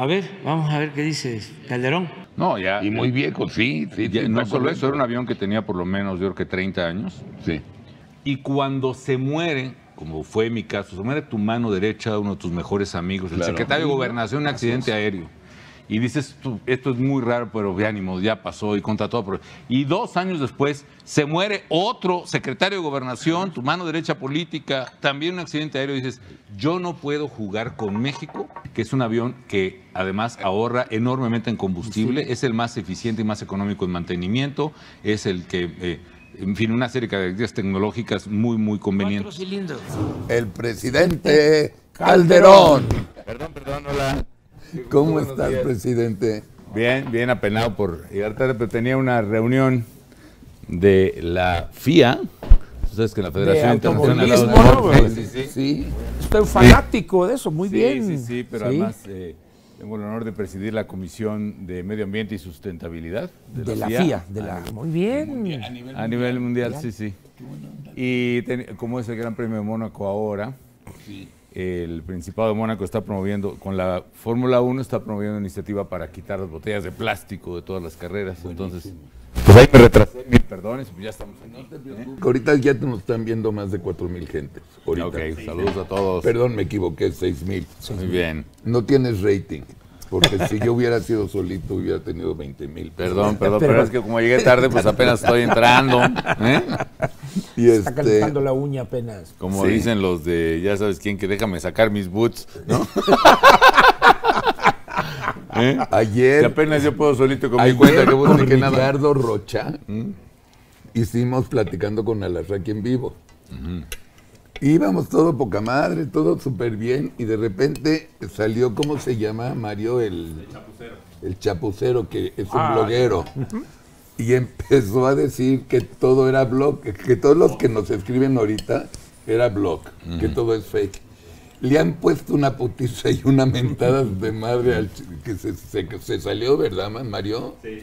A ver, vamos a ver qué dice Calderón. No, ya. Y muy eh, viejo, sí. sí, no solo eso, era un avión que tenía por lo menos, yo creo que 30 años. Sí. Y cuando se muere, como fue mi caso, se muere tu mano derecha uno de tus mejores amigos, el secretario de Gobernación, un accidente aéreo y dices, esto es muy raro, pero de ánimo, ya pasó y contra todo. Y dos años después se muere otro secretario de gobernación, tu mano derecha política, también un accidente aéreo, dices, yo no puedo jugar con México, que es un avión que además ahorra enormemente en combustible, es el más eficiente y más económico en mantenimiento, es el que... Eh, en fin, una serie de características tecnológicas muy, muy convenientes. El presidente Calderón. Perdón, perdón, hola. ¿Cómo está, estás, presidente? Bien, bien apenado por llegar tarde, pero tenía una reunión de la FIA. Sabes que la Federación Internacional de pues, Sí, sí, sí. Estoy fanático de eso, muy bien. Sí, sí, pero además eh, tengo el honor de presidir la Comisión de Medio Ambiente y Sustentabilidad de, la, FIA. de la, muy bien. a, nivel, mundial, sí, sí. Y como es el Gran Premio de Mónaco ahora, sí el Principado de Mónaco está promoviendo, con la Fórmula 1 está promoviendo una iniciativa para quitar las botellas de plástico de todas las carreras. Entonces, pues ahí me retrasé, pues, mil perdones, pues ya estamos ¿eh? Ahorita ya nos están viendo más de cuatro mil gentes. Ahorita. saludos a todos. Perdón, me equivoqué, seis mil. Muy bien. No tienes rating. Porque si yo hubiera sido solito, hubiera tenido 20 mil. Perdón, perdón, pero, es que como llegué tarde, pues apenas estoy entrando. ¿eh? Y Está este, calentando la uña apenas. Como dicen los de, ya sabes quién, que déjame sacar mis boots, ¿Eh? Ayer. Y apenas yo puedo solito con mi cuenta que vos que nada. Rocha ¿Mm? hicimos platicando con Alarraqui en vivo. Íbamos todo poca madre, todo súper bien, y de repente salió, ¿cómo se llama, Mario? El, chapucero. El chapucero, que es un ah. bloguero. Y empezó a decir que todo era blog, que todos los que nos escriben ahorita era blog, que todo es fake le han puesto una putiza y una mentada de madre al que se, salió, ¿verdad, Mario? Sí.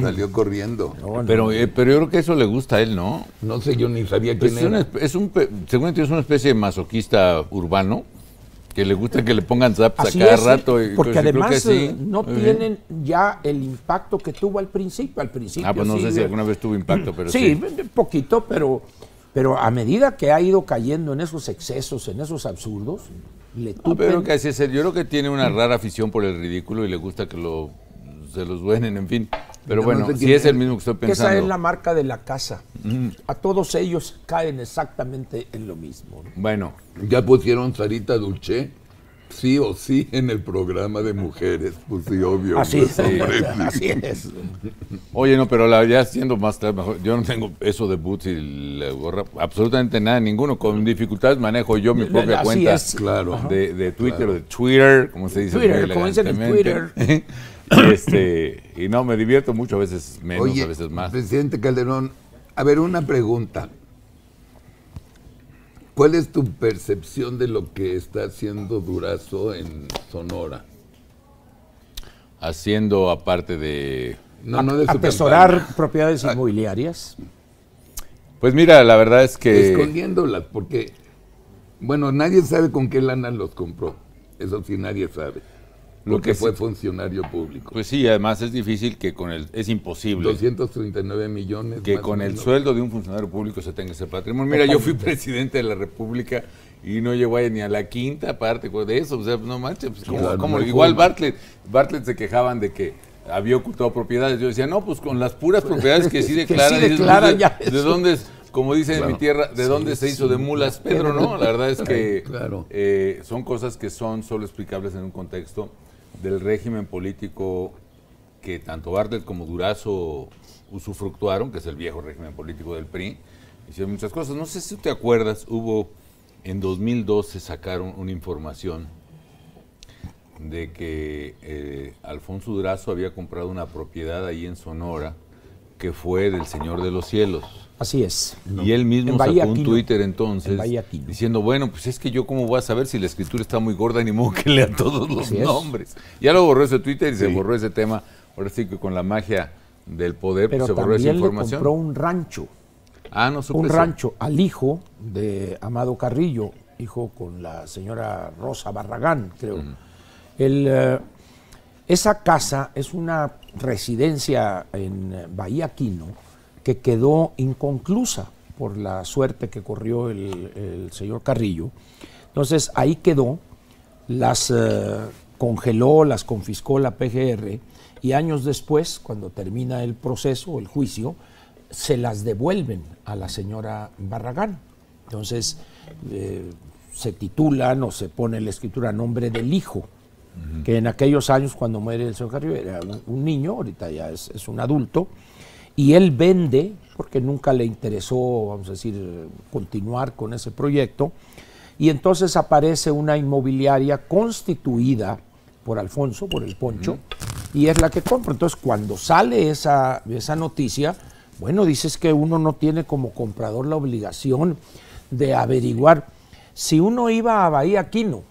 salió corriendo. Pero, eh, pero yo creo que eso le gusta a él, ¿no? No sé, yo ni sabía pues quién es era. es un, según es una especie de masoquista urbano que le gusta que le pongan zaps a cada rato. porque pues, además eh, no tienen ya el impacto que tuvo al principio. Al principio ah, pues no sé si eh. alguna vez tuvo impacto, pero sí. Sí, poquito, pero pero a medida que ha ido cayendo en esos excesos, en esos absurdos, le tupen... pero que es, yo creo que tiene una rara afición por el ridículo y le gusta que lo se los duenen, en fin. Pero bueno, si es el mismo que estoy pensando. Esa es la marca de la casa. A todos ellos caen exactamente en lo mismo. Bueno. Ya pusieron Sarita Dulce sí o sí en el programa de mujeres, pues sí, obvio. Así, es, Oye, no, pero la, ya siendo más trabajo yo no tengo eso de boots y gorra, absolutamente nada, ninguno. Con dificultades manejo yo mi propia cuenta Claro, de, Twitter, de Twitter, como se dice. Twitter, como en Twitter. este, y no, me divierto mucho, a veces menos, a veces más. Presidente Calderón, a ver, una pregunta. ¿Cuál es tu percepción de lo que está haciendo Durazo en Sonora? Haciendo aparte de... No, propiedades ah. inmobiliarias. Pues mira, la verdad es que... Escondiéndolas, porque, bueno, nadie sabe con qué lana los compró. Eso sí, nadie sabe lo que fue funcionario público. Pues sí, además es difícil que con el es imposible. 239 millones que con el sueldo de un funcionario público se tenga ese patrimonio. Mira, yo fui presidente de la República y no llegó ahí ni a la quinta parte pues, de eso, o sea, no manches, pues, como, igual Bartlett, Bartlett se quejaban de que había ocultado propiedades. Yo decía, no, pues con las puras propiedades que sí declaran, pues, declara ¿de, dónde como dicen en mi tierra, ¿de dónde se hizo de mulas Pedro? No, la verdad es que eh, son cosas que son solo explicables en un contexto del régimen político que tanto Bartlett como Durazo usufructuaron, que es el viejo régimen político del PRI, hicieron muchas cosas. No sé si te acuerdas, hubo en 2012 sacaron una información de que eh, Alfonso Durazo había comprado una propiedad ahí en Sonora que fue del Señor de los Cielos Así es. Y él mismo sacó un Twitter entonces diciendo, bueno, pues es que yo cómo voy a saber si la escritura está muy gorda, ni modo que lea todos los nombres. Ya lo borró ese Twitter y se borró ese tema. Ahora sí que con la magia del poder se borró esa información. Le compró un rancho. Ah, no Un rancho al hijo de Amado Carrillo, hijo con la señora Rosa Barragán, creo. Eh, esa casa es una residencia en Bahía Quino que quedó inconclusa por la suerte que corrió el, señor Carrillo. Entonces ahí quedó, las eh, congeló, las confiscó la PGR y años después, cuando termina el proceso, el juicio, se las devuelven a la señora Barragán. Entonces eh, se titulan o se pone la escritura nombre del hijo que en aquellos años cuando muere el señor Carrillo era un, niño, ahorita ya es un adulto, y él vende, porque nunca le interesó, vamos a decir, continuar con ese proyecto, y entonces aparece una inmobiliaria constituida por Alfonso, por el Poncho, y es la que compra. Entonces, cuando sale esa, esa noticia, bueno, dices que uno no tiene como comprador la obligación de averiguar. Si uno iba a Bahía Quino,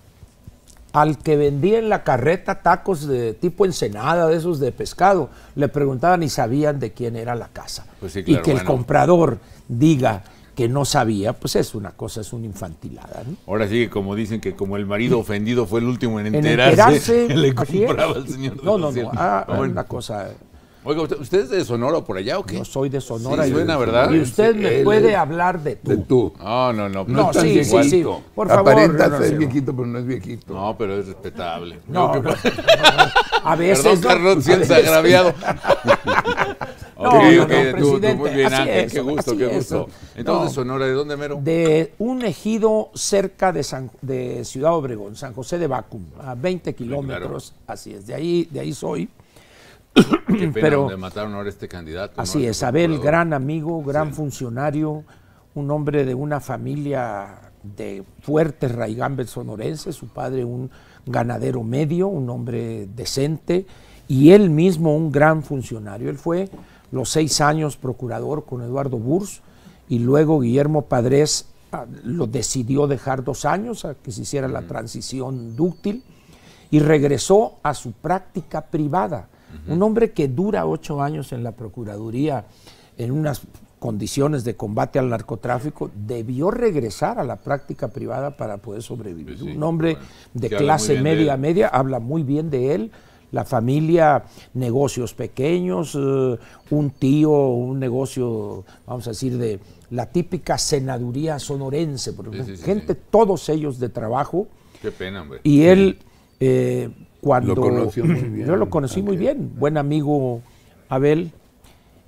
al que vendía en la carreta tacos de tipo ensenada, de esos de pescado, le preguntaban y sabían de quién era la casa. Pues y que el comprador diga que no sabía, pues es una cosa, es una infantilada. Ahora sí, como dicen que como el marido ofendido fue el último en enterarse, le compraba al señor. De no, no, no, ah, una cosa Oiga, usted, es de Sonora por allá o qué? No soy de Sonora. Sí, y suena, ¿verdad? Y usted me puede hablar de tú. De tú. No, no, no. No, sí, sí, Por favor. Aparenta viejito, pero no es viejito. No, pero es respetable. No, A veces. Perdón, Carlos, sientes agraviado. No, tú, muy bien, Ángel, qué gusto, qué gusto. Entonces, Sonora, ¿de dónde mero? De un ejido cerca de, San, de Ciudad Obregón, San José de Bacum, a 20 kilómetros, así es, de ahí, de ahí soy. Pero, donde mataron ahora este candidato. Así este es, Abel, gran amigo, gran funcionario, un hombre de una familia de fuertes raigambes sonorenses, su padre un ganadero medio, un hombre decente, y él mismo un gran funcionario. Él fue los seis años procurador con Eduardo Burs y luego Guillermo Padres ah, lo decidió dejar dos años a que se hiciera la transición dúctil y regresó a su práctica privada un hombre que dura ocho años en la Procuraduría en unas condiciones de combate al narcotráfico, debió regresar a la práctica privada para poder sobrevivir. un hombre pues de clase media, media, habla muy bien de él. La familia, negocios pequeños, eh, un tío, un negocio, vamos a decir, de la típica senaduría sonorense, porque gente, todos ellos de trabajo. Qué pena, hombre. Y él eh, cuando... Yo lo conocí muy bien, buen amigo Abel.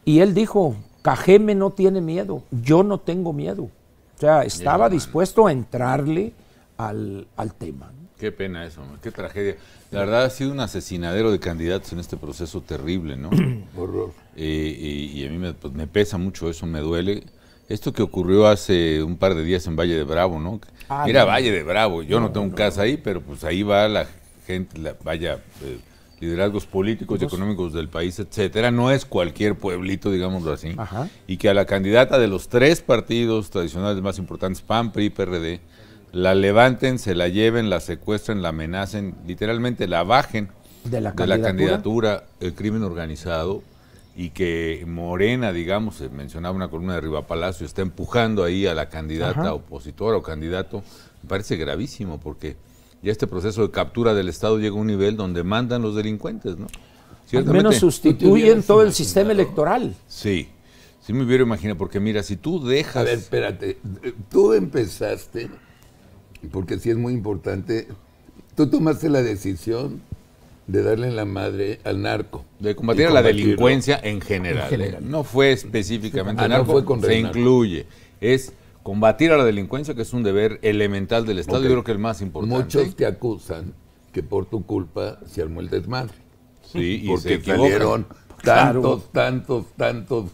Y él dijo, Cajeme no tiene miedo, yo no tengo miedo. O sea, estaba dispuesto a entrarle al, tema. Qué pena eso, qué tragedia. La verdad ha sido un asesinadero de candidatos en este proceso terrible, ¿no? Horror. Eh, y, a mí pues, me, pesa mucho eso, me duele. Esto que ocurrió hace un par de días en Valle de Bravo, ¿no? Mira, ah, Valle de Bravo, yo no, tengo casa ahí, pero pues ahí va la, gente, vaya, eh, liderazgos políticos y económicos del país, etcétera, no es cualquier pueblito, digámoslo así, y que a la candidata de los tres partidos tradicionales más importantes, PAN, PRI, PRD, la levanten, se la lleven, la secuestren, la amenacen, literalmente la bajen de la candidatura, el crimen organizado y que Morena, digamos, mencionaba una columna de Riva Palacio, está empujando ahí a la candidata opositora o candidato, me parece gravísimo porque ya este proceso de captura del Estado llega a un nivel donde mandan los delincuentes, ¿no? Al menos pues, sustituyen todo el sistema electoral. Sí, sí me hubiera imaginado, porque mira, si tú dejas... A ver, espérate, eh, tú empezaste, porque sí es muy importante, tú tomaste la decisión de darle la madre al narco. De combatir a la delincuencia en ¿eh? general. No fue específicamente ah, narco, se incluye. Es combatir a la delincuencia, que es un deber elemental del Estado, yo creo que el más importante. Muchos te acusan que por tu culpa se armó el desmadre. Sí, y porque se tantos, tantos, tantos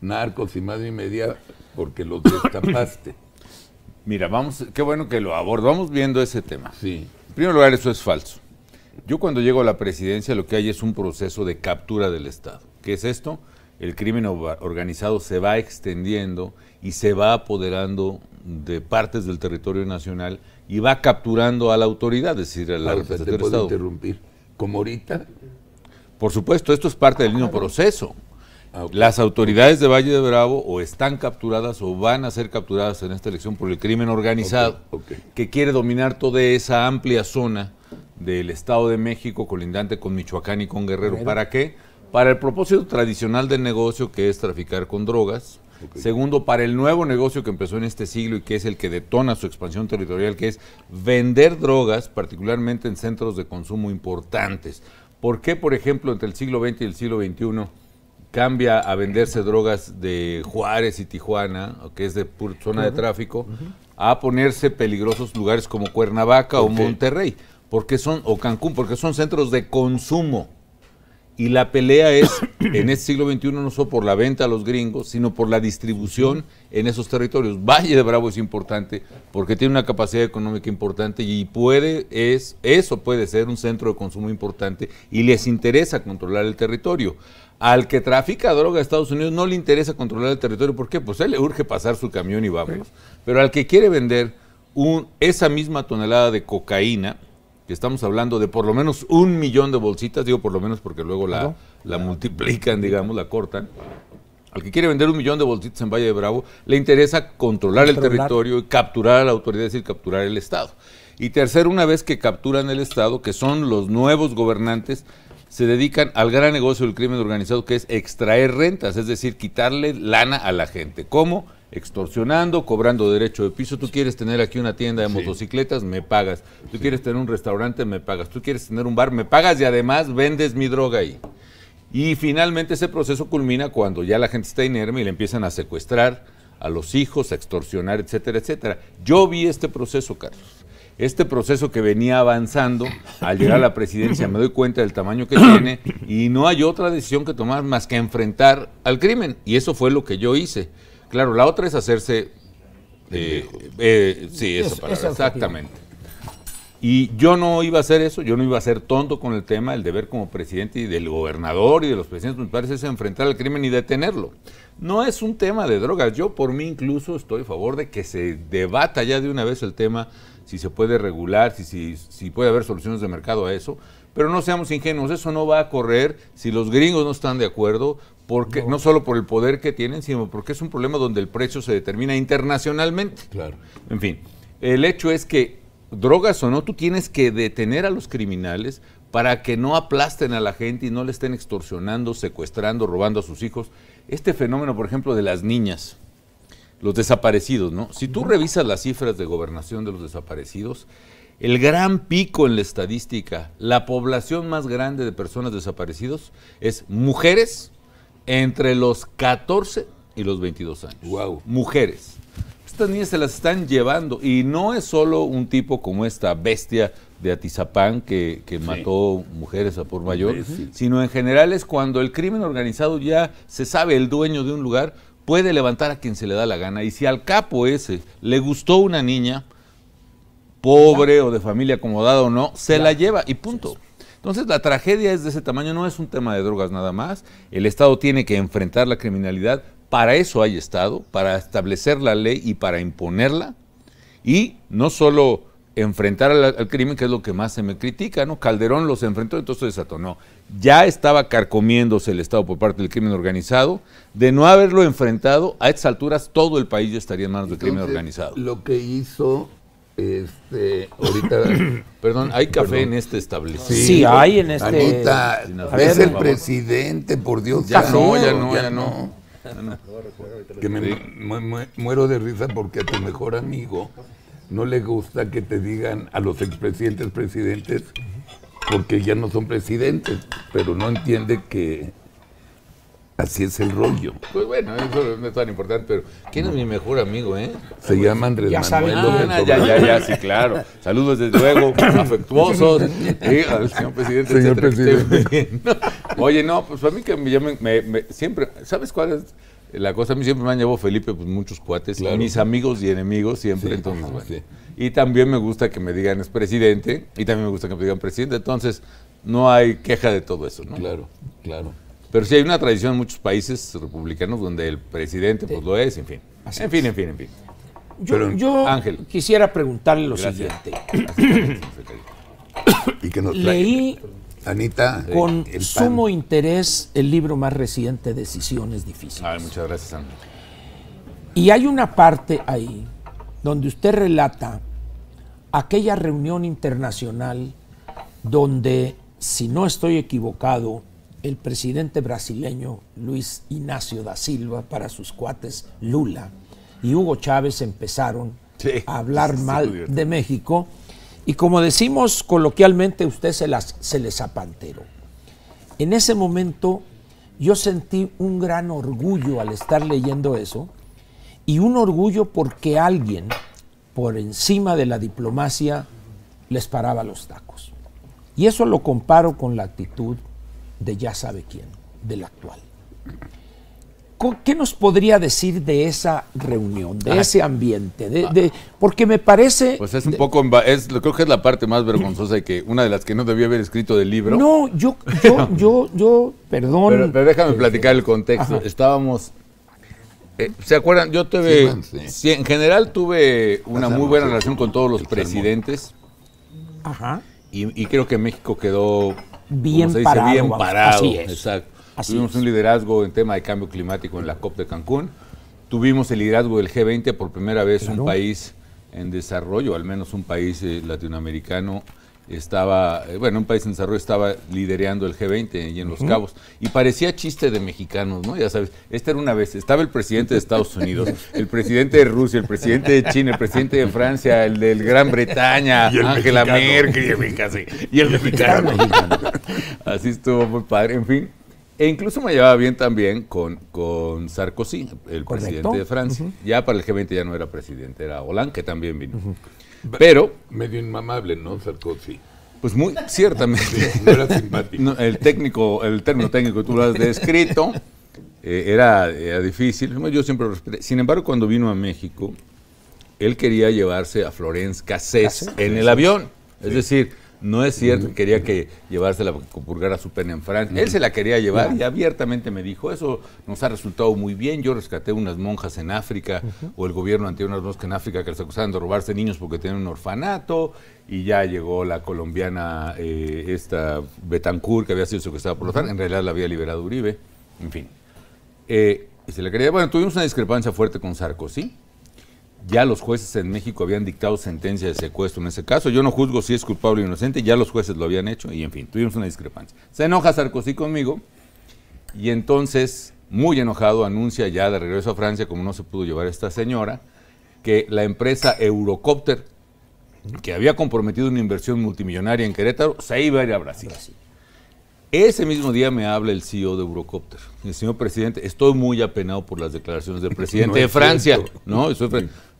narcos y más de media porque los destapaste. Mira, vamos, qué bueno que lo abordamos viendo ese tema. Sí. En primer lugar, eso es falso. Yo cuando llego a la presidencia lo que hay es un proceso de captura del Estado. ¿Qué es esto? El crimen organizado se va extendiendo y se va apoderando de partes del territorio nacional y va capturando a la autoridad, es decir, a la representante te puedo interrumpir? ¿Como ahorita? Por supuesto, esto es parte del mismo ah, proceso. Ah, Las autoridades de Valle de Bravo o están capturadas o van a ser capturadas en esta elección por el crimen organizado que quiere dominar toda esa amplia zona del Estado de México colindante con Michoacán y con Guerrero. ¿Para qué? Para el propósito tradicional del negocio que es traficar con drogas, Segundo, para el nuevo negocio que empezó en este siglo y que es el que detona su expansión territorial, que es vender drogas, particularmente en centros de consumo importantes. ¿Por qué, por ejemplo, entre el siglo XX y el siglo XXI cambia a venderse drogas de Juárez y Tijuana, que es de zona de tráfico, a ponerse peligrosos lugares como Cuernavaca o Monterrey? Porque son, o Cancún, porque son centros de consumo y la pelea es, en este siglo XXI, no solo por la venta a los gringos, sino por la distribución en esos territorios. Valle de Bravo es importante porque tiene una capacidad económica importante y puede, es, eso puede ser un centro de consumo importante y les interesa controlar el territorio. Al que trafica droga a Estados Unidos no le interesa controlar el territorio. ¿Por qué? Pues a él le urge pasar su camión y vámonos. Pero al que quiere vender un, esa misma tonelada de cocaína, que estamos hablando de por lo menos un millón de bolsitas, digo por lo menos porque luego la, multiplican, digamos, la cortan. Al que quiere vender un millón de bolsitas en Valle de Bravo, le interesa controlar, el territorio y capturar a la autoridad, es decir, capturar el Estado. Y tercero, una vez que capturan el Estado, que son los nuevos gobernantes, se dedican al gran negocio del crimen organizado, que es extraer rentas, es decir, quitarle lana a la gente. ¿Cómo? extorsionando, cobrando derecho de piso. Tú quieres tener aquí una tienda de motocicletas, me pagas. Tú quieres tener un restaurante, me pagas. Tú quieres tener un bar, me pagas y además vendes mi droga ahí. Y finalmente ese proceso culmina cuando ya la gente está inerme y le empiezan a secuestrar a los hijos, a extorsionar, etcétera, etcétera. Yo vi este proceso, Carlos. Este proceso que venía avanzando al llegar a la presidencia, me doy cuenta del tamaño que tiene y no hay otra decisión que tomar más que enfrentar al crimen. Y eso fue lo que yo hice. Claro, la otra es hacerse... Eh, eh, sí, esa palabra, exactamente. Y yo no iba a hacer eso, yo no iba a ser tonto con el tema, el deber como presidente y del gobernador y de los presidentes municipales es enfrentar al crimen y detenerlo. No es un tema de drogas, yo por mí incluso estoy a favor de que se debata ya de una vez el tema, si se puede regular, si, si, si puede haber soluciones de mercado a eso, pero no seamos ingenuos, eso no va a correr si los gringos no están de acuerdo, porque no. solo por el poder que tienen, sino porque es un problema donde el precio se determina internacionalmente. Claro. En fin, el hecho es que drogas o no, tú tienes que detener a los criminales para que no aplasten a la gente y no le estén extorsionando, secuestrando, robando a sus hijos. Este fenómeno, por ejemplo, de las niñas, los desaparecidos, ¿no? Si tú revisas las cifras de gobernación de los desaparecidos, el gran pico en la estadística, la población más grande de personas desaparecidas es mujeres entre los 14 y los 22 años. Wow. Mujeres. Estas niñas se las están llevando y no es solo un tipo como esta bestia de Atizapán que, mató mujeres a por mayor, sino en general es cuando el crimen organizado ya se sabe el dueño de un lugar, puede levantar a quien se le da la gana. Y si al capo ese le gustó una niña, pobre o de familia acomodada o no, se la lleva y punto. Entonces la tragedia es de ese tamaño, no es un tema de drogas nada más. El Estado tiene que enfrentar la criminalidad, para eso hay Estado, para establecer la ley y para imponerla. Y no solo enfrentar al, crimen, que es lo que más se me critica, ¿no? Calderón los enfrentó, entonces desatonó ya estaba carcomiéndose el Estado por parte del crimen organizado. De no haberlo enfrentado, a estas alturas todo el país ya estaría en manos del crimen organizado. Lo que hizo este, ahorita, perdón, ¿hay café en este establecimiento? Sí, hay en este. Anita, es el presidente, por Dios. Ya no, ya no, ya no. me muero de risa porque a tu mejor amigo no le gusta que te digan a los expresidentes presidentes porque ya no son presidentes, pero no entiende que Así es el rollo. Pues bueno, eso no es tan importante, pero ¿quién es mi mejor amigo, eh? Se pues, llama Andrés Manuel ah, Ya, ya, ya, sí, claro. Saludos desde luego, afectuosos, señor presidente. Señor presidente. Oye, no, pues para mí que me llamen, me, siempre, ¿sabes cuál es? La cosa a mí siempre me han llevado Felipe, pues muchos cuates, mis amigos y enemigos siempre, entonces, bueno. Y también me gusta que me digan es presidente, y también me gusta que me digan presidente, entonces no hay queja de todo eso, ¿no? Claro, claro. Pero sí hay una tradición en muchos países republicanos donde el presidente pues lo es, en fin. en fin, en fin, en fin. Yo, quisiera preguntarle lo siguiente. y que nos Leí Anita, con sumo interés el libro más reciente, Decisiones Difíciles. muchas gracias, Ángel. Y hay una parte ahí donde usted relata aquella reunión internacional donde, si no estoy equivocado, el presidente brasileño Luis Ignacio da Silva para sus cuates Lula y Hugo Chávez empezaron a hablar mal de México y como decimos coloquialmente usted se, las, se les apanteró. En ese momento yo sentí un gran orgullo al estar leyendo eso y un orgullo porque alguien por encima de la diplomacia les paraba los tacos. Y eso lo comparo con la actitud de ya sabe quién, del actual. ¿Qué nos podría decir de esa reunión, de ah. ese ambiente? Ah. De, porque me parece... Pues es un poco, es, creo que es la parte más vergonzosa de que una de las que no debía haber escrito del libro. No, yo, yo, yo, yo, perdón. Pero, déjame eh, platicar el contexto. Estábamos eh, ¿Se acuerdan? Yo tuve, sí, en general tuve una muy buena relación con todos los presidentes. Ajá. y, creo que México quedó bien se dice, parado. Bien Así es. Tuvimos un liderazgo en tema de cambio climático en la COP de Cancún. Tuvimos el liderazgo del G20 por primera vez un país en desarrollo, al menos un país eh, latinoamericano estaba, eh, bueno, un país en desarrollo estaba liderando el G20 y en Los Cabos. Y parecía chiste de mexicanos, ¿no? Ya sabes, esta era una vez, estaba el presidente de Estados Unidos, el presidente de Rusia, el presidente de China, el presidente de Francia, el del Gran Bretaña, el Angela Merkel y el, mexicano. Así estuvo muy padre, en fin. E incluso me llevaba bien también con, con Sarkozy, el presidente de Francia. Ya para el G20 ya no era presidente, era Hollande, que también vino. Pero. Medio inmamable, ¿no? Sarkozy. Pues muy ciertamente. no era simpático. el técnico, el término técnico tú lo has descrito. Eh, era, difícil. Yo siempre lo respeté. Sin embargo, cuando vino a México, él quería llevarse a Florence Cassés en el avión. Es decir, no es cierto que quería que llevársela, la a su pena en Francia. Él se la quería llevar y abiertamente me dijo, eso nos ha resultado muy bien. Yo rescaté unas monjas en África, o el gobierno ante unas monjas en África que les acusaban de robarse niños porque tenían un orfanato. Y ya llegó la colombiana, eh, esta Betancourt, que había sido secuestrada por los tanto En realidad la había liberado Uribe. En fin. Eh, y se la quería. Bueno, tuvimos una discrepancia fuerte con Sarkozy ya los jueces en México habían dictado sentencia de secuestro en ese caso. Yo no juzgo si es culpable o inocente, ya los jueces lo habían hecho y en fin, tuvimos una discrepancia. Se enoja Sarkozy conmigo y entonces, muy enojado, anuncia ya de regreso a Francia, como no se pudo llevar esta señora, que la empresa Eurocopter, que había comprometido una inversión multimillonaria en Querétaro, se iba a ir a Brasil. Ese mismo día me habla el CEO de Eurocopter. señor presidente, estoy muy apenado por las declaraciones del presidente de Francia. No, No,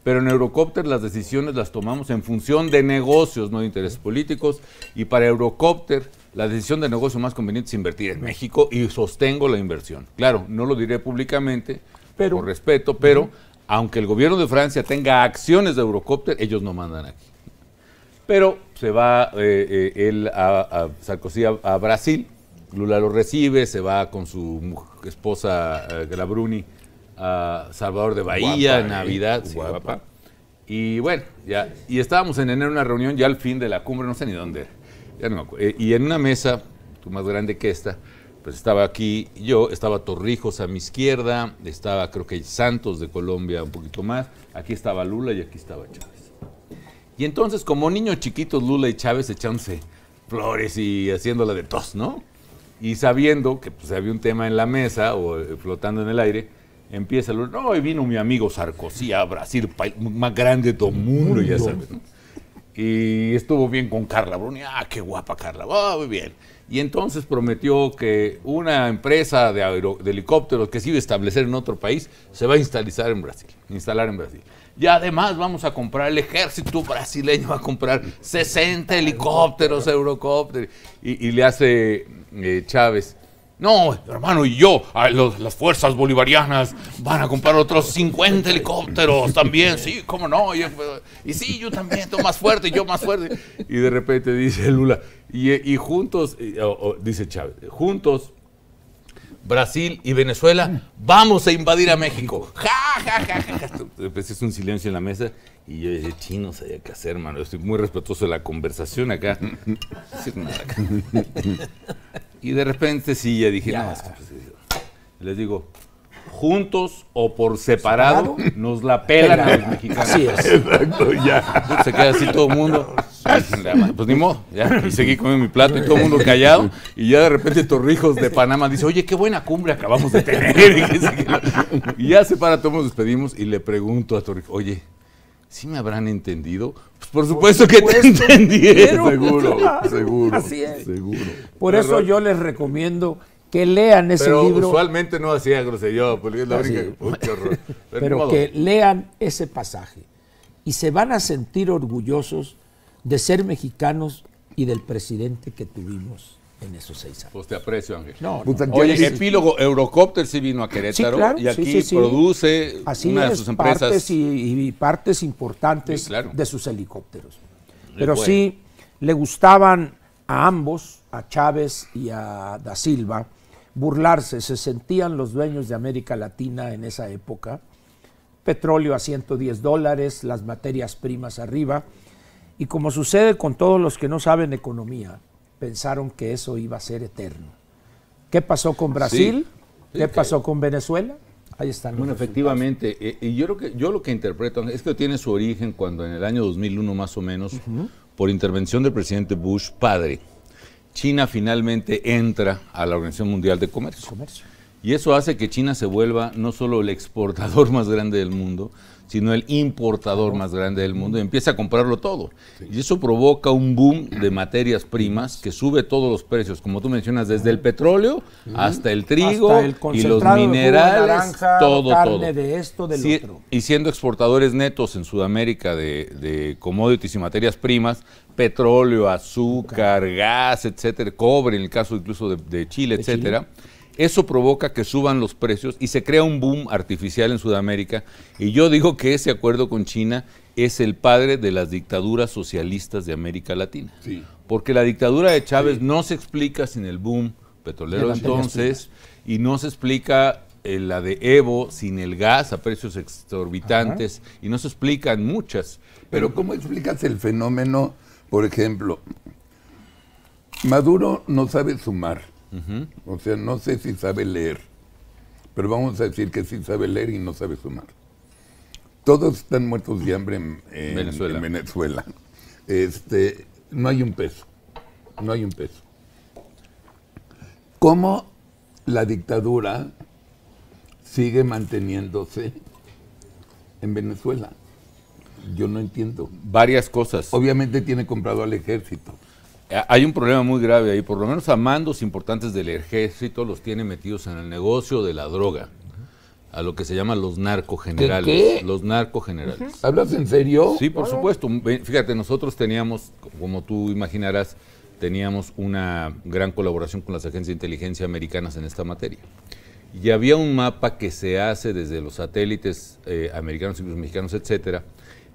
pero en Eurocopter las decisiones las tomamos en función de negocios, no de intereses políticos, y para Eurocopter la decisión de negocio más conveniente es invertir en México y sostengo la inversión. Claro, no lo diré públicamente, pero, por respeto, pero aunque el gobierno de Francia tenga acciones de Eurocopter, ellos no mandan aquí. Pero se va eh, eh, él a, Sarkozy a, Brasil, Lula lo recibe, se va con su esposa eh, Glabruni Salvador de Bahía, ¿eh? Navidad, Y bueno, ya, y estábamos en enero una reunión ya al fin de la cumbre, no sé ni dónde, ya eh, Y en una mesa, tú más grande que esta, pues estaba aquí yo, estaba Torrijos a mi izquierda, estaba creo que Santos de Colombia un poquito más, aquí estaba Lula y aquí estaba Chávez. Y entonces como niños chiquitos Lula y Chávez echándose flores y haciéndola de tos, ¿no? Y sabiendo que pues, había un tema en la mesa o eh, flotando en el aire, empieza el no, hoy vino mi amigo Sarkozy a Brasil, país más grande del mundo, ya sabes. Y estuvo bien con Carla Bruni, ah, qué guapa Carla, ah, muy bien. Y entonces prometió que una empresa de, helicópteros que se iba a establecer en otro país se va a instalar en Brasil. Instalar en Brasil. Y además vamos a comprar el ejército brasileño, va a comprar 60 helicópteros, eurocópteros. Y, le hace eh, Chávez, no, hermano, y yo, las fuerzas bolivarianas van a comprar otros 50 helicópteros también, sí, cómo no, y, sí, yo también, tú más fuerte, yo más fuerte. Y de repente dice Lula, y, juntos, dice Chávez, juntos Brasil y Venezuela, mm. vamos a invadir a México. Ja, ja, ja, pues, un silencio en la mesa y yo dije, chino, sabía qué hacer, hermano. Estoy muy respetuoso de la conversación acá. Y de repente sí, ya dije, no, pues, es les digo, juntos o por separado, nos la pelan a los mexicanos. Así es. Exacto, ya. Se queda así todo el mundo. pues ni modo, ya. Y seguí comiendo mi plato y todo el mundo callado. Y ya de repente Torrijos de Panamá dice, oye, qué buena cumbre acabamos de tener. Y ya se para, todos nos despedimos y le pregunto a Torrijos, oye, ¿sí me habrán entendido? Pues por supuesto, que te entendieron. Seguro, seguro. Así es. Por eso yo les recomiendo que lean ese Pero Usualmente no hacía grosería, porque es la única. Pero, Pero que lean ese pasaje y se van a sentir orgullosos de ser mexicanos y del presidente que tuvimos en esos seis años. Pues te aprecio, Ángel. Oye, epílogo, Eurocopter sí vino a Querétaro y aquí produce una de sus empresas. Partes y, partes importantes de sus helicópteros. Pero sí, le gustaban a ambos, a Chávez y a Da Silva, burlarse. Se sentían los dueños de América Latina en esa época. Petróleo a 110 dólares, las materias primas arriba. Y como sucede con todos los que no saben economía, pensaron que eso iba a ser eterno. ¿Qué pasó con Brasil? ¿Qué pasó con Venezuela? Ahí están. Bueno, efectivamente, eh, y yo lo que yo lo que interpreto es que tiene su origen cuando en el año 2001 más o menos, por intervención del presidente Bush padre, China finalmente entra a la Organización Mundial de Comercio. Y eso hace que China se vuelva no solo el exportador más grande del mundo, sino el importador más grande del mundo, empieza a comprarlo todo. Y eso provoca un boom de materias primas que sube todos los precios, como tú mencionas, desde el petróleo hasta el trigo y los minerales, todo, todo. Y siendo exportadores netos en Sudamérica de, commodities y materias primas, petróleo, azúcar, gas, etcétera, cobre en el caso incluso de, Chile, etcétera. Eso provoca que suban los precios y se crea un boom artificial en Sudamérica. Y yo digo que ese acuerdo con China es el padre de las dictaduras socialistas de América Latina. Porque la dictadura de Chávez no se explica sin el boom petrolero entonces y no se explica eh, la de Evo sin el gas a precios exorbitantes y no se explican muchas. Pero ¿cómo explicas el fenómeno, por ejemplo, Maduro no sabe sumar? O sea, no sé si sabe leer, pero vamos a decir que sí sabe leer y no sabe sumar. Todos están muertos de hambre en, Venezuela. En Venezuela. Este, no hay un peso, no hay un peso. ¿Cómo la dictadura sigue manteniéndose en Venezuela? Yo no entiendo. Varias cosas. Obviamente tiene comprado al ejército. Eh, hay un problema muy grave ahí, por lo menos a mandos importantes del ejército los tiene metidos en el negocio de la droga, a lo que se llaman los narcogenerales. ¿Qué? Los narcogenerales. ¿Hablas en serio? Sí, por supuesto. Fíjate, nosotros teníamos, como tú imaginarás, teníamos una gran colaboración con las agencias de inteligencia americanas en esta materia. Y había un mapa que se hace desde los satélites eh, americanos y mexicanos, etcétera,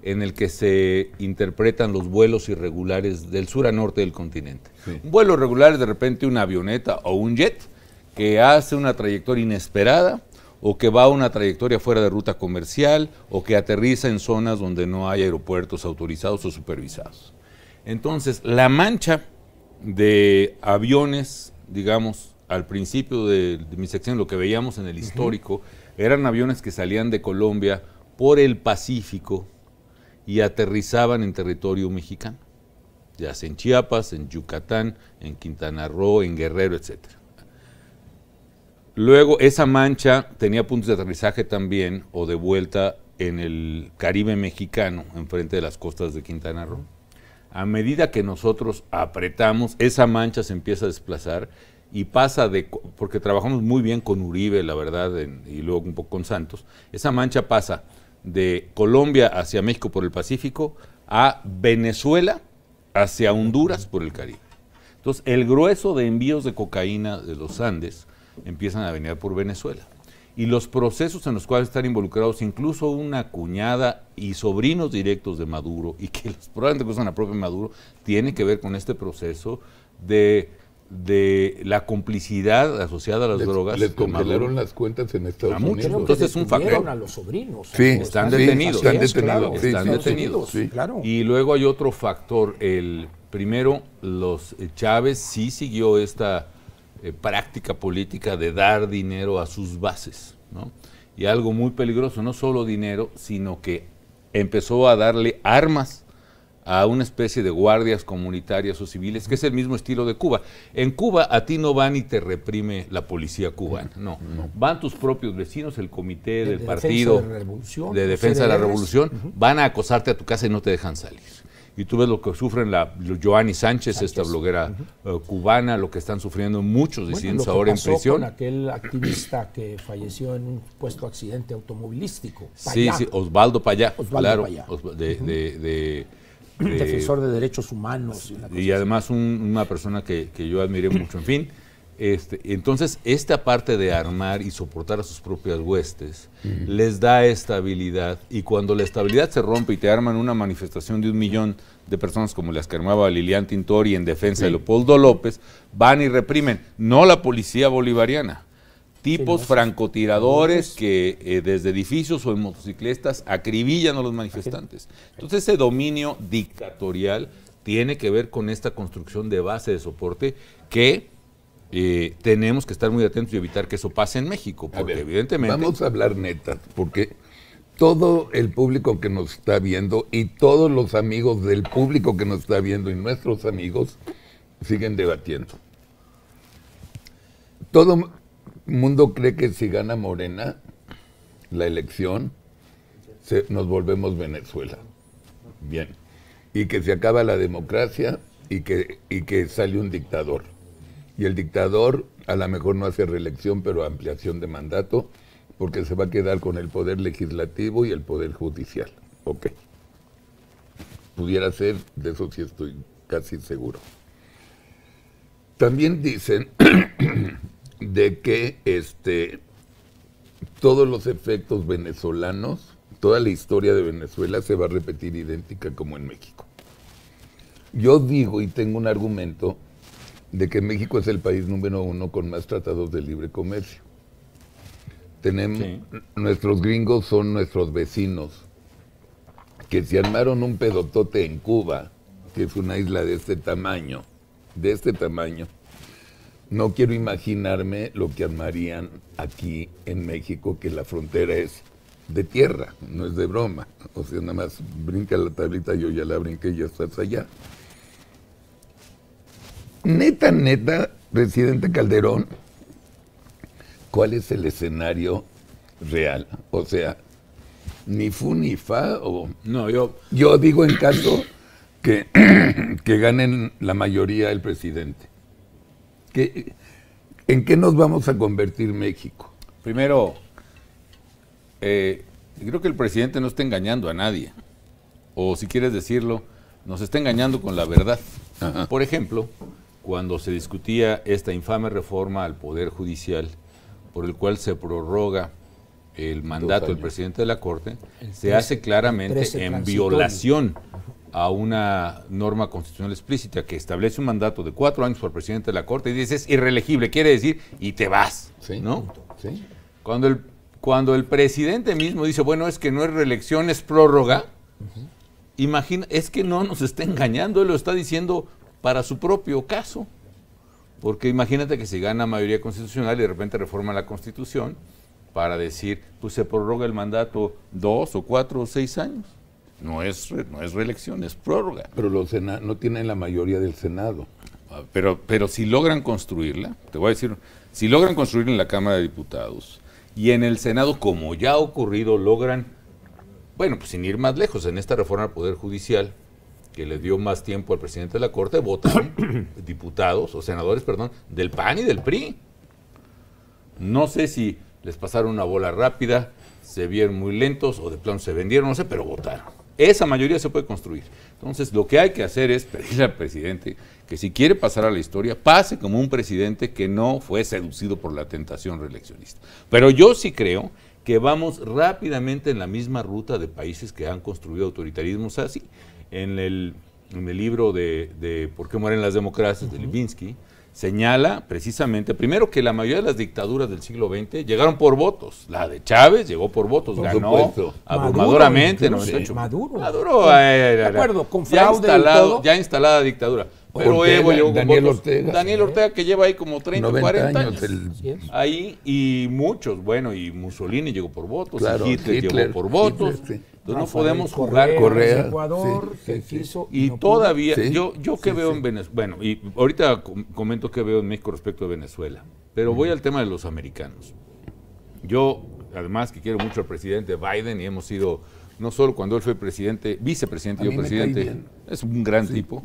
en el que se interpretan los vuelos irregulares del sur a norte del continente. Un vuelo regular es de repente una avioneta o un jet que hace una trayectoria inesperada o que va a una trayectoria fuera de ruta comercial o que aterriza en zonas donde no hay aeropuertos autorizados o supervisados. Entonces, la mancha de aviones, digamos, al principio de, mi sección, lo que veíamos en el histórico, eran aviones que salían de Colombia por el Pacífico, y aterrizaban en territorio mexicano, ya sea en Chiapas, en Yucatán, en Quintana Roo, en Guerrero, etc. Luego, esa mancha tenía puntos de aterrizaje también o de vuelta en el Caribe mexicano, enfrente de las costas de Quintana Roo. A medida que nosotros apretamos, esa mancha se empieza a desplazar y pasa de, porque trabajamos muy bien con Uribe, la verdad, y luego un poco con Santos, esa mancha pasa de Colombia hacia México por el Pacífico a Venezuela hacia Honduras por el Caribe. Entonces, el grueso de envíos de cocaína de los Andes empiezan a venir por Venezuela. Y los procesos en los cuales están involucrados incluso una cuñada y sobrinos directos de Maduro, y que los probablemente cruzan a propia Maduro, tiene que ver con este proceso de de la complicidad asociada a las drogas. Les tomaron las cuentas en Estados Unidos. Entonces es un factor. a los sobrinos. están, detenidos. Están detenidos. Y luego hay otro factor. El primero, los eh, Chávez sí siguió esta eh, práctica política de dar dinero a sus bases, Y algo muy peligroso, no solo dinero, sino que empezó a darle armas a una especie de guardias comunitarias o civiles, que es el mismo estilo de Cuba. En Cuba a ti no van y te reprime la policía cubana, no. Van tus propios vecinos, el comité del de partido de, revolución, de defensa de la revolución, van a acosarte a tu casa y no te dejan salir. Y tú ves lo que sufren la Joanny Sánchez, esta bloguera eh, cubana, lo que están sufriendo muchos disidentes ahora en prisión. Con aquel activista que falleció en un puesto accidente automovilístico. Sí, sí, Osvaldo Payá, de eh, defensor de derechos humanos. Y, además una persona que, yo admiré mucho, en fin. Este, entonces, esta parte de armar y soportar a sus propias huestes les da estabilidad y cuando la estabilidad se rompe y te arman una manifestación de un millón de personas como las que armaba Lilian Tintori en defensa de Leopoldo López, van y reprimen, no la policía bolivariana, tipos francotiradores que eh, desde edificios o en motocicletas acribillan a los manifestantes. Entonces ese dominio dictatorial tiene que ver con esta construcción de base de soporte que eh, tenemos que estar muy atentos y evitar que eso pase en México, evidentemente... Vamos a hablar neta, porque todo el público que nos está viendo y todos los amigos del público que nos está viendo y nuestros amigos siguen debatiendo. Todo, mundo cree que si gana Morena la elección, nos volvemos Venezuela. Bien. Y que se acaba la democracia y que, y que sale un dictador. Y el dictador a lo mejor no hace reelección, pero ampliación de mandato, porque se va a quedar con el poder legislativo y el poder judicial. Ok. Pudiera ser, de eso sí estoy casi seguro. También dicen de que este, todos los efectos venezolanos, toda la historia de Venezuela se va a repetir idéntica como en México. Yo digo y tengo un argumento de que México es el país número uno con más tratados de libre comercio. Tenemos, Nuestros gringos son nuestros vecinos, que se armaron un pedotote en Cuba, que es una isla de este tamaño, de este tamaño, no quiero imaginarme lo que armarían aquí en México, que la frontera es de tierra, no es de broma. O sea, nada más brinca la tablita, yo ya la brinqué y ya estás allá. Neta, neta, presidente Calderón, ¿cuál es el escenario real? O sea, ni fu ni fa o... No, yo... Yo digo en caso que, que ganen la mayoría el presidente. ¿En qué nos vamos a convertir México? Primero, eh, creo que el presidente no está engañando a nadie. O si quieres decirlo, nos está engañando con la verdad. Por ejemplo, cuando se discutía esta infame reforma al Poder Judicial, por el cual se prorroga el mandato del presidente de la Corte, se hace claramente en violación a una norma constitucional explícita que establece un mandato de cuatro años por presidente de la Corte y dices irrelegible, quiere decir y te vas, ¿no? Cuando el, cuando el presidente mismo dice, bueno, es que no es reelección, es prórroga, imagina, es que no nos está engañando, él lo está diciendo para su propio caso. Porque imagínate que se gana mayoría constitucional y de repente reforma la constitución para decir, pues se prorroga el mandato dos o cuatro o seis años. No es, no es reelección, es prórroga. Pero los no tienen la mayoría del Senado. Ah, pero, pero si logran construirla, te voy a decir, si logran construirla en la Cámara de Diputados y en el Senado, como ya ha ocurrido, logran, bueno, pues sin ir más lejos, en esta reforma al Poder Judicial, que le dio más tiempo al presidente de la Corte, votaron diputados o senadores, perdón, del PAN y del PRI. No sé si les pasaron una bola rápida, se vieron muy lentos o de plano se vendieron, no sé, pero votaron. Esa mayoría se puede construir. Entonces, lo que hay que hacer es pedirle al presidente que si quiere pasar a la historia, pase como un presidente que no fue seducido por la tentación reeleccionista. Pero yo sí creo que vamos rápidamente en la misma ruta de países que han construido autoritarismos así. En el, en el libro de, ¿Por qué mueren las democracias? de Levinsky, señala precisamente, primero que la mayoría de las dictaduras del siglo XX llegaron por votos. La de Chávez llegó por votos, ganó abrumadoramente Maduro, en Maduro. Eh, eh, acuerdo, con ya, instalado, todo. ya instalada dictadura. Pero Evo Daniel Ortega. Daniel Ortega que lleva ahí como 30 40 años. Ahí y muchos, bueno, y Mussolini llegó por votos, Hitler, llegó por votos no podemos jugar Correa. Ecuador, y, todavía, yo, yo que veo en Venezuela, bueno, y ahorita comento qué veo en México respecto a Venezuela, pero voy al tema de los americanos. Yo, además que quiero mucho al presidente Biden y hemos sido, no solo cuando él fue presidente, vicepresidente y yo presidente, es un gran tipo,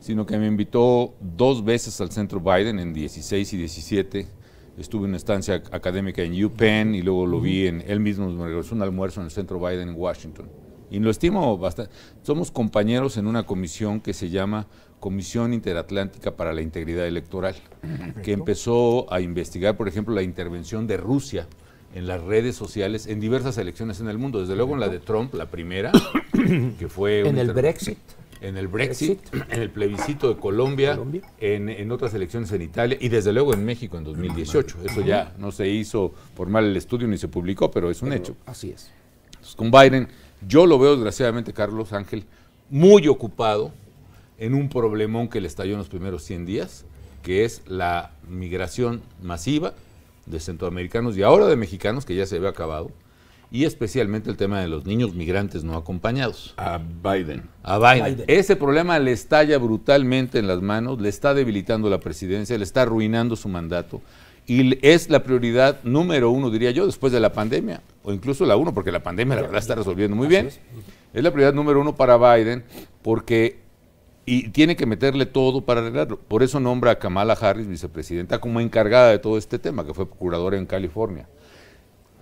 sino que me invitó dos veces al centro Biden en 16 y 17 estuve en una estancia académica en UPenn y luego lo vi en, él mismo me regresó un almuerzo en el centro Biden en Washington. Y lo estimo bastante. Somos compañeros en una comisión que se llama Comisión Interatlántica para la Integridad Electoral, que empezó a investigar, por ejemplo, la intervención de Rusia en las redes sociales en diversas elecciones en el mundo. Desde luego en la de Trump, la primera, que fue... En el Brexit en el Brexit, en el plebiscito de Colombia, En, otras elecciones en Italia y desde luego en México en 2018. Eso ya no se hizo formal el estudio ni se publicó, pero es un hecho. Así es. Entonces, con Biden, yo lo veo desgraciadamente, Carlos Ángel, muy ocupado en un problemón que le estalló en los primeros 100 días, que es la migración masiva de centroamericanos y ahora de mexicanos, que ya se había acabado, y especialmente el tema de los niños migrantes no acompañados. A Biden. A Biden. Ese problema le estalla brutalmente en las manos, le está debilitando la presidencia, le está arruinando su mandato y es la prioridad número uno, diría yo, después de la pandemia, o incluso la uno, porque la pandemia la verdad está resolviendo muy bien. Es. la prioridad número uno para Biden, porque y tiene que meterle todo para arreglarlo. Por eso nombra a Kamala Harris, vicepresidenta, como encargada de todo este tema, que fue procuradora en California.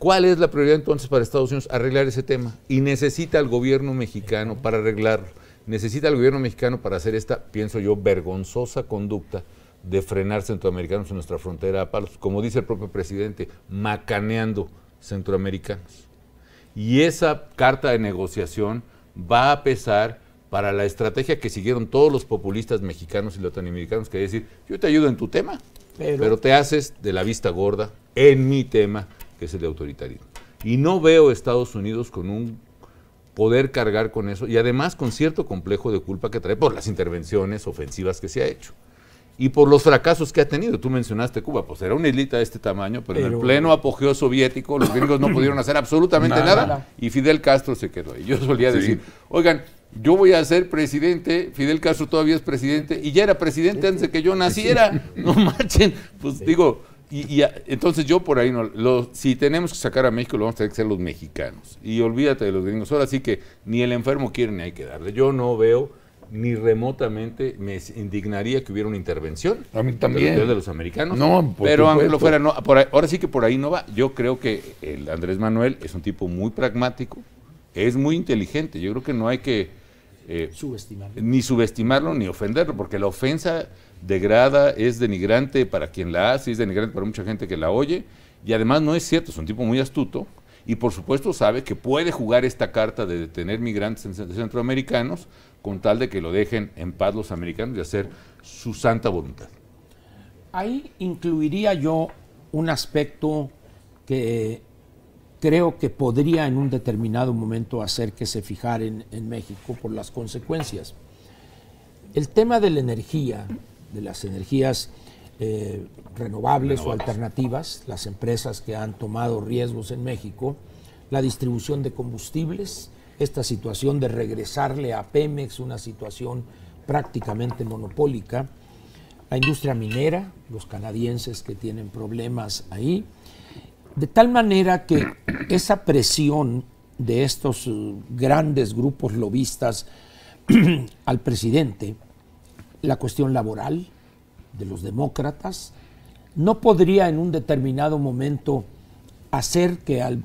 ¿Cuál es la prioridad entonces para Estados Unidos? Arreglar ese tema. Y necesita al gobierno mexicano para arreglarlo. Necesita al gobierno mexicano para hacer esta, pienso yo, vergonzosa conducta de frenar centroamericanos en nuestra frontera a Como dice el propio presidente, macaneando centroamericanos. Y esa carta de negociación va a pesar para la estrategia que siguieron todos los populistas mexicanos y latinoamericanos, que es decir, yo te ayudo en tu tema, pero te haces de la vista gorda en mi tema que es el de autoritarismo. Y no veo Estados Unidos con un poder cargar con eso y además con cierto complejo de culpa que trae por las intervenciones ofensivas que se ha hecho y por los fracasos que ha tenido. Tú mencionaste Cuba, pues era una islita de este tamaño, pero, en el pleno apogeo soviético los gringos no pudieron hacer absolutamente nada, y Fidel Castro se quedó ahí. Yo solía decir, oigan, yo voy a ser presidente, Fidel Castro todavía es presidente y ya era presidente antes de que yo naciera, no marchen, pues digo y, entonces yo por ahí no. Lo, si tenemos que sacar a México, lo vamos a tener que ser los mexicanos. Y olvídate de los gringos. Ahora sí que ni el enfermo quiere ni hay que darle. Yo no veo ni remotamente me indignaría que hubiera una intervención. A mí también. De, los americanos. No, por Pero aunque lo fuera, ahora sí que por ahí no va. Yo creo que el Andrés Manuel es un tipo muy pragmático, es muy inteligente. Yo creo que no hay que. Eh, subestimarlo. Ni subestimarlo ni ofenderlo, porque la ofensa degrada, es denigrante para quien la hace, es denigrante para mucha gente que la oye, y además no es cierto, es un tipo muy astuto, y por supuesto sabe que puede jugar esta carta de detener migrantes centroamericanos con tal de que lo dejen en paz los americanos y hacer su santa voluntad. Ahí incluiría yo un aspecto que creo que podría en un determinado momento hacer que se fijaren en México por las consecuencias. El tema de la energía de las energías renovables, eh, renovables o alternativas, las empresas que han tomado riesgos en México, la distribución de combustibles, esta situación de regresarle a Pemex, una situación prácticamente monopólica, la industria minera, los canadienses que tienen problemas ahí, de tal manera que esa presión de estos eh, grandes grupos lobistas al presidente, la cuestión laboral de los demócratas, no podría en un determinado momento hacer que al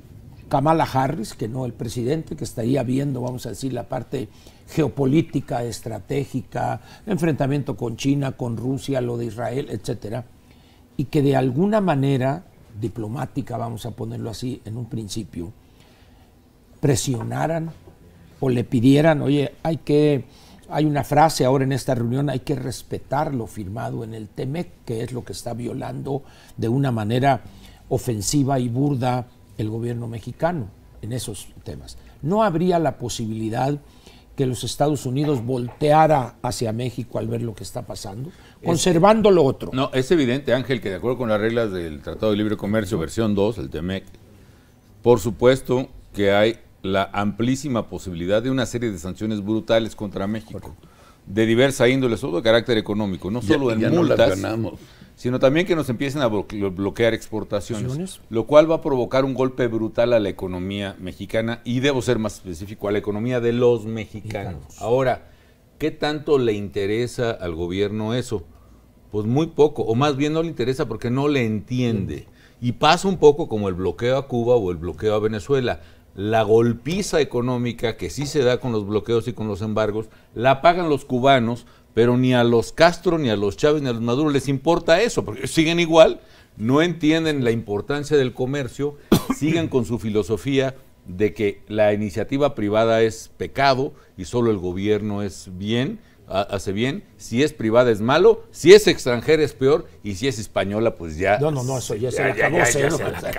Kamala Harris, que no el presidente, que estaría viendo, vamos a decir, la parte geopolítica, estratégica, enfrentamiento con China, con Rusia, lo de Israel, etcétera, y que de alguna manera diplomática, vamos a ponerlo así, en un principio, presionaran o le pidieran, oye, hay que hay una frase ahora en esta reunión, hay que respetar lo firmado en el TEMEC, que es lo que está violando de una manera ofensiva y burda el gobierno mexicano en esos temas. No habría la posibilidad que los Estados Unidos volteara hacia México al ver lo que está pasando, conservando lo otro. No, es evidente, Ángel, que de acuerdo con las reglas del Tratado de Libre Comercio, versión 2, el TEMEC, por supuesto que hay la amplísima posibilidad de una serie de sanciones brutales contra México, de diversa índole, todo de carácter económico, no solo en multas, sino también que nos empiecen a bloquear exportaciones, lo cual va a provocar un golpe brutal a la economía mexicana y debo ser más específico, a la economía de los mexicanos. Ahora, ¿qué tanto le interesa al gobierno eso? Pues muy poco, o más bien no le interesa porque no le entiende. Y pasa un poco como el bloqueo a Cuba o el bloqueo a Venezuela la golpiza económica que sí se da con los bloqueos y con los embargos, la pagan los cubanos, pero ni a los Castro, ni a los Chávez, ni a los Maduro les importa eso, porque siguen igual, no entienden la importancia del comercio, siguen con su filosofía de que la iniciativa privada es pecado y solo el gobierno es bien hace bien, si es privada es malo, si es extranjera es peor y si es española pues ya... No, no, no, eso ya, se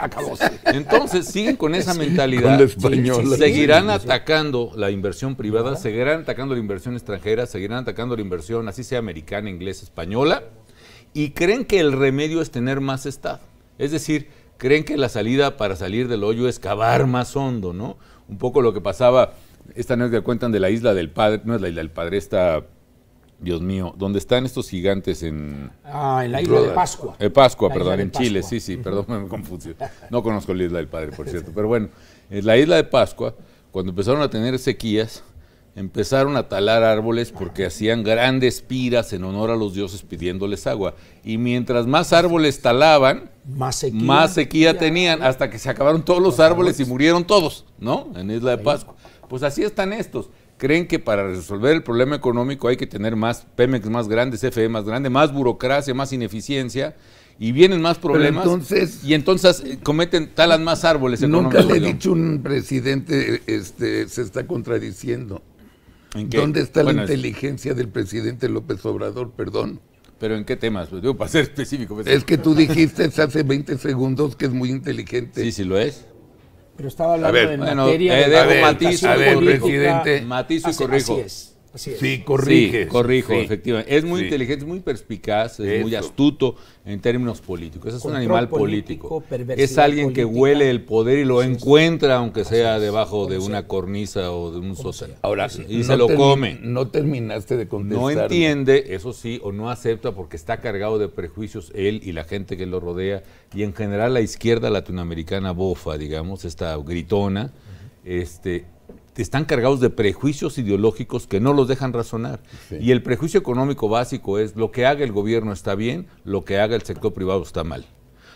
acabó. Entonces siguen con esa mentalidad, con seguirán atacando la inversión privada, seguirán atacando la inversión extranjera, seguirán atacando la inversión, así sea americana, inglesa, española, y creen que el remedio es tener más Estado. Es decir, creen que la salida para salir del hoyo es cavar más hondo, ¿no? Un poco lo que pasaba... Esta noche cuentan de la isla del padre, no es la isla del padre, esta Dios mío, ¿dónde están estos gigantes en... Ah, en la isla de Pascua. En Pascua, perdón, en Chile, sí, sí, perdón, me confundí. No conozco la isla del Padre, por cierto, pero bueno, en la isla de Pascua, cuando empezaron a tener sequías, empezaron a talar árboles porque hacían grandes piras en honor a los dioses pidiéndoles agua. Y mientras más árboles talaban, más sequía, más sequía tenían, hasta que se acabaron todos los árboles y murieron todos, ¿no? En la Isla de Pascua. Pues así están estos creen que para resolver el problema económico hay que tener más Pemex más grande, CFE más grande, más burocracia, más ineficiencia y vienen más problemas. y entonces eh, cometen, talan más árboles. Nunca le he dicho un presidente este, se está contradiciendo. ¿En qué? ¿Dónde está la inteligencia del presidente López Obrador? Perdón. ¿Pero en qué temas? Pues digo, para ser específico. Pues, es que tú dijiste hace 20 segundos que es muy inteligente. Sí, sí lo es. Pero estaba hablando de eh, materia Sí, corrige. Sí, corrijo, efectivamente. Es muy inteligente, es muy perspicaz, es muy astuto en términos políticos. Es un animal político. es alguien que huele el poder y lo encuentra, aunque sea debajo de una cornisa o de un sótano. Ahora sí. Y se lo come. No terminaste de contestar. No entiende, eso sí, o no acepta porque está cargado de prejuicios él y la gente que lo rodea. Y en general la izquierda latinoamericana bofa, digamos, esta gritona. Este, están cargados de prejuicios ideológicos que no los dejan razonar. Y el prejuicio económico básico es lo que haga el gobierno está bien, lo que haga el sector privado está mal.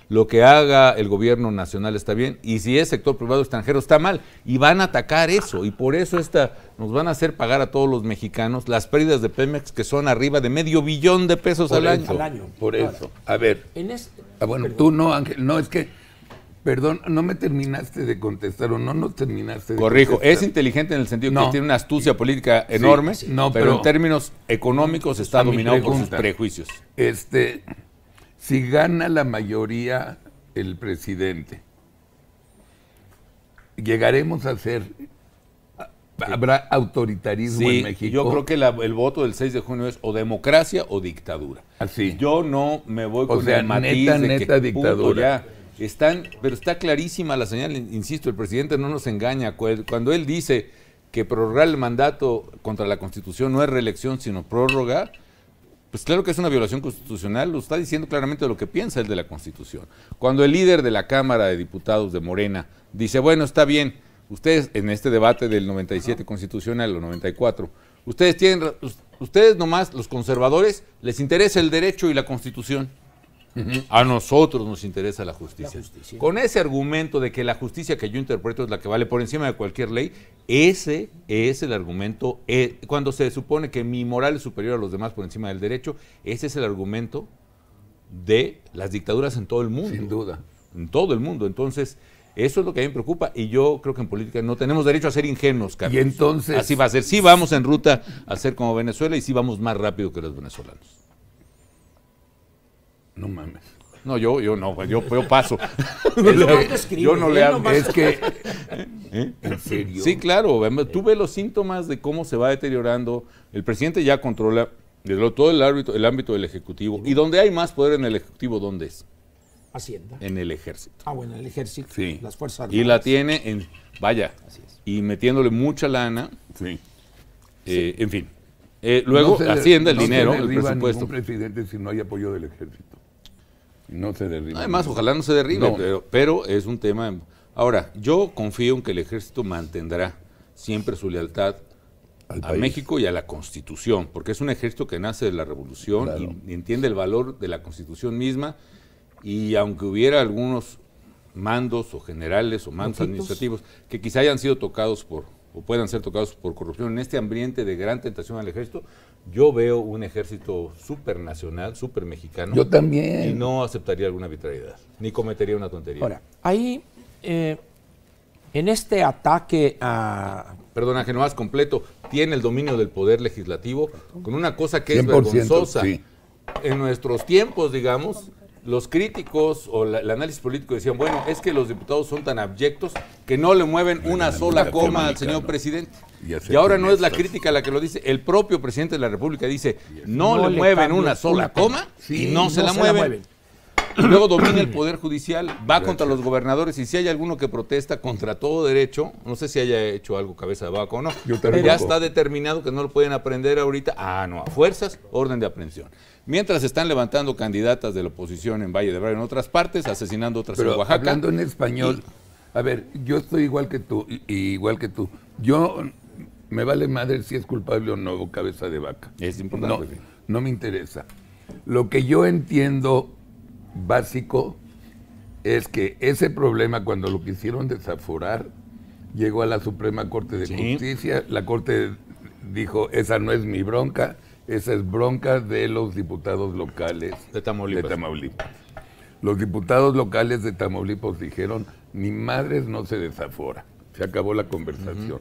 Lo que haga el gobierno nacional está bien y si es sector privado extranjero está mal. Y van a atacar eso y por eso esta, nos van a hacer pagar a todos los mexicanos las pérdidas de Pemex que son arriba de medio billón de pesos al, año. Por eso. A ver. En ah, bueno, tú no, Ángel, no es que Perdón, no me terminaste de contestar o no nos terminaste de Corrijo, es inteligente en el sentido que tiene una astucia política enorme, pero, en términos económicos está dominado con por sus prejuicios. Este, si gana la mayoría el presidente, llegaremos a ser ¿Habrá autoritarismo en México? Yo creo que el voto del 6 de junio es o democracia o dictadura. Así. Yo no me voy con sea, neta, neta dictadura. Están, pero está clarísima la señal, insisto, el presidente no nos engaña. Cuando él dice que prorrogar el mandato contra la Constitución no es reelección, sino prórroga, pues claro que es una violación constitucional, lo está diciendo claramente lo que piensa él de la Constitución. Cuando el líder de la Cámara de Diputados de Morena dice, bueno, está bien, ustedes en este debate del 97 constitucional o 94, ustedes tienen, ustedes nomás, los conservadores, les interesa el derecho y la Constitución. A nosotros nos interesa la justicia. Con ese argumento de que la justicia que yo interpreto es la que vale por encima de cualquier ley, ese es el argumento, eh, cuando se supone que mi moral es superior a los demás por encima del derecho, ese es el argumento de las dictaduras en todo el mundo. Sin duda. En todo el mundo. Entonces, eso es lo que a mí me preocupa y yo creo que en política no tenemos derecho a ser ingenuos, Y entonces... Así va a ser. Sí vamos en ruta a ser como Venezuela y sí vamos más rápido que los venezolanos. No mames. No, yo, yo no, yo, yo paso. yo, no le ¿eh? hablo. es que. ¿eh? ¿En serio? Sí, claro. Tú eh. ves los síntomas de cómo se va deteriorando. El presidente ya controla desde todo el ámbito, el ámbito del Ejecutivo. ¿Y donde hay más poder en el Ejecutivo, dónde es? Hacienda. En el Ejército. Ah, bueno, el Ejército. Sí. Las Fuerzas Y la tiene en. Vaya. Y metiéndole mucha lana. Sí. En fin. luego, Hacienda, el dinero, el presupuesto. presidente si no hay apoyo del Ejército. No se derriba. Además, ojalá no se derribe, Pero, es un tema. Ahora, yo confío en que el ejército mantendrá siempre su lealtad a México y a la Constitución, porque es un ejército que nace de la revolución y, entiende el valor de la Constitución misma. Y aunque hubiera algunos mandos o generales o mandos administrativos que quizá hayan sido tocados por o puedan ser tocados por corrupción en este ambiente de gran tentación al ejército, yo veo un ejército supernacional, super mexicano. Yo también. Y no aceptaría alguna arbitrariedad, ni cometería una tontería. Ahora, ahí, eh, en este ataque a... Perdona, que no completo, tiene el dominio del poder legislativo con una cosa que es vergonzosa. En nuestros tiempos, digamos, los críticos o el análisis político decían, bueno, es que los diputados son tan abyectos que no le mueven una sola coma al señor presidente. Y, ahora no es la crítica la que lo dice, el propio presidente de la República dice, no, le, mueven una sola coma, y no, se, la, mueven. Luego domina el Poder Judicial, va contra los gobernadores y si hay alguno que protesta contra todo derecho, no sé si haya hecho algo cabeza de vaca o no, ya está determinado que no lo pueden aprender ahorita. Ah, no, a fuerzas, orden de aprehensión. Mientras están levantando candidatas de la oposición en Valle de Bravo en otras partes, asesinando otras en Oaxaca. Hablando en español, a ver, yo estoy igual que tú, igual que tú. Yo me vale madre si es culpable o no, cabeza de vaca. Es importante. no me interesa. Lo que yo entiendo básico es que ese problema cuando lo quisieron desaforar llegó a la Suprema Corte de Justicia, la Corte dijo, esa no es mi bronca, esa es bronca de los diputados locales de Tamaulipas. Los diputados locales de Tamaulipas dijeron, ni madres no se desafora. Se acabó la conversación.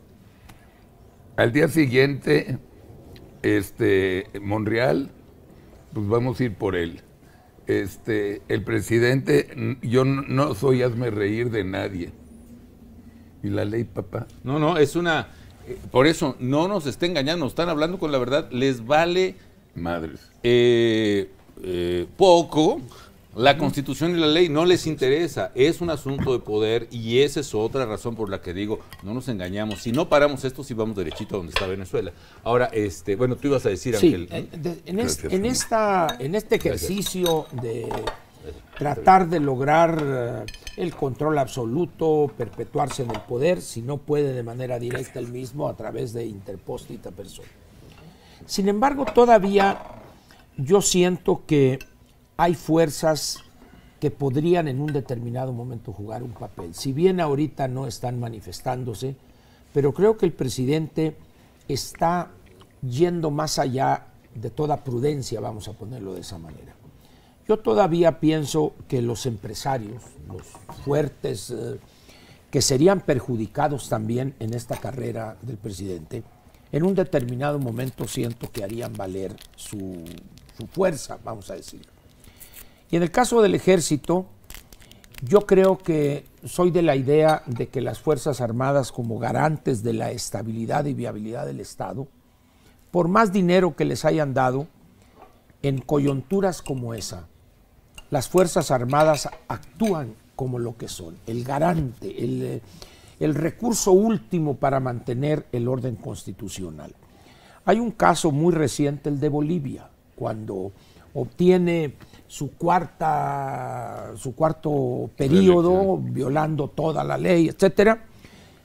Al día siguiente, este, Monreal, pues vamos a ir por él este, el presidente, yo no soy hazme reír de nadie. ¿Y la ley, papá? No, no, es una... Eh, por eso, no nos estén engañando, están hablando con la verdad, les vale... Madres. Eh, eh, poco la constitución y la ley no les interesa, es un asunto de poder y esa es otra razón por la que digo, no nos engañamos, si no paramos esto, si vamos derechito a donde está Venezuela. Ahora, este, bueno, tú ibas a decir, Ángel. Eh, en, esta, en este ejercicio de tratar de lograr eh, el control absoluto, perpetuarse en el poder, si no puede de manera directa el mismo a través de interpósita persona. Sin embargo, todavía yo siento que hay fuerzas que podrían en un determinado momento jugar un papel. Si bien ahorita no están manifestándose, pero creo que el presidente está yendo más allá de toda prudencia, vamos a ponerlo de esa manera. Yo todavía pienso que los empresarios, los fuertes, eh, que serían perjudicados también en esta carrera del presidente, en un determinado momento siento que harían valer su fuerza, vamos a decirlo. Y en el caso del ejército, yo creo que soy de la idea de que las Fuerzas Armadas como garantes de la estabilidad y viabilidad del Estado, por más dinero que les hayan dado, en coyunturas como esa, las Fuerzas Armadas actúan como lo que son, el garante, el, el recurso último para mantener el orden constitucional. Hay un caso muy reciente, el de Bolivia, cuando obtiene su, cuarta, su cuarto periodo, violando toda la ley, etcétera.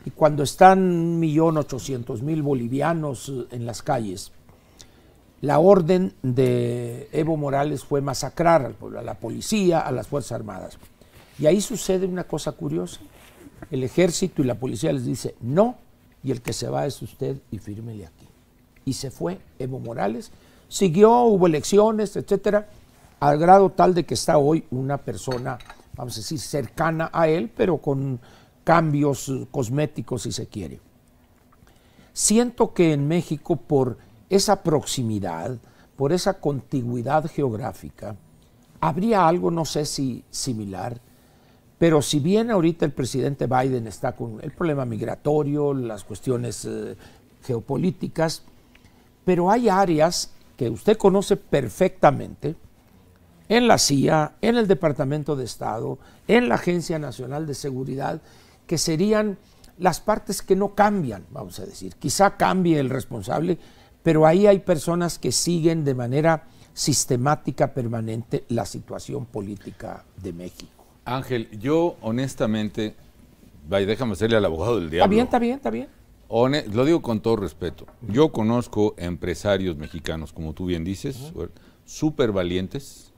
Y cuando están 1.800.000 bolivianos eh, en las calles, la orden de Evo Morales fue masacrar a la policía, a las Fuerzas Armadas. Y ahí sucede una cosa curiosa. El ejército y la policía les dice no, y el que se va es usted y fírmele aquí. Y se fue Evo Morales. Siguió, hubo elecciones, etcétera al grado tal de que está hoy una persona, vamos a decir, cercana a él, pero con cambios cosméticos si se quiere. Siento que en México por esa proximidad, por esa contigüidad geográfica, habría algo, no sé si similar, pero si bien ahorita el presidente Biden está con el problema migratorio, las cuestiones eh, geopolíticas, pero hay áreas que usted conoce perfectamente, en la CIA, en el Departamento de Estado, en la Agencia Nacional de Seguridad, que serían las partes que no cambian, vamos a decir. Quizá cambie el responsable, pero ahí hay personas que siguen de manera sistemática, permanente, la situación política de México. Ángel, yo honestamente, vaya, déjame hacerle al abogado del diablo. Está bien, está bien, está bien. lo digo con todo respeto. Yo conozco empresarios mexicanos, como tú bien dices, súper valientes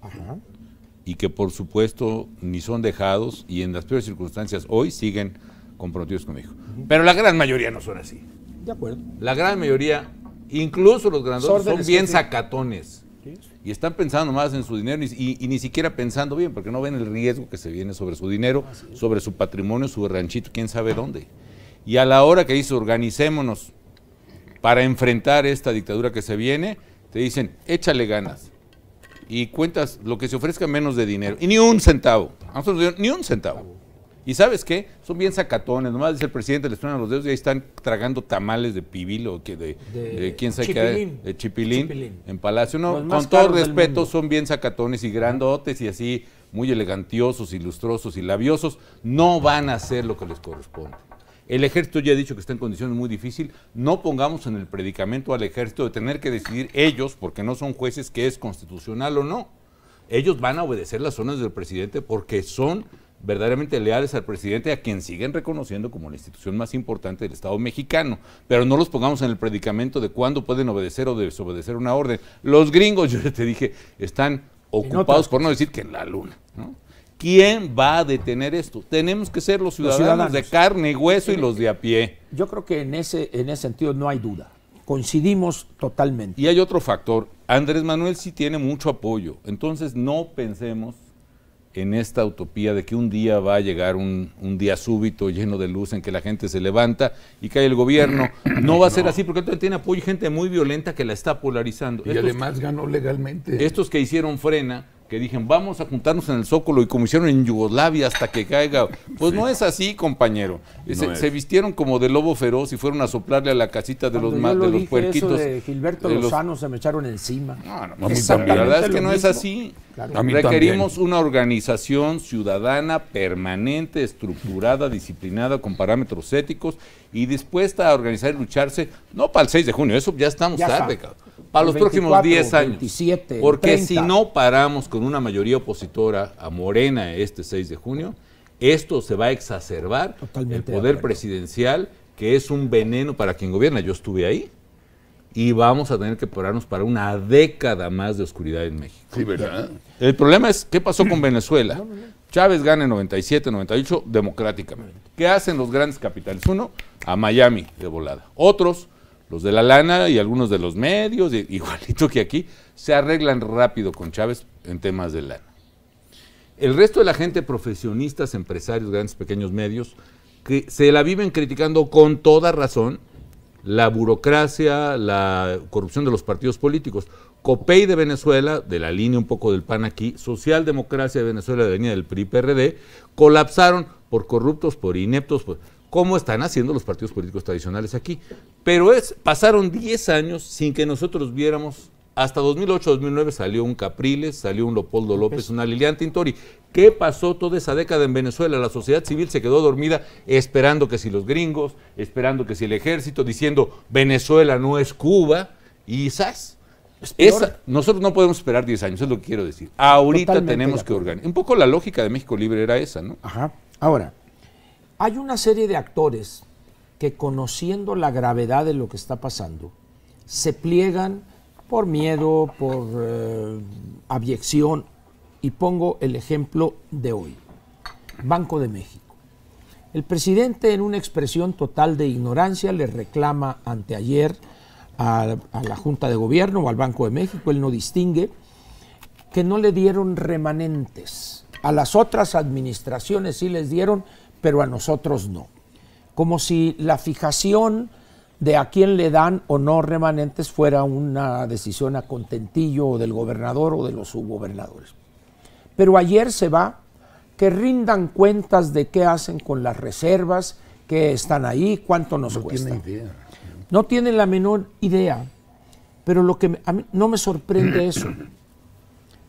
y que por supuesto ni son dejados y en las peores circunstancias hoy siguen comprometidos conmigo. Pero la gran mayoría no son así. De acuerdo. La gran mayoría, incluso los grandes, son bien sacatones. Y están pensando más en su dinero y, ni siquiera pensando bien, porque no ven el riesgo que se viene sobre su dinero, sobre su patrimonio, su ranchito, quién sabe dónde. Y a la hora que dice organicémonos para enfrentar esta dictadura que se viene, te dicen, échale ganas y cuentas lo que se ofrezca menos de dinero. Y ni un centavo. A nosotros ni un centavo. Y sabes qué? Son bien sacatones. Nomás dice el presidente, les suenan los dedos y ahí están tragando tamales de pibil o que de, de, quién sabe qué. De chipilín, En Palacio. No, con todo respeto, son bien sacatones y grandotes y así, muy elegantiosos ilustrosos y labiosos. No van a hacer lo que les corresponde. El ejército ya ha dicho que está en condiciones muy difíciles. No pongamos en el predicamento al ejército de tener que decidir ellos, porque no son jueces, que es constitucional o no. Ellos van a obedecer las zonas del presidente porque son verdaderamente leales al presidente, a quien siguen reconociendo como la institución más importante del Estado mexicano. Pero no los pongamos en el predicamento de cuándo pueden obedecer o desobedecer una orden. Los gringos, yo ya te dije, están ocupados, por no decir que en la luna. ¿no? ¿Quién va a detener esto? Tenemos que ser los ciudadanos, de carne y hueso y los de a pie. Yo creo que en ese, en ese sentido no hay duda. Coincidimos totalmente. Y hay otro factor. Andrés Manuel sí tiene mucho apoyo. Entonces no pensemos en esta utopía de que un día va a llegar un, día súbito lleno de luz en que la gente se levanta y cae el gobierno. No va a ser así porque entonces tiene apoyo y gente muy violenta que la está polarizando. Y además ganó legalmente. Estos que hicieron frena que dijeron vamos a juntarnos en el Zócalo y como hicieron en Yugoslavia hasta que caiga. Pues no es así, compañero. Se, vistieron como de lobo feroz y fueron a soplarle a la casita de los, de los puerquitos. de Gilberto Lozano se me echaron encima. No, no, la verdad es que no es así. Requerimos una organización ciudadana permanente, estructurada, disciplinada, con parámetros éticos y dispuesta a organizar y lucharse, no para el 6 de junio, eso ya estamos tarde, cabrón para los próximos 10 años. porque si no paramos con una mayoría opositora a Morena este 6 de junio, esto se va a exacerbar el poder presidencial, que es un veneno para quien gobierna. Yo estuve ahí y vamos a tener que pararnos para una década más de oscuridad en México. Sí, ¿verdad? El problema es qué pasó con Venezuela. Chávez gana en 97, 98 democráticamente. ¿Qué hacen los grandes capitales? Uno, a Miami de volada. Otros, los de la lana y algunos de los medios, igualito que aquí, se arreglan rápido con Chávez en temas de lana. El resto de la gente, profesionistas, empresarios, grandes, pequeños medios, que se la viven criticando con toda razón la burocracia, la corrupción de los partidos políticos. COPEI de Venezuela, de la línea un poco del PAN aquí, Socialdemocracia de Venezuela, de la línea del PRI-PRD, colapsaron por corruptos, por ineptos, por ¿Cómo están haciendo los partidos políticos tradicionales aquí. Pero es, pasaron 10 años sin que nosotros viéramos, hasta 2008-2009 salió un Capriles, salió un Lopoldo López, una Lilian Tintori. ¿Qué pasó toda esa década en Venezuela? La sociedad civil se quedó dormida esperando que si los gringos, esperando que si el ejército, diciendo Venezuela no es Cuba, y quizás. nosotros no podemos esperar 10 años, es lo que quiero decir. Ahorita tenemos que organizar. Un poco la lógica de México Libre era esa, ¿no? Ajá. Ahora, hay una serie de actores que conociendo la gravedad de lo que está pasando, se pliegan por miedo, por eh, abyección, y pongo el ejemplo de hoy, Banco de México. El presidente en una expresión total de ignorancia le reclama anteayer a, a la Junta de Gobierno o al Banco de México, él no distingue, que no le dieron remanentes. A las otras administraciones sí les dieron pero a nosotros no. Como si la fijación de a quién le dan o no remanentes fuera una decisión a contentillo del gobernador o de los subgobernadores. Pero ayer se va que rindan cuentas de qué hacen con las reservas, qué están ahí, cuánto nos no cuesta. Tienen No tienen la menor idea, pero lo que a mí no me sorprende eso.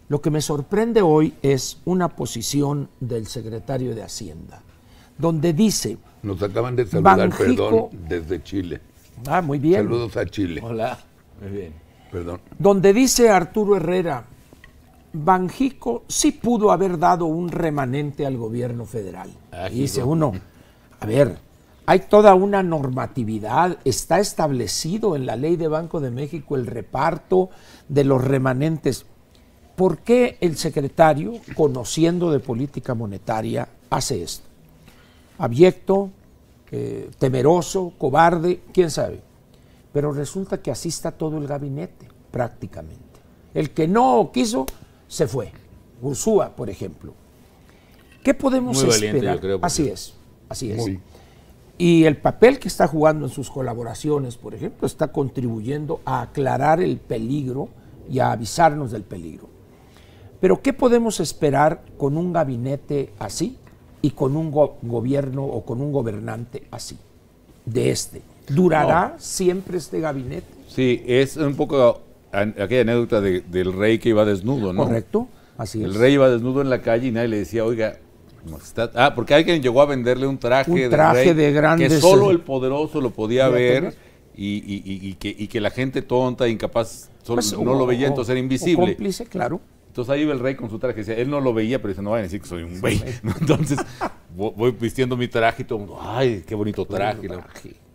Lo que me sorprende hoy es una posición del secretario de Hacienda donde dice... Nos acaban de saludar, perdón, desde Chile. Ah, muy bien. Saludos a Chile. Hola, muy bien. Perdón. Donde dice Arturo Herrera, Banjico sí pudo haber dado un remanente al gobierno federal. Ah, y dice uno, a ver, hay toda una normatividad, está establecido en la ley de Banco de México el reparto de los remanentes. ¿Por qué el secretario, conociendo de política monetaria, hace esto? abyecto, temeroso, cobarde, quién sabe. Pero resulta que así está todo el gabinete, prácticamente. El que no quiso, se fue. Ursúa, por ejemplo. ¿Qué podemos esperar? así es, así es. Y el papel que está jugando en sus colaboraciones, por ejemplo, está contribuyendo a aclarar el peligro y a avisarnos del peligro. Pero ¿qué podemos esperar con un gabinete así? y con un gobierno o con un gobernante así, de este. ¿Durará siempre este gabinete? Sí, es un poco aquella anécdota del rey que iba desnudo, ¿no? Correcto, así es. El rey iba desnudo en la calle y nadie le decía, oiga, Majestad. Ah, porque alguien llegó a venderle un traje, de, rey que solo el poderoso lo podía ver y, que, la gente tonta, incapaz, solo, pues, no lo veía, entonces era invisible. O cómplice, claro. Entonces ahí iba el rey con su traje. él no lo veía, pero dice, no vayan a decir que soy un güey. Entonces voy vistiendo mi traje y todo mundo, ay, qué bonito traje.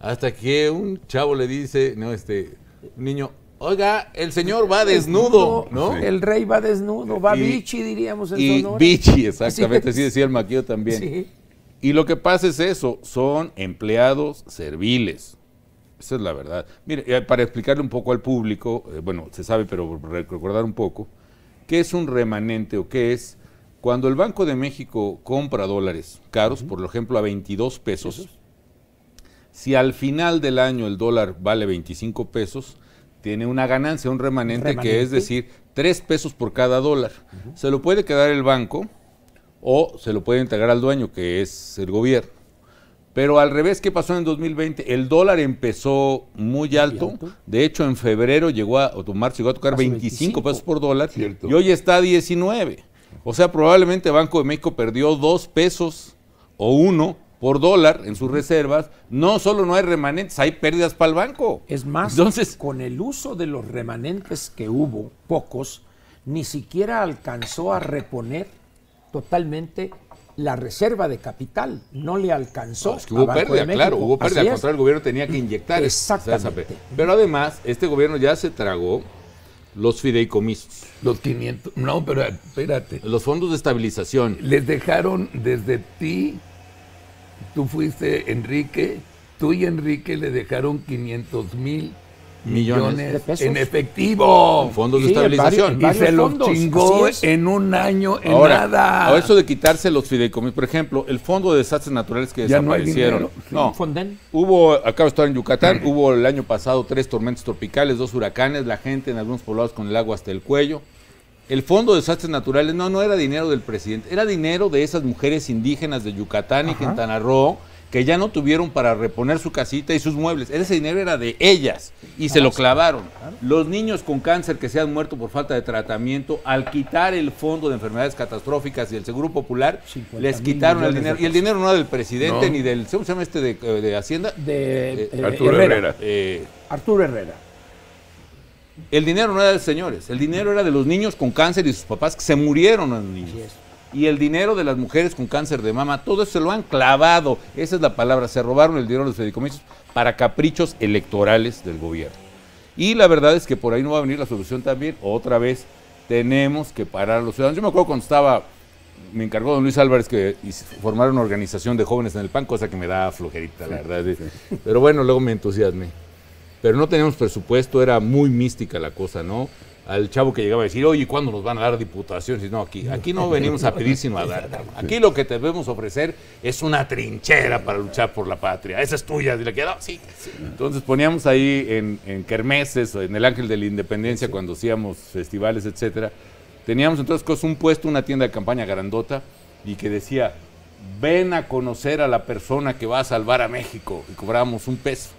Hasta que un chavo le dice, no, este, un niño, oiga, el señor va desnudo, ¿no? El rey va desnudo, va bichi, diríamos en y Bichi, exactamente, así decía el maquillo también. Y lo que pasa es eso, son empleados serviles. Esa es la verdad. Mire, eh, para explicarle un poco al público, eh, bueno, se sabe, pero recordar un poco, ¿Qué es un remanente o qué es? Cuando el Banco de México compra dólares caros, por ejemplo, a 22 pesos, si al final del año el dólar vale 25 pesos, tiene una ganancia, un remanente, que es decir, 3 pesos por cada dólar. Se lo puede quedar el banco o se lo puede entregar al dueño, que es el gobierno. Pero al revés, ¿qué pasó en 2020? El dólar empezó muy alto. De hecho, en febrero llegó a, o marzo llegó a tocar 25, pesos por dólar y hoy está a 19. O sea, probablemente Banco de México perdió 2 pesos o 1 por dólar en sus reservas. No solo no hay remanentes, hay pérdidas para el banco. Es más, Entonces, con el uso de los remanentes que hubo, pocos, ni siquiera alcanzó a reponer totalmente la reserva de capital no le alcanzó. hubo pérdida, claro, hubo pérdida. Al contrario, el gobierno tenía que inyectar. Exactamente. pero además, este gobierno ya se tragó los fideicomisos. Los 500. No, pero espérate. Los fondos de estabilización. Les dejaron desde ti, tú fuiste Enrique, tú y Enrique le dejaron 500 mil millones, de en efectivo. fondos de estabilización. y se los chingó en un año, en nada. Ahora, eso de quitarse los fideicomisos, por ejemplo, el Fondo de Desastres Naturales que ya desaparecieron. No, hay Hubo, acabo de estar en Yucatán, hubo el año pasado tres tormentas tropicales, dos huracanes, la gente en algunos poblados con el agua hasta el cuello. El Fondo de Desastres Naturales no, no era dinero del presidente, era dinero de esas mujeres indígenas de Yucatán y Quintana Roo que ya no tuvieron para reponer su casita y sus muebles. Ese dinero era de ellas y se lo clavaron. Los niños con cáncer que se han muerto por falta de tratamiento, al quitar el fondo de enfermedades catastróficas y el Seguro Popular, les quitaron el dinero. Y el dinero no era del presidente ni del. ¿Cómo se llama este de, eh, Hacienda? De eh, eh, Arturo Herrera. Arturo Herrera. El dinero no era de señores, el dinero era de los niños con cáncer y sus papás que se murieron los niños y el dinero de las mujeres con cáncer de mama, todo eso se lo han clavado. Esa es la palabra, se robaron el dinero de los fideicomisos para caprichos electorales del gobierno. Y la verdad es que por ahí no va a venir la solución también. Otra vez tenemos que parar a los ciudadanos. Yo me acuerdo cuando estaba, me encargó don Luis Álvarez que formara una organización de jóvenes en el PAN, cosa que me da flojerita, la verdad. Pero bueno, luego me entusiasmé. Pero no teníamos presupuesto, era muy mística la cosa, ¿no? al chavo que llegaba a decir, oye, ¿cuándo nos van a dar diputación? Y no, aquí, aquí no venimos a pedir sino a dar. Aquí lo que te debemos ofrecer es una trinchera para luchar por la patria. Esa es tuya. Y que no, ah, sí, Entonces poníamos ahí en, en Kermeses, en el Ángel de la Independencia, cuando hacíamos festivales, etcétera. Teníamos entonces un puesto, una tienda de campaña grandota, y que decía, ven a conocer a la persona que va a salvar a México. Y cobrábamos un peso.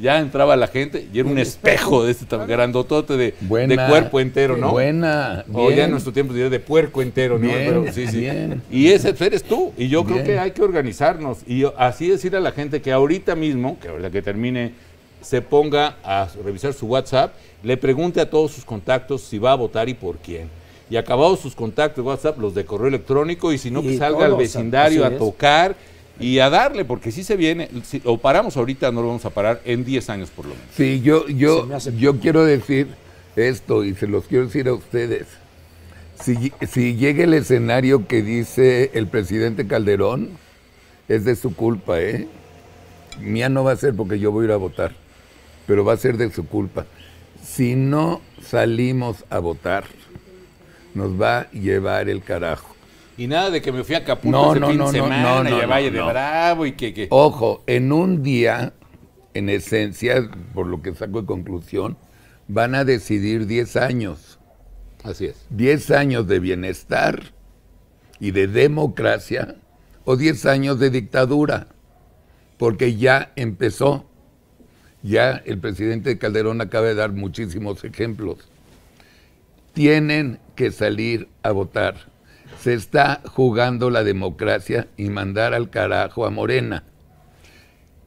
Ya entraba la gente y era un espejo de este tan grandotote de, cuerpo entero, ¿no? Buena. O ya en nuestro tiempo diría de puerco entero, ¿no? Pero, sí, sí. Y ese pues, eres tú. Y yo creo que hay que organizarnos. Y así decir a la gente que ahorita mismo, que la que termine, se ponga a revisar su WhatsApp, le pregunte a todos sus contactos si va a votar y por quién y acabados sus contactos de WhatsApp, los de correo electrónico, y si no, que salga al vecindario a tocar y a darle, porque si se viene, o paramos ahorita, no lo vamos a parar en 10 años por lo menos. Sí, yo, yo, yo quiero decir esto y se los quiero decir a ustedes. Si, si llega el escenario que dice el presidente Calderón, es de su culpa, ¿eh? Mía no va a ser porque yo voy a ir a votar, pero va a ser de su culpa. Si no salimos a votar, nos va a llevar el carajo. Y nada de que me fui a Acapulco no, fin de semana y a Valle de Bravo y que, que, Ojo, en un día, en esencia, por lo que saco de conclusión, van a decidir 10 años. Así es. 10 años de bienestar y de democracia o 10 años de dictadura, porque ya empezó. Ya el presidente Calderón acaba de dar muchísimos ejemplos. Tienen que salir a votar se está jugando la democracia y mandar al carajo a Morena.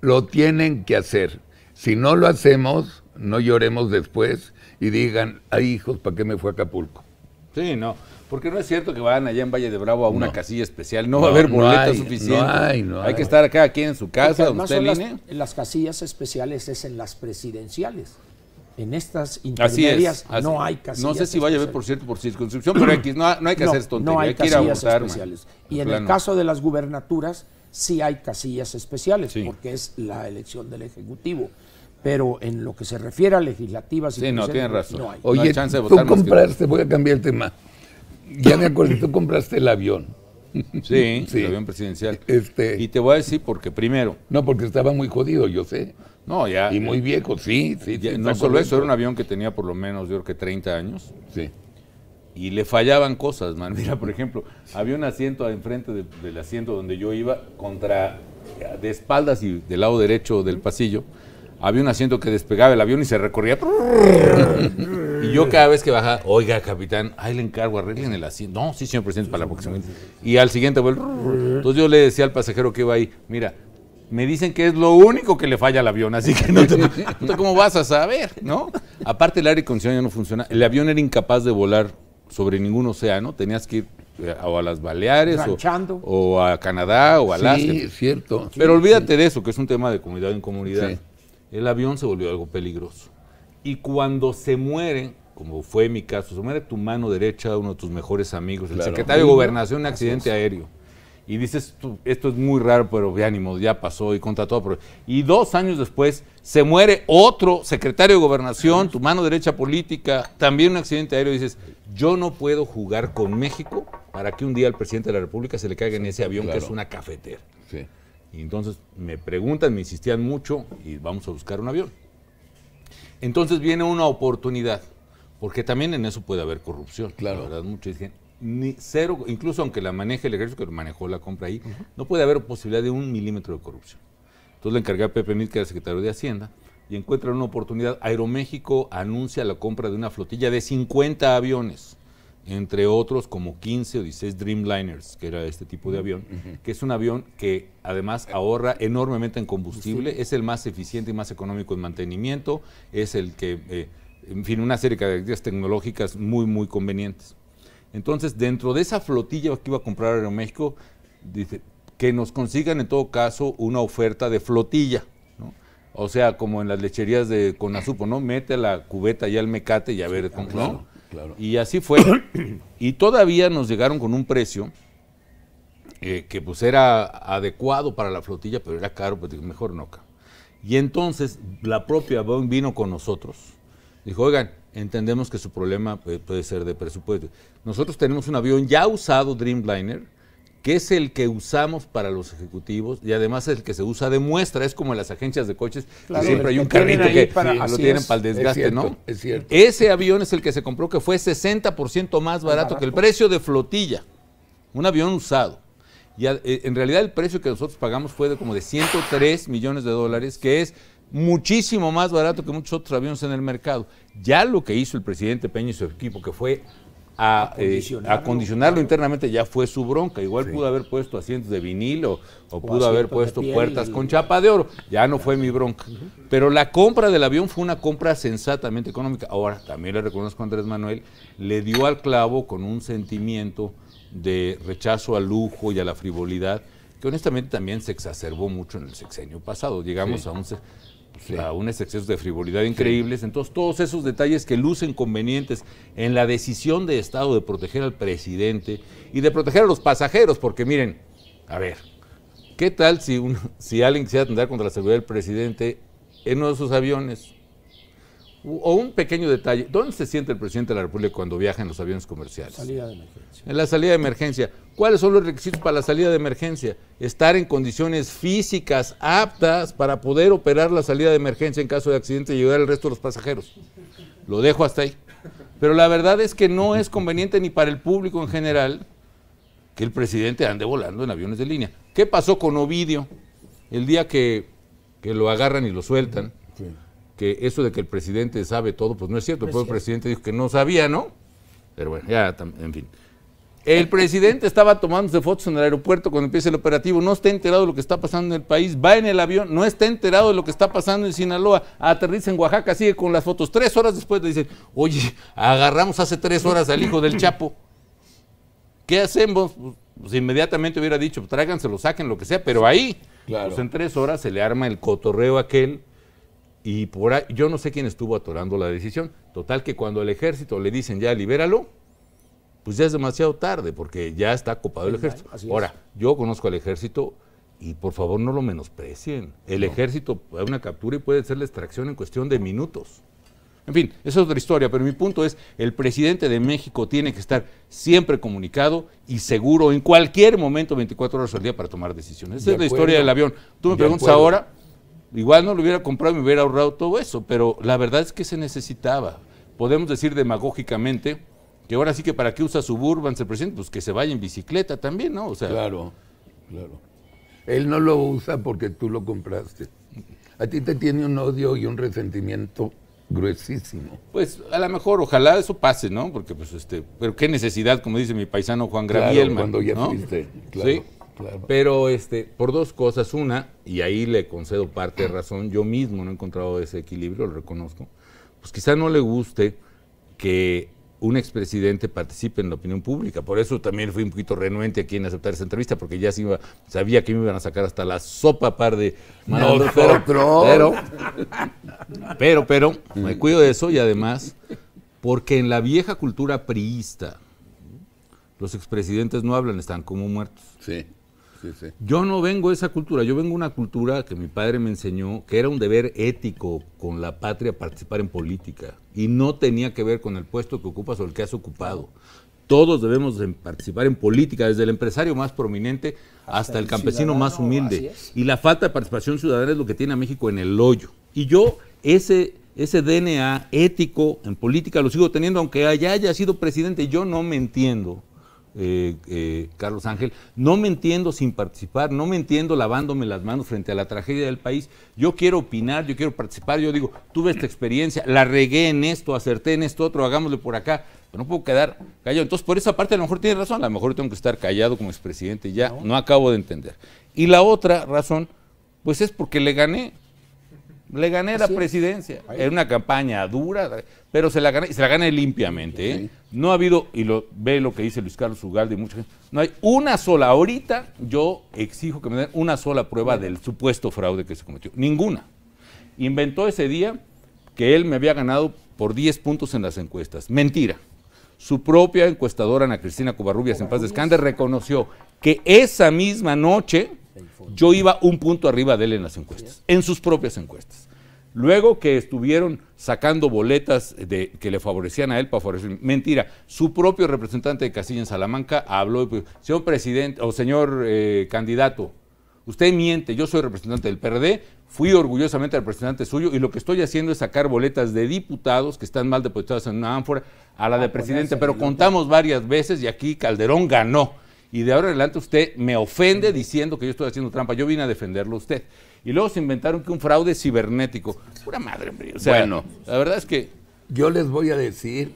Lo tienen que hacer. Si no lo hacemos, no lloremos después y digan, ay hijos, ¿para qué me fue a Acapulco? Sí, no, porque no es cierto que van allá en Valle de Bravo a una casilla especial, no, va a haber boletas hay, suficientes. Hay, que estar acá, aquí en su casa, donde usted las, las casillas especiales es en las presidenciales en estas intermedias no hay casillas. No sé si vaya a ver por cierto por circunscripción, pero no, hay que hacer esto. no hay, que ir a votar. Especiales. y en el caso de las gubernaturas sí hay casillas especiales, porque es la elección del Ejecutivo. Pero en lo que se refiere a legislativas y sí, no, tienes razón. Oye, de tú compraste, voy a cambiar el tema. Ya me acuerdo, tú compraste el avión. Sí, sí, el avión presidencial. Este, y te voy a decir porque primero. No, porque estaba muy jodido, yo sé. No, ya. Y muy eh, viejo, sí, sí. no solo eso, era un avión que tenía por lo menos, yo creo que 30 años. Sí. Y le fallaban cosas, man. Mira, por ejemplo, había un asiento enfrente frente del asiento donde yo iba, contra, de espaldas y del lado derecho del pasillo, había un asiento que despegaba el avión y se recorría. y yo cada vez que bajaba, oiga, capitán, ahí le encargo, arreglen el asiento. No, sí, señor presidente, para la próxima. Y al siguiente vuelvo. Entonces yo le decía al pasajero que iba ahí, mira, me dicen que es lo único que le falla al avión, así que no te, cómo vas a saber, ¿no? Aparte el aire ya no funciona, el avión era incapaz de volar sobre ningún océano, tenías que ir eh, a las Baleares o, a Canadá o a Alaska. Sí, cierto. Pero olvídate de eso, que es un tema de comunidad en comunidad. El avión se volvió algo peligroso. Y cuando se muere, como fue mi caso, se muere tu mano derecha, uno de tus mejores amigos, el secretario de Gobernación, un accidente aéreo y dices, esto es muy raro, pero ánimo, ya pasó y contra todo. Y dos años después se muere otro secretario de gobernación, tu mano derecha política, también un accidente aéreo, dices, yo no puedo jugar con México para que un día al presidente de la República se le caiga en ese avión que es una cafetera. Y entonces me preguntan, me insistían mucho y vamos a buscar un avión. Entonces viene una oportunidad, porque también en eso puede haber corrupción. Claro. La verdad, muchos ni cero, incluso aunque la maneje el ejército, que manejó la compra ahí, no puede haber posibilidad de un milímetro de corrupción. Entonces le encargué a Pepe Mit, que era secretario de Hacienda, y encuentra una oportunidad. Aeroméxico anuncia la compra de una flotilla de 50 aviones, entre otros como 15 o 16 Dreamliners, que era este tipo de avión, que es un avión que además ahorra enormemente en combustible, es el más eficiente y más económico en mantenimiento, es el que, eh, en fin, una serie de características tecnológicas muy, muy convenientes. Entonces, dentro de esa flotilla que iba a comprar Aeroméxico, dice, que nos consigan en todo caso una oferta de flotilla. O sea, como en las lecherías de Conazupo, ¿no? Mete la cubeta y al mecate y a ver cómo. Claro, Y así fue. y todavía nos llegaron con un precio eh, que pues era adecuado para la flotilla, pero era caro, pues mejor no. Y entonces la propia Boeing vino con nosotros. Dijo, oigan, entendemos que su problema eh, puede ser de presupuesto. Nosotros tenemos un avión ya usado, Dreamliner, que es el que usamos para los ejecutivos y además es el que se usa de muestra, es como en las agencias de coches, siempre hay un carrito que lo tienen para el desgaste, ¿no? Es cierto. Ese avión es el que se compró que fue 60% más barato, que el precio de flotilla, un avión usado. Y eh, en realidad el precio que nosotros pagamos fue de como de 103 millones de dólares, que es muchísimo más barato que muchos otros aviones en el mercado. Ya lo que hizo el presidente Peña y su equipo, que fue a, acondicionarlo, eh, internamente ya fue su bronca. Igual pudo haber puesto asientos de vinilo o, pudo haber puesto puertas con chapa de oro. Ya no fue mi bronca. Pero la compra del avión fue una compra sensatamente económica. Ahora, también le reconozco a Andrés Manuel, le dio al clavo con un sentimiento de rechazo al lujo y a la frivolidad que honestamente también se exacerbó mucho en el sexenio pasado. Llegamos a un un a unos de frivolidad increíbles. Entonces, todos esos detalles que lucen convenientes en la decisión de Estado de proteger al presidente y de proteger a los pasajeros, porque miren, a ver, ¿qué tal si, un, si alguien quisiera atender contra la seguridad del presidente en uno de sus aviones? O un pequeño detalle, ¿dónde se siente el presidente de la República cuando viaja en los aviones comerciales? Salida de emergencia. En la salida de emergencia. ¿Cuáles son los requisitos para la salida de emergencia? Estar en condiciones físicas aptas para poder operar la salida de emergencia en caso de accidente y ayudar al resto de los pasajeros. Lo dejo hasta ahí. Pero la verdad es que no es conveniente ni para el público en general que el presidente ande volando en aviones de línea. ¿Qué pasó con Ovidio el día que, que lo agarran y lo sueltan? Sí que eso de que el presidente sabe todo, pues no es cierto, pues el presidente dijo que no sabía, ¿no? Pero bueno, ya, en fin. El presidente estaba tomándose fotos en el aeropuerto cuando empieza el operativo, no está enterado de lo que está pasando en el país, va en el avión, no está enterado de lo que está pasando en Sinaloa, aterriza en Oaxaca, sigue con las fotos. Tres horas después le dicen, oye, agarramos hace tres horas al hijo del Chapo. ¿Qué hacemos? Pues, pues inmediatamente hubiera dicho, lo saquen lo que sea, pero ahí, pues en tres horas se le arma el cotorreo aquel y por ahí, yo no sé quién estuvo atorando la decisión. Total que cuando el ejército le dicen ya libéralo, pues ya es demasiado tarde porque ya está copado el ejército. Ahora, yo conozco al ejército y por favor no lo menosprecien. El ejército da una captura y puede ser la extracción en cuestión de minutos. En fin, esa es otra historia, pero mi punto es, el presidente de México tiene que estar siempre comunicado y seguro en cualquier momento, 24 horas al día, para tomar decisiones. Esa es la historia del avión. Tú me preguntas ahora, Igual no lo hubiera comprado y me hubiera ahorrado todo eso, pero la verdad es que se necesitaba. Podemos decir demagógicamente que ahora sí que para qué usa Suburban se presidente, pues que se vaya en bicicleta también, ¿no? O sea, claro, claro. Él no lo usa porque tú lo compraste. A ti te tiene un odio y un resentimiento gruesísimo. Pues a lo mejor, ojalá eso pase, ¿no? Porque pues este, pero qué necesidad, como dice mi paisano Juan Gabriel, cuando ya ¿no? ¿Sí? Pero este, por dos cosas. Una, y ahí le concedo parte de razón, yo mismo no he encontrado ese equilibrio, lo reconozco. Pues quizá no le guste que un expresidente participe en la opinión pública. Por eso también fui un poquito renuente aquí en aceptar esa entrevista, porque ya sabía que me iban a sacar hasta la sopa par de pero, pero, pero, pero, mm. me cuido de eso y además, porque en la vieja cultura priista, los expresidentes no hablan, están como muertos. Sí. Yo no vengo de esa cultura, yo vengo de una cultura que mi padre me enseñó que era un deber ético con la patria participar en política y no tenía que ver con el puesto que ocupas o el que has ocupado. Todos debemos participar en política, desde el empresario más prominente hasta, el, campesino más humilde. Y la falta de participación ciudadana es lo que tiene a México en el hoyo. Y yo ese, ese DNA ético en política lo sigo teniendo, aunque allá haya sido presidente, yo no me entiendo eh, eh, Carlos Ángel, no me entiendo sin participar, no me entiendo lavándome las manos frente a la tragedia del país. Yo quiero opinar, yo quiero participar, yo digo, tuve esta experiencia, la regué en esto, acerté en esto otro, hagámosle por acá. Pero no puedo quedar callado. Entonces, por esa parte, a lo mejor tiene razón, a lo mejor tengo que estar callado como expresidente, ya no acabo de entender. Y la otra razón, pues es porque le gané, le gané la presidencia. en una campaña dura, pero se la gané, se la limpiamente. ¿eh? No ha habido, y lo, ve lo que dice Luis Carlos Ugalde y mucha gente, no hay una sola, ahorita yo exijo que me den una sola prueba del supuesto fraude que se cometió. Ninguna. Inventó ese día que él me había ganado por 10 puntos en las encuestas. Mentira. Su propia encuestadora, Ana Cristina Cubarrubias, en paz descanse, reconoció que esa misma noche yo iba un punto arriba de él en las encuestas, en sus propias encuestas. Luego que estuvieron sacando boletas que le favorecían a él para favorecer. Mentira, su propio representante de Castilla en Salamanca habló, pues, señor presidente o señor eh, candidato, usted miente, yo soy representante del PRD, fui orgullosamente representante suyo y lo que estoy haciendo es sacar boletas de diputados que están mal depositadas en una ánfora a la de presidente, pero contamos varias veces y aquí Calderón ganó y de ahora en adelante usted me ofende diciendo que yo estoy haciendo trampa. Yo vine a defenderlo a usted. Y luego se inventaron que un fraude cibernético. Pura madre, bueno, la verdad es que. Yo les voy a decir,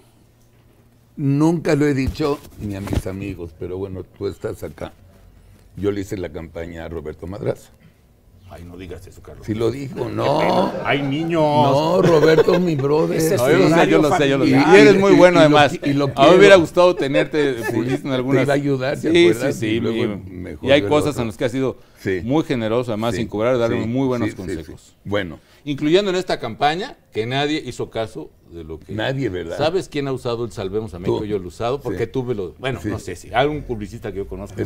nunca lo he dicho ni a mis amigos, pero bueno, tú estás acá. Yo le hice la campaña a Roberto Madrazo. Ay, no digas eso, Carlos. Si lo dijo, no. Ay, niños. No, Roberto, mi brother. no, yo, lo sé, yo lo sé, yo lo sé, Y eres muy bueno, además. lo, a mí me hubiera gustado tenerte publicista en algunas. Te iba a ayudar, sí, Sí, sí, Y, hay cosas en las que has sido muy generoso, además, sin cobrar, darme muy buenos consejos. Bueno. Incluyendo en esta campaña, que nadie hizo caso de lo que. Nadie, ¿verdad? ¿Sabes quién ha usado el Salvemos a México? Yo lo he usado porque tuve lo. Bueno, no sé si. Algún publicista que yo conozco.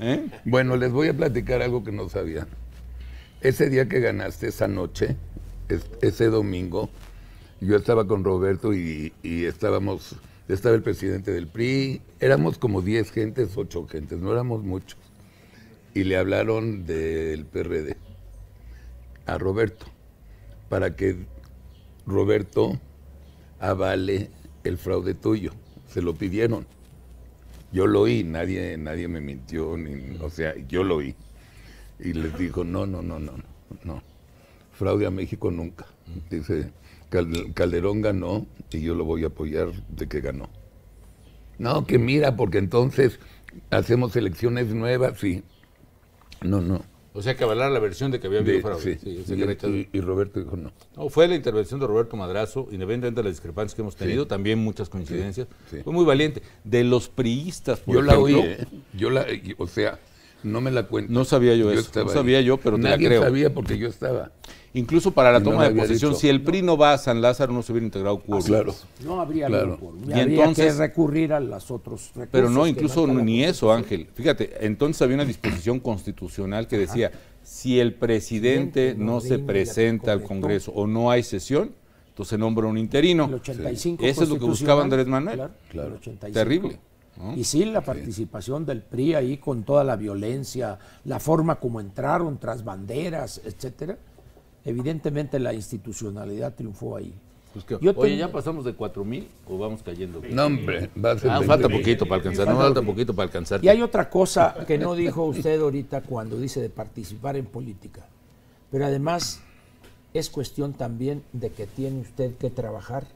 ¿eh? Bueno, les voy a platicar algo que no sabían ese día que ganaste, esa noche, ese domingo, yo estaba con Roberto y, estábamos, estaba el presidente del PRI, éramos como 10 gentes, 8 gentes, no éramos muchos. Y le hablaron del PRD a Roberto para que Roberto avale el fraude tuyo. Se lo pidieron. Yo lo oí, nadie, nadie me mintió, o sea, yo lo oí y les dijo, no, no, no, no, no, fraude a México nunca. Dice, Calderón ganó y yo lo voy a apoyar de que ganó. No, que mira, porque entonces hacemos elecciones nuevas sí No, no. O sea, que avalar la versión de que había habido fraude. Sí. Sí, y, y, Roberto dijo no. No, fue la intervención de Roberto Madrazo, independientemente de las discrepancias que hemos tenido, también muchas coincidencias. Fue muy valiente. De los priistas, por yo La oí, ¿eh? Yo la o sea, no me la cuento. No sabía yo, eso. No sabía yo, pero te la creo. sabía porque yo estaba. Incluso para la toma de posición, si el PRI no, va a San Lázaro, no se hubiera integrado ah, claro. No habría claro. Y entonces, que recurrir a las otros recursos. Pero no, incluso ni eso, Ángel. Fíjate, entonces había una disposición constitucional que decía, si el presidente no, se presenta al Congreso o no hay sesión, entonces nombra un interino. El 85 Eso es lo que buscaba Andrés Manuel. Claro, Terrible. Y sin la participación del PRI ahí con toda la violencia, la forma como entraron tras banderas, etcétera. Evidentemente la institucionalidad triunfó ahí. Pues oye, ¿ya pasamos de 4000 mil o vamos cayendo? No, hombre, ah, falta poquito para alcanzar, falta poquito para alcanzar. Y hay otra cosa que no dijo usted ahorita cuando dice de participar en política. Pero además es cuestión también de que tiene usted que trabajar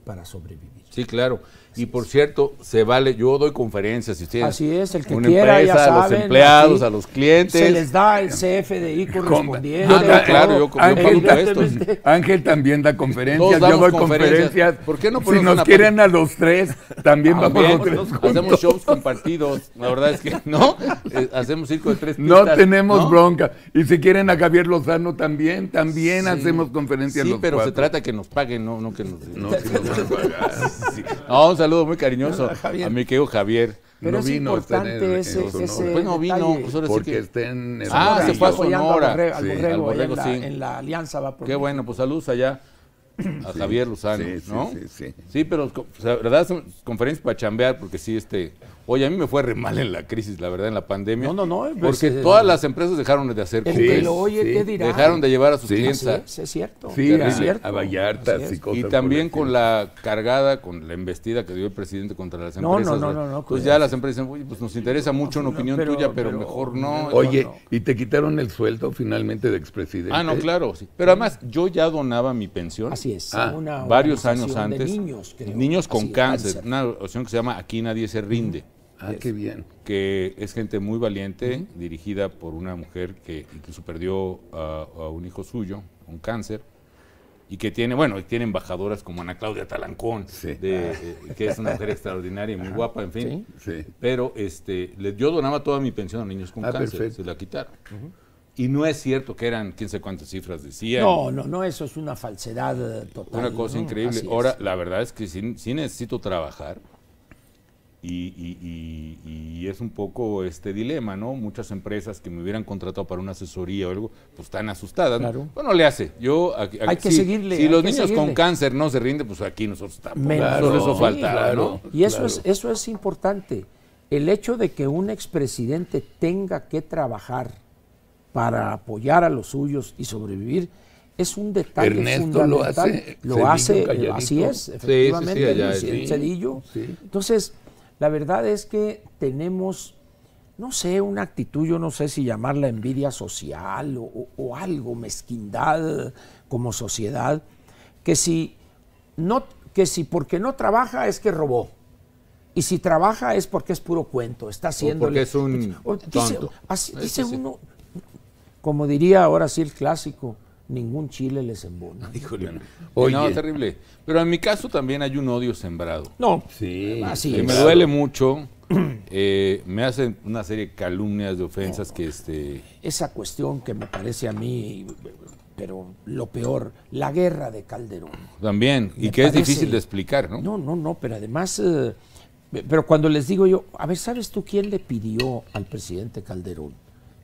para sobrevivir. Sí, claro. y por cierto, se vale, yo doy conferencias, si Así es, el que una quiera, empresa, a los empleados, a los clientes. Se les da el CFDI de Ah, claro, yo, yo Ángel, esto. Ángel también da conferencias, yo doy conferencias. ¿Por qué no Si nos quieren a los tres, también ah, vamos a los Hacemos shows compartidos, la verdad es que no, eh, hacemos circo de tres No tenemos bronca. Y si quieren a Javier Lozano también, también hacemos conferencias sí, pero se trata que nos paguen, no, no que nos... No, que nos no, un saludo muy cariñoso a mi querido Javier. Pero no es vino importante ese, ese Pues no vino, pues porque está en el Ah, se fue a Sonora. Al borrego, sí, al borrego, en, la, alianza va por Qué bueno, pues saludos allá a Javier Luzano, ¿no? Sí, sí, sí. Sí, pero verdad son conferencias para chambear porque sí este Oye, a mí me fue re mal en la crisis, la verdad, en la pandemia. No, no, no. Porque todas las empresas dejaron de hacer sí, oye, ¿qué dirán? Dejaron de llevar a sus clientes. Es, es, cierto. Sí, es cierto. a Vallarta. Y cosas también con la cargada, con la embestida que dio el presidente contra las empresas. No, no, no. no, pues ya las empresas dicen, oye, pues nos interesa mucho una opinión tuya, pero, mejor no. Oye, ¿y te quitaron el sueldo finalmente de expresidente? Ah, no, claro. Sí. Pero además, yo ya donaba mi pensión. Así es. Ah. varios años antes. Niños con cáncer, Una opción que se llama Aquí Nadie se Rinde Ah, qué bien. Que es gente muy valiente, dirigida por una mujer que incluso perdió a, un hijo suyo, un cáncer, y que tiene, bueno, tiene embajadoras como Ana Claudia Talancón, eh, que es una mujer extraordinaria y muy guapa, en fin. Pero este, yo donaba toda mi pensión a niños con ah, cáncer, se la quitaron. Y no es cierto que eran quién sé cuántas cifras decía. No, no, no, eso es una falsedad total. Una cosa increíble. Ahora, la verdad es que sí, sí necesito trabajar y, es un poco este dilema, ¿no? Muchas empresas que me hubieran contratado para una asesoría o algo, pues están asustadas. ¿no? Bueno, le hace. Yo, hay que seguirle. Si los niños con cáncer no se rinden, pues aquí nosotros estamos. Menos eso falta, Y eso, es, eso es importante. El hecho de que un expresidente tenga que trabajar para apoyar a los suyos y sobrevivir es un detalle fundamental. Lo hace, lo hace así es, efectivamente, Entonces la verdad es que tenemos, no sé, una actitud, yo no sé si llamarla envidia social o, algo, mezquindad como sociedad, que si, no, que si porque no trabaja es que robó. Y si trabaja es porque es puro cuento, está haciéndole. Porque es un. Dice, uno, como diría ahora sí el clásico, ningún chile les embona. dijo no. terrible. Pero en mi caso también hay un odio sembrado. No, sí, así eh, me duele mucho. Eh, me hacen una serie de calumnias, de ofensas que este. Esa cuestión que me parece a mí, pero lo peor, la guerra de Calderón. También, y que es difícil de explicar, ¿no? No, no, no, pero además. Eh, pero cuando les digo yo, a ver, ¿sabes tú quién le pidió al presidente Calderón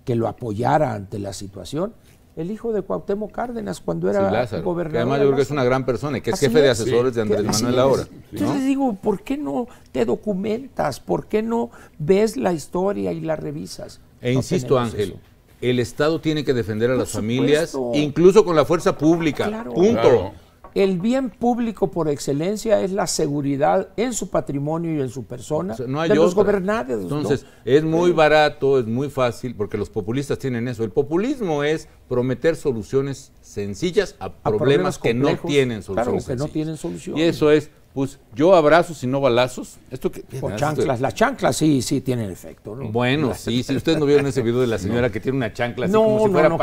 que lo apoyara ante la situación? el hijo de Cuauhtémoc Cárdenas cuando era gobernador. Que además yo creo que es una gran persona y que es jefe de asesores de Andrés Manuel ahora. Entonces digo, ¿por qué no te documentas? ¿Por qué no ves la historia y la revisas? E insisto, Ángel, el Estado tiene que defender a las familias, incluso con la fuerza pública. Ah, punto. El bien público por excelencia es la seguridad en su patrimonio y en su persona no hay de los gobernantes. Entonces, es muy barato, es muy fácil, porque los populistas tienen eso. El populismo es prometer soluciones sencillas a, problemas, que no tienen soluciones Claro, que no tienen solución. Y eso es pues yo abrazo y no balazos. Esto que o chanclas, las chanclas sí, sí tienen efecto. Bueno, sí, si ustedes no vieron ese video de la señora que tiene una chancla así no, como si fuera no,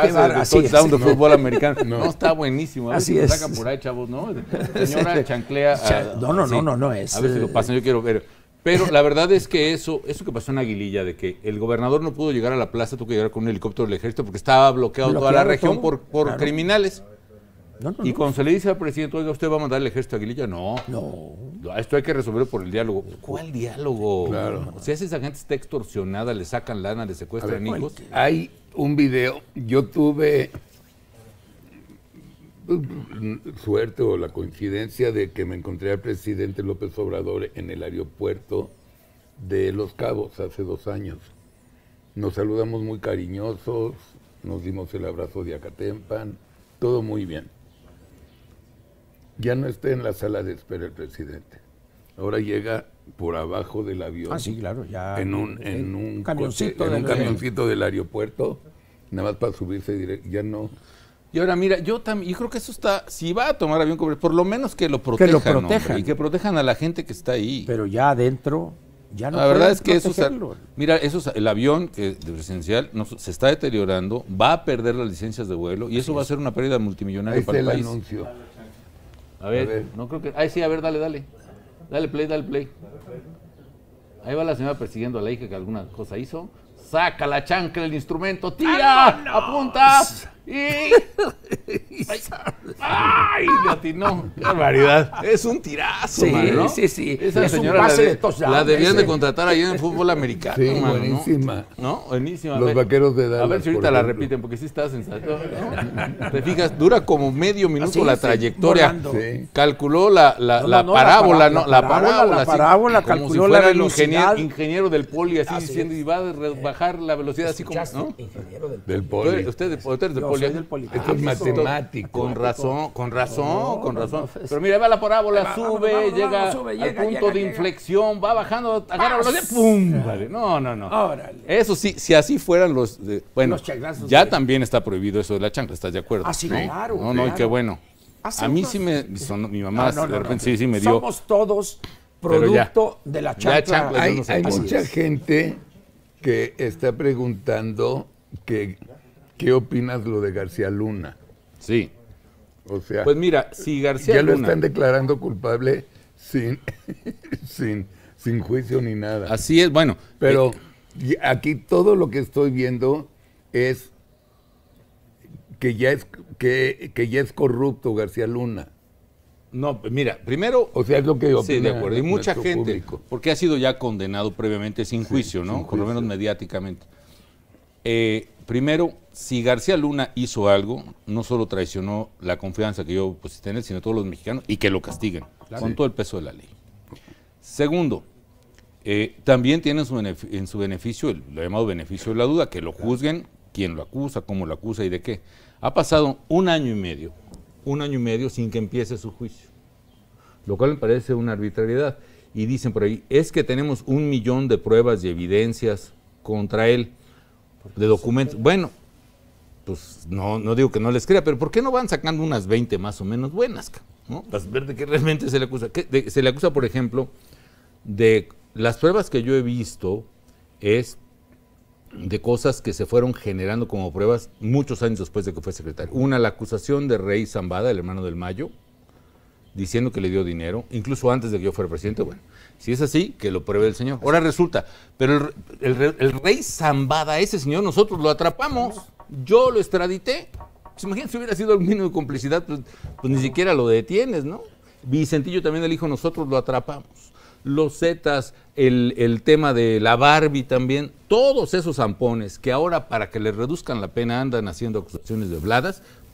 fútbol americano. No, está buenísimo. A ver si lo sacan por ahí, chavos, ¿no? Señora chanclea. A, ah, no, no, no, no, no es. A ver si lo eh, pasan, yo quiero ver. Pero la verdad es que eso, eso que pasó en Aguililla, de que el gobernador no pudo llegar a la plaza, tuvo que llegar con un helicóptero del ejército porque estaba bloqueado, toda la región por, por criminales y cuando se le dice al presidente, oiga, usted va a mandar el ejército a Aguililla, no. No. Esto hay que resolverlo por el diálogo. ¿Cuál diálogo? Claro. Si esa gente está extorsionada, le sacan lana, le secuestran hijos. Hay un video. Yo tuve pues, suerte o la coincidencia de que me encontré al presidente López Obrador en el aeropuerto de Los Cabos hace dos años. Nos saludamos muy cariñosos, nos dimos el abrazo de Acatempan, todo muy bien ya no esté en la sala de espera el presidente. Ahora llega por abajo del avión. Ah, sí, claro, ya. En un, en un camioncito, en un camioncito del aeropuerto, nada más para subirse directo. Ya no. Y ahora mira, yo también, yo creo que eso está, si va a tomar avión por lo menos que lo protejan, que lo protejan. y que protejan a la gente que está ahí. Pero ya adentro, ya no. La verdad es que eso eso, mira, eso el avión que, presidencial se está deteriorando, va a perder las licencias de vuelo y eso va a ser una pérdida multimillonaria ahí para el, el Anuncio. A ver, no creo que. Ahí sí, a ver, dale, dale. Dale play, dale play. Ahí va la señora persiguiendo a la hija que alguna cosa hizo. Saca la chancla, del instrumento, tira, apunta. Y... Ay, ¡Ay! ¡Qué barbaridad! Es un tirazo, sí, ¿no? Sí, sí, Esa es señora un pase la, de, la debían de contratar ayer en fútbol americano, buenísima. ¿no? Buenísima. Los vaqueros de Dallas. A ver si ahorita la repiten, porque sí está sensato Te fijas, dura como medio ah, minuto la trayectoria. Calculó la, la, la parábola, ¿no? La parábola. como si fuera El ingeniero, del poli, así, diciendo, y va a bajar la velocidad así como, ¿no? ingeniero del poli. poli es ah, matemático. Con razón, con razón, con pues, razón. Pues. Pero mira, va la parábola, sube, llega al punto de inflexión, va bajando, agarra hace, ah, ¡pum! Vale. No, no, no. Eso sí, si así fueran los. De, bueno, ya también está prohibido eso de la chancla, ¿estás de acuerdo? Ah, ¿no? claro. No, no, y qué bueno. a mí sí me. mi mamá ah, de repente sí, sí me dio. Somos todos producto de la chancla. hay mucha gente que está preguntando que ¿Qué opinas lo de García Luna? Sí. O sea, pues mira, si García ya lo están declarando culpable sin, sin, sin juicio ni nada. Así es, bueno. Pero eh, aquí todo lo que estoy viendo es que ya es que, ya es corrupto García Luna. No, mira, primero. O sea, es lo que yo Sí, de acuerdo. Y mucha gente. Porque ha sido ya condenado previamente sin juicio, ¿no? Por lo menos mediáticamente. Eh, primero, si García Luna hizo algo, no solo traicionó la confianza que yo en él, sino todos los mexicanos, y que lo castiguen, con todo el peso de la ley. Segundo, eh, también tiene en su, beneficio, lo llamado beneficio de la duda, que lo juzguen, quién lo acusa, cómo lo acusa y de qué. Ha pasado un año y medio, un año y medio sin que empiece su juicio, lo cual me parece una arbitrariedad. Y dicen por ahí, es que tenemos un millón de pruebas y evidencias contra él de documentos. Bueno, pues no, no digo que no les crea, pero ¿por qué no van sacando unas 20 más o menos buenas? ¿no? ver de qué realmente se le acusa. se le acusa, por ejemplo, de las pruebas que yo he visto es de cosas que se fueron generando como pruebas muchos años después de que fue secretario. Una, la acusación de Rey Zambada, el hermano del Mayo, diciendo que le dio dinero, incluso antes de que yo fuera presidente, bueno. Si es así, que lo pruebe el Señor. Ahora resulta, pero el, rey Zambada, ese señor, nosotros lo atrapamos. Yo lo extradité. Se pues imagínate si hubiera sido el mínimo de complicidad, pues, pues, ni siquiera lo detienes, ¿no? Vicentillo también el hijo, nosotros lo atrapamos. Los Zetas, el, tema de la Barbie también, todos esos zampones que ahora para que le reduzcan la pena andan haciendo acusaciones de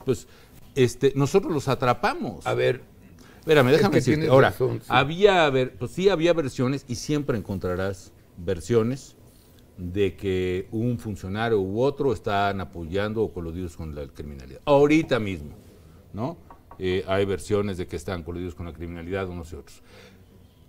pues este, nosotros los atrapamos. A ver, Espérame, déjame decirte. Ahora, había, pues sí había versiones y siempre encontrarás versiones de que un funcionario u otro están apoyando o coludidos con la criminalidad. Ahorita mismo, ¿no? Eh, hay versiones de que están coludidos con la criminalidad unos y otros.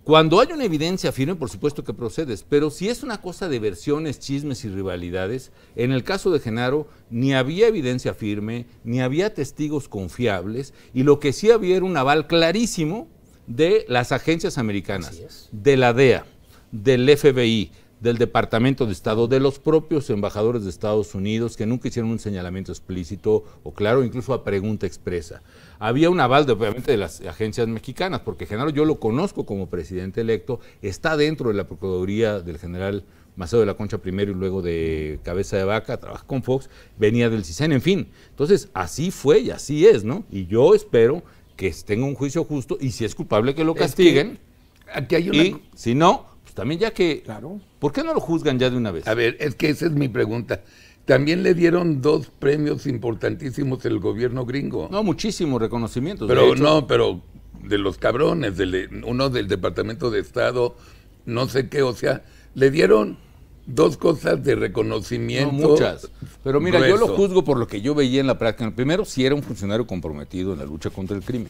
Cuando hay una evidencia firme, por supuesto que procedes, pero si es una cosa de versiones, chismes y rivalidades, en el caso de Genaro ni había evidencia firme, ni había testigos confiables, y lo que sí había era un aval clarísimo de las agencias americanas, de la DEA, del FBI, del Departamento de Estado, de los propios embajadores de Estados Unidos, que nunca hicieron un señalamiento explícito o claro, incluso a pregunta expresa. Había un aval, obviamente, de las agencias mexicanas, porque general, yo lo conozco como presidente electo, está dentro de la Procuraduría del general Macedo de la Concha primero y luego de Cabeza de Vaca, trabaja con Fox, venía del CISEN, en fin. Entonces, así fue y así es, ¿no? Y yo espero que tenga un juicio justo y si es culpable que lo castiguen. aquí hay una... Y si no, también ya que... Claro. ¿Por qué no lo juzgan ya de una vez? A ver, es que esa es mi pregunta. También le dieron dos premios importantísimos el gobierno gringo. No, muchísimos reconocimientos. Pero no, pero de los cabrones, uno del Departamento de Estado, no sé qué, o sea, le dieron dos cosas de reconocimiento. muchas. Pero mira, yo lo juzgo por lo que yo veía en la práctica. Primero, si era un funcionario comprometido en la lucha contra el crimen.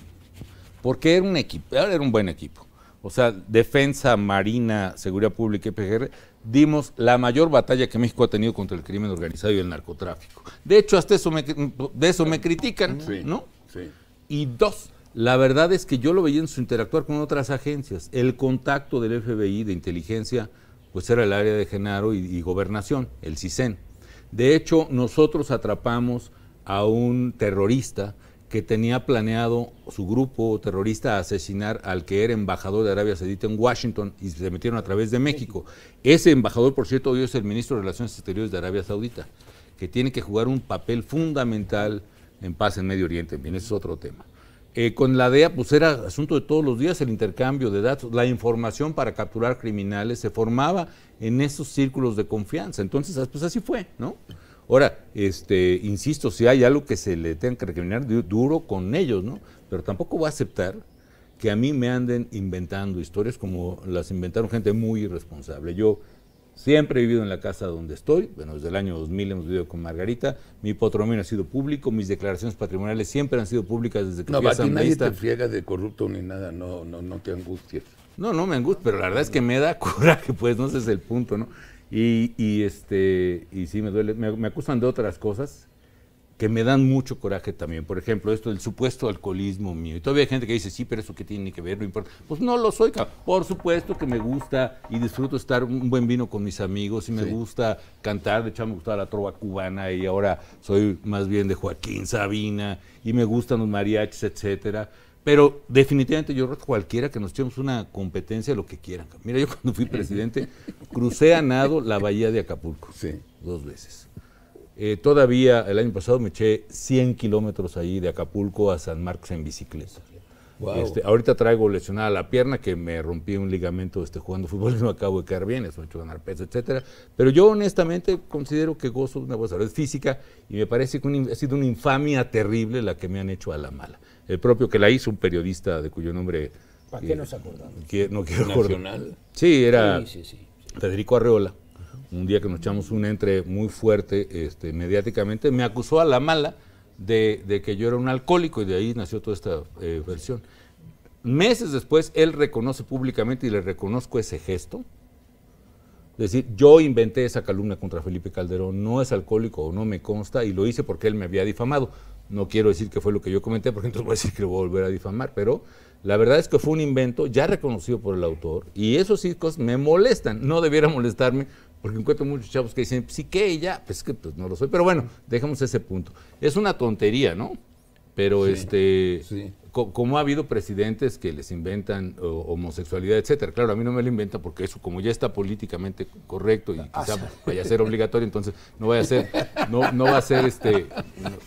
Porque era un equipo, era un buen equipo o sea, defensa, marina, seguridad pública y PGR, dimos la mayor batalla que México ha tenido contra el crimen organizado y el narcotráfico. De hecho, hasta eso de eso me critican, ¿no? Sí. Y dos, la verdad es que yo lo veía en su interactuar con otras agencias. El contacto del FBI de inteligencia, pues era el área de Genaro y, y gobernación, el CISEN. De hecho, nosotros atrapamos a un terrorista que tenía planeado su grupo terrorista asesinar al que era embajador de Arabia Saudita en Washington y se metieron a través de México. Ese embajador, por cierto, hoy es el ministro de Relaciones Exteriores de Arabia Saudita, que tiene que jugar un papel fundamental en paz en Medio Oriente. Bien, ese es otro tema. Eh, con la DEA, pues era asunto de todos los días el intercambio de datos, la información para capturar criminales se formaba en esos círculos de confianza. Entonces, pues así fue, ¿no? Ahora, este, insisto, si hay algo que se le tenga que recriminar, duro con ellos, ¿no? Pero tampoco voy a aceptar que a mí me anden inventando historias como las inventaron gente muy irresponsable. Yo Siempre he vivido en la casa donde estoy, bueno, desde el año 2000 hemos vivido con Margarita, mi patrimonio ha sido público, mis declaraciones patrimoniales siempre han sido públicas desde que no, fui a No, nadie te friega de corrupto ni nada, no, no, no te angusties. No, no me angustia, pero la verdad es que me da coraje, pues no si es el punto, ¿no? Y, este, y sí, me duele. Me, acusan de otras cosas que me dan mucho coraje también. Por ejemplo, esto del supuesto alcoholismo mío. Y todavía hay gente que dice, sí, pero eso qué tiene que ver, no importa. Pues no lo soy, Por supuesto que me gusta y disfruto estar un buen vino con mis amigos y me gusta cantar. De hecho, me gustaba la trova cubana y ahora soy más bien de Joaquín Sabina y me gustan los mariachis, etcétera pero definitivamente yo cualquiera que nos echemos una competencia, lo que quieran. Mira, yo cuando fui presidente, crucé a nado la bahía de Acapulco. Dos veces. Eh, todavía el año pasado me eché 100 kilómetros ahí de Acapulco a San Marcos en bicicleta. Este, ahorita traigo lesionada la pierna que me rompí un ligamento este, jugando fútbol y no acabo de caer bien, eso me ha hecho ganar peso, etcétera. Pero yo honestamente considero que gozo de una buena salud física y me parece que ha sido una infamia terrible la que me han hecho a la mala el propio que la hizo un periodista de cuyo nombre... ¿Para eh, qué nos acordamos? Que, no quiero Nacional. Sí, era Federico Arreola. Un día que nos echamos un entre muy fuerte este, mediáticamente, me acusó a la mala de, que yo era un alcohólico y de ahí nació toda esta eh, versión. Meses después, él reconoce públicamente y le reconozco ese gesto. Es decir, yo inventé esa calumnia contra Felipe Calderón, no es alcohólico o no me consta y lo hice porque él me había difamado. No quiero decir que fue lo que yo comenté, porque entonces voy a decir que lo voy a volver a difamar, pero la verdad es que fue un invento ya reconocido por el autor y esos sí me molestan. No debiera molestarme porque encuentro muchos chavos que dicen, sí que ella, pues que pues, no lo soy. Pero bueno, dejemos ese punto. Es una tontería, ¿no? Pero este... Sí como ha habido presidentes que les inventan homosexualidad, etcétera. Claro, a mí no me lo inventa porque eso, como ya está políticamente correcto y ah, quizá vaya a ser obligatorio, entonces no vaya a ser, no, no va a ser este.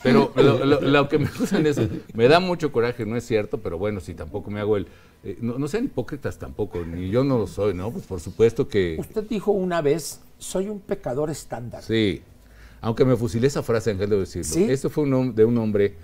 pero lo, que me gustan es, me da mucho coraje, no es cierto, pero bueno, si tampoco me hago el. Eh, no, no sean hipócritas tampoco, ni yo no lo soy, ¿no? Pues por supuesto que. Usted dijo una vez, soy un pecador estándar. Sí. Aunque me fusilé esa frase, Ángel, de decirlo. ¿Sí? Esto fue un, de un hombre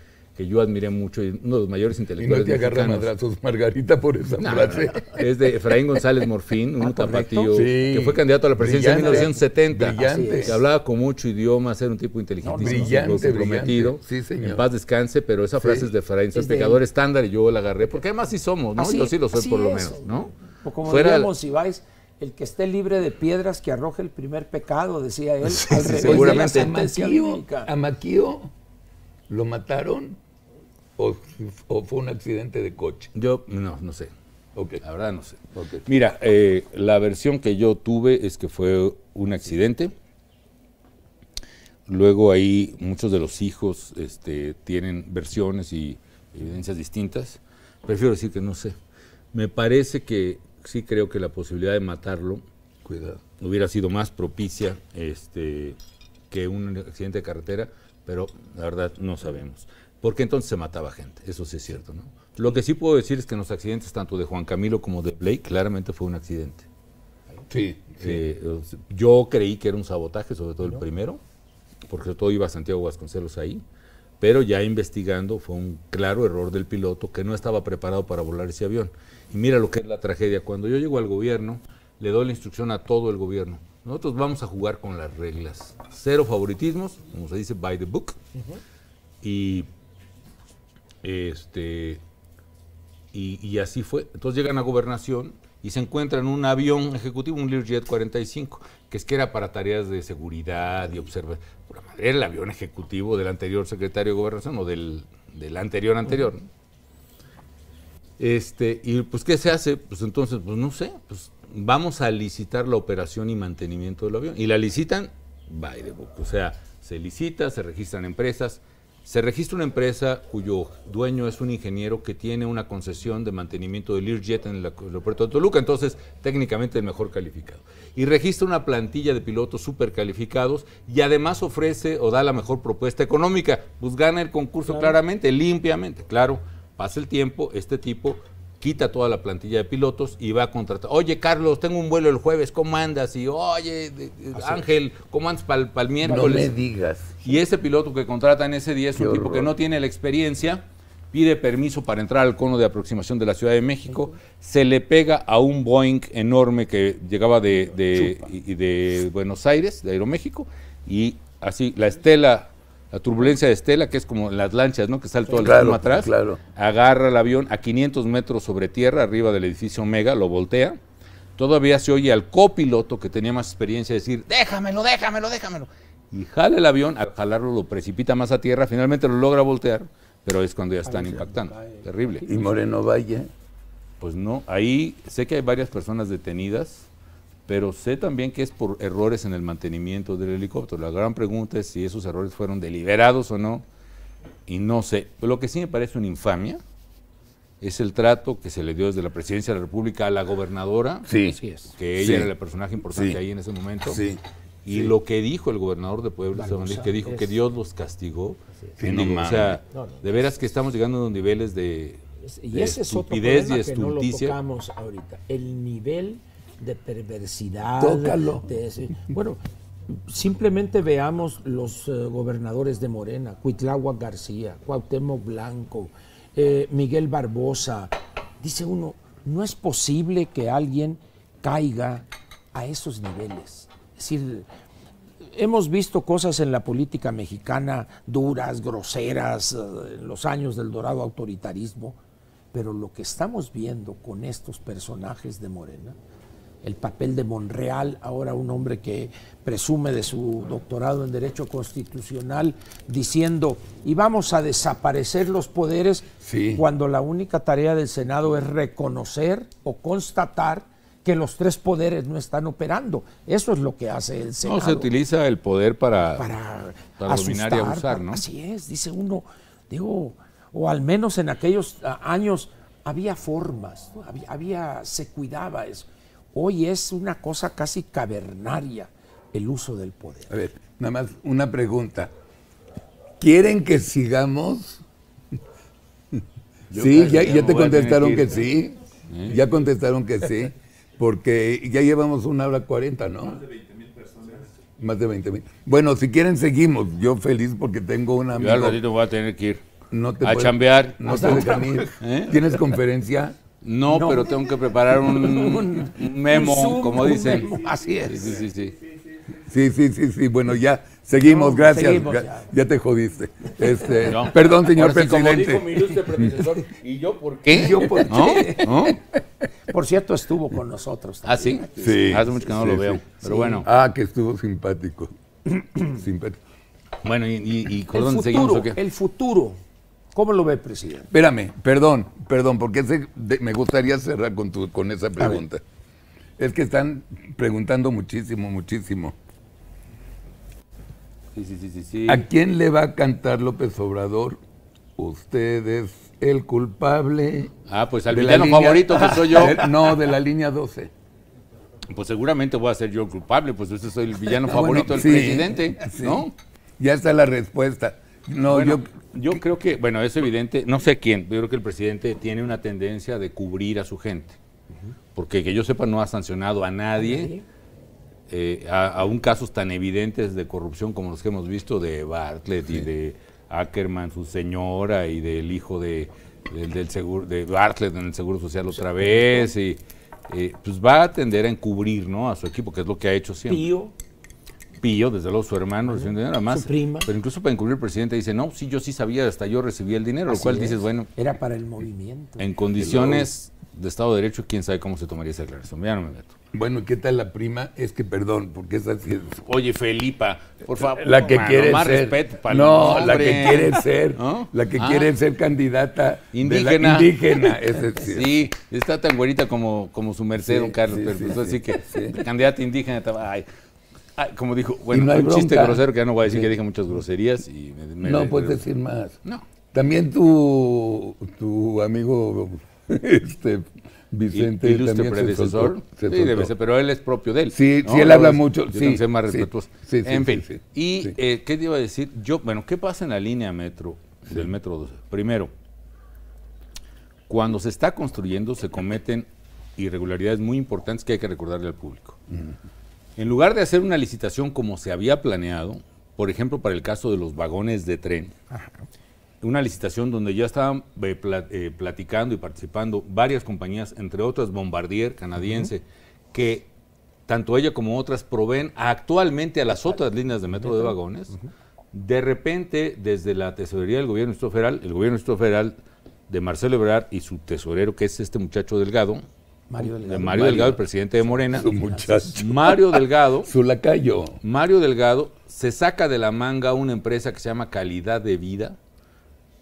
que yo admiré mucho y uno de los mayores intelectuales. Y no te madrazos, Margarita, por esa frase. es de Efraín González Morfín, un ah, tapatío que fue candidato a la presidencia en 1970. Que hablaba con mucho idioma, era un tipo inteligentísimo, brillante, comprometido. En paz descanse, pero esa frase es de Efraín, es pecador estándar y yo la agarré, porque además sí somos, ¿no? yo sí lo soy por lo menos, ¿no? O como Fuera diríamos, si vais el que esté libre de piedras que arroje el primer pecado, decía él. seguramente. a Maquío lo mataron o, fue un accidente de coche? Yo no, no sé. Okay. La verdad no sé. Mira, eh, la versión que yo tuve es que fue un accidente. Luego ahí muchos de los hijos este, tienen versiones y evidencias distintas. Prefiero decir que no sé. Me parece que sí creo que la posibilidad de matarlo hubiera sido más propicia este, que un accidente de carretera, pero la verdad no sabemos porque entonces se mataba gente, eso sí es cierto. ¿no? Lo que sí puedo decir es que en los accidentes tanto de Juan Camilo como de Blake claramente fue un accidente. Sí, eh, yo creí que era un sabotaje, sobre todo el primero, porque todo iba Santiago Vasconcelos ahí, pero ya investigando fue un claro error del piloto que no estaba preparado para volar ese avión. Y mira lo que es la tragedia. Cuando yo llego al gobierno, le doy la instrucción a todo el gobierno. Nosotros vamos a jugar con las reglas. Cero favoritismos, como se dice, by the book. Y este, y, así fue. Entonces llegan a gobernación y se encuentran un avión ejecutivo, un Learjet 45, que es que era para tareas de seguridad y observación. Por el avión ejecutivo del anterior secretario de gobernación o del, anterior anterior. Este, y pues, ¿qué se hace? Pues entonces, pues no sé, pues vamos a licitar la operación y mantenimiento del avión. Y la licitan, va de O sea, se licita, se registran empresas, se registra una empresa cuyo dueño es un ingeniero que tiene una concesión de mantenimiento del Learjet en el aeropuerto de Toluca, entonces técnicamente el mejor calificado. Y registra una plantilla de pilotos super calificados y además ofrece o da la mejor propuesta económica. Pues gana el concurso claramente, limpiamente. Claro, pasa el tiempo, este tipo quita toda la plantilla de pilotos y va a contratar. Oye, Carlos, tengo un vuelo el jueves, ¿cómo andas? Y oye, Ángel, ¿cómo andas para el miércoles? No le digas. Y ese piloto que contratan ese día es un tipo que no tiene la experiencia, pide permiso para entrar al cono de aproximación de la Ciudad de México, se le pega a un Boeing enorme que llegaba de, de Buenos Aires, de Aeroméxico, y así la estela la turbulencia de Estela, que es como las lanchas, ¿no? Que todo el tiempo atrás, claro. agarra el avión a 500 metros sobre tierra, arriba del edificio Omega, lo voltea. Todavía se oye al copiloto que tenía más experiencia decir, déjamelo, déjamelo, déjamelo. Y jala el avión, al jalarlo lo precipita más a tierra, finalmente lo logra voltear, pero es cuando ya están impactando. Terrible. ¿Y Moreno Valle? Pues no, ahí sé que hay varias personas detenidas, pero sé también que es por errores en el mantenimiento del helicóptero. La gran pregunta es si esos errores fueron deliberados o no, y no sé. lo que sí me parece una infamia es el trato que se le dio desde la presidencia de la República a la gobernadora, sí. que ella era el personaje importante ahí en ese momento. sí Y lo que dijo el gobernador de Puebla, que dijo que Dios los castigó. de veras que estamos llegando a niveles de, y es y ahorita. El nivel de perversidad. bueno, simplemente veamos los eh, gobernadores de Morena, Cuitlagua García, Cuauhtémoc Blanco, eh, Miguel Barbosa. Dice uno, no es posible que alguien caiga a esos niveles. Es decir, hemos visto cosas en la política mexicana duras, groseras, eh, en los años del dorado autoritarismo, pero lo que estamos viendo con estos personajes de Morena el papel de Monreal, ahora un hombre que presume de su doctorado en Derecho Constitucional, diciendo, y vamos a desaparecer los poderes cuando la única tarea del Senado es reconocer o constatar que los tres poderes no están operando. Eso es lo que hace el Senado. No, se utiliza el poder para, dominar y abusar, ¿no? Así es, dice uno, digo, o al menos en aquellos años había formas, había se cuidaba eso. Hoy es una cosa casi cavernaria el uso del poder. A ver, nada más una pregunta. ¿Quieren que sigamos? sí, ya, te contestaron que, sí. Ya contestaron que sí. Porque ya llevamos un hora 40, ¿no? Más de 20 mil personas. Más de 20 mil. Bueno, si quieren seguimos. Yo feliz porque tengo una... Yo al ratito voy a tener que ir. No te a chambear. No te dejan ir. ¿Eh? ¿Tienes conferencia? No, pero tengo que preparar un, memo, como dicen. Así es. Sí, sí, sí. Sí, sí, sí, Bueno, ya seguimos, gracias. ya. te jodiste. Este, Perdón, señor presidente. dijo mi ¿y yo por qué? ¿Y yo por qué? ¿No? Por cierto, estuvo con nosotros. Ah, sí. Sí. Hace mucho que no lo veo. Pero bueno. Ah, que estuvo simpático. simpático. Bueno, ¿y, y, seguimos El futuro. ¿Cómo lo ve, presidente? Espérame, perdón, perdón, porque me gustaría cerrar con, con esa pregunta. Es que están preguntando muchísimo, muchísimo. Sí, sí, sí, sí, ¿A quién le va a cantar López Obrador? Usted es el culpable. Ah, pues al villano favorito que soy yo. no, de la línea 12. Pues seguramente voy a ser yo el culpable, pues usted soy el villano ah, favorito del presidente, ¿no? Ya está la respuesta. No, yo yo creo que, bueno, es evidente, no sé quién, yo creo que el presidente tiene una tendencia de cubrir a su gente, porque que yo sepa no ha sancionado a nadie, eh, a, un casos tan evidentes de corrupción como los que hemos visto de Bartlett y de Ackerman, su señora, y del hijo de, del, seguro, de Bartlett en el Seguro Social otra vez, y eh, pues va a tender a encubrir ¿no? a su equipo, que es lo que ha hecho siempre pillo, desde luego su hermano recibió dinero, más. Su prima. Pero incluso para encubrir el presidente dice, no, sí, yo sí sabía, hasta yo recibí el dinero, lo cual dices, bueno. Era para el movimiento. En condiciones de Estado de Derecho, quién sabe cómo se tomaría esa declaración. Ya no me meto. Bueno, ¿qué tal la prima? Es que perdón, porque esa Oye, Felipa, por favor. La que quiere ser. No, la que quiere ser. La que quiere ser candidata indígena. indígena, es sí. está tan güerita como, como su merced, Carlos. así que candidata indígena. Ay. Ah, como dijo, bueno, un chiste grosero que ya no voy a decir que dije muchas groserías y me, No puedes decir más. No. También tu, tu amigo este, Vicente ilustre también predecesor. Se soltó, sí, debe ser, pero él es propio de él. Sí, sí, él habla mucho. Sí, sí, más respetuoso. Sí, sí, en fin, ¿y eh, qué te iba a decir? Yo, bueno, ¿qué pasa en la línea metro del metro 12? Primero, cuando se está construyendo se cometen irregularidades muy importantes que hay que recordarle al público. En lugar de hacer una licitación como se había planeado, por ejemplo, para el caso de los vagones de tren, una licitación donde ya estaban eh, eh, platicando y participando varias compañías, entre otras Bombardier canadiense, que tanto ella como otras proveen actualmente a las otras líneas de metro de vagones. De repente, desde la tesorería del gobierno federal, el gobierno federal de Marcelo Ebrard y su tesorero, que es este muchacho Delgado, Mario Delgado. Mario, Delgado, el presidente de Morena. Mario Delgado. su lacayo. Mario Delgado se saca de la manga una empresa que se llama Calidad de Vida.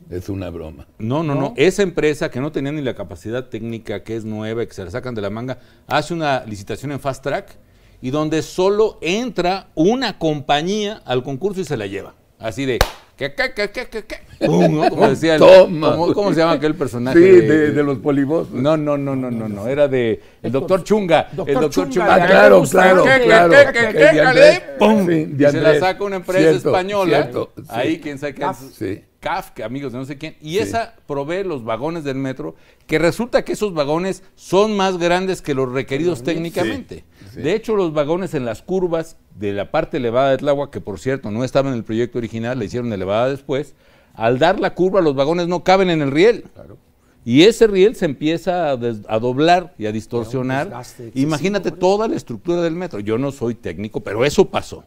Es una broma. No, no, no, no. Esa empresa que no tenía ni la capacidad técnica, que es nueva, que se la sacan de la manga, hace una licitación en Fast Track y donde solo entra una compañía al concurso y se la lleva. Así de, ¿Qué, qué, qué, qué, qué? qué? no decía el, ¿cómo, se llama aquel personaje? Sí, de, los polibos. No, no, no, no, no, no. Era de el doctor Chunga. el doctor Chunga. Ah, claro, claro. ¿Qué, claro. qué, qué, qué, se la saca una empresa española. Ahí, quién sabe qué. Sí. CAF, amigos de no sé quién, y esa provee los vagones del metro, que resulta que esos vagones son más grandes que los requeridos técnicamente. De hecho, los vagones en las curvas de la parte elevada de agua, que por cierto no estaba en el proyecto original, la hicieron elevada después, al dar la curva los vagones no caben en el riel. Y ese riel se empieza a, doblar y a distorsionar. Imagínate toda la estructura del metro. Yo no soy técnico, pero eso pasó.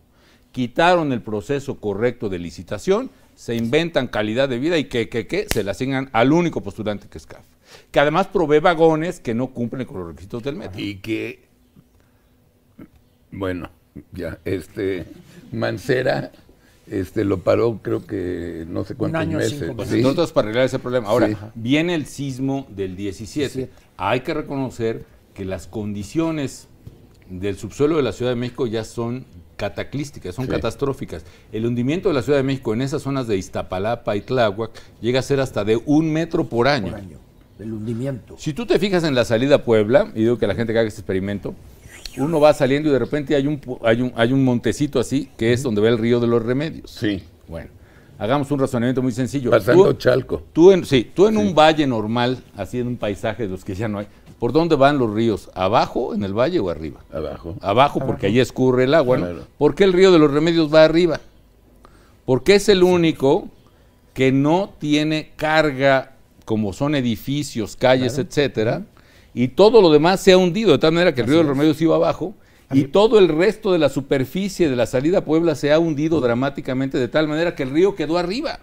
Quitaron el proceso correcto de licitación, se inventan calidad de vida y que, que, que se la asignan al único postulante que es CAF. Que además provee vagones que no cumplen con los requisitos del metro. Y que bueno, ya, este, Mancera este, lo paró creo que no sé cuántos Un año, meses. Cinco meses. para arreglar ese problema. Ahora, viene el sismo del 17. Hay que reconocer que las condiciones del subsuelo de la Ciudad de México ya son cataclísticas, son catastróficas. El hundimiento de la Ciudad de México en esas zonas de Iztapalapa y Tláhuac llega a ser hasta de un metro por año. Por año. El hundimiento. Si tú te fijas en la salida a Puebla, y digo que la gente que haga este experimento, uno va saliendo y de repente hay un, hay un, hay un montecito así, que es donde va el río de los remedios. Sí. Bueno, hagamos un razonamiento muy sencillo. Pasando Chalco. Tú en, sí, tú en un valle normal, así en un paisaje de los que ya no hay, ¿por dónde van los ríos? ¿Abajo en el valle o arriba? Abajo. Abajo, porque allí escurre el agua, ¿Por qué el río de los remedios va arriba? Porque es el único que no tiene carga, como son edificios, calles, etcétera y todo lo demás se ha hundido, de tal manera que el río del los se iba abajo y todo el resto de la superficie de la salida a Puebla se ha hundido dramáticamente, de tal manera que el río quedó arriba.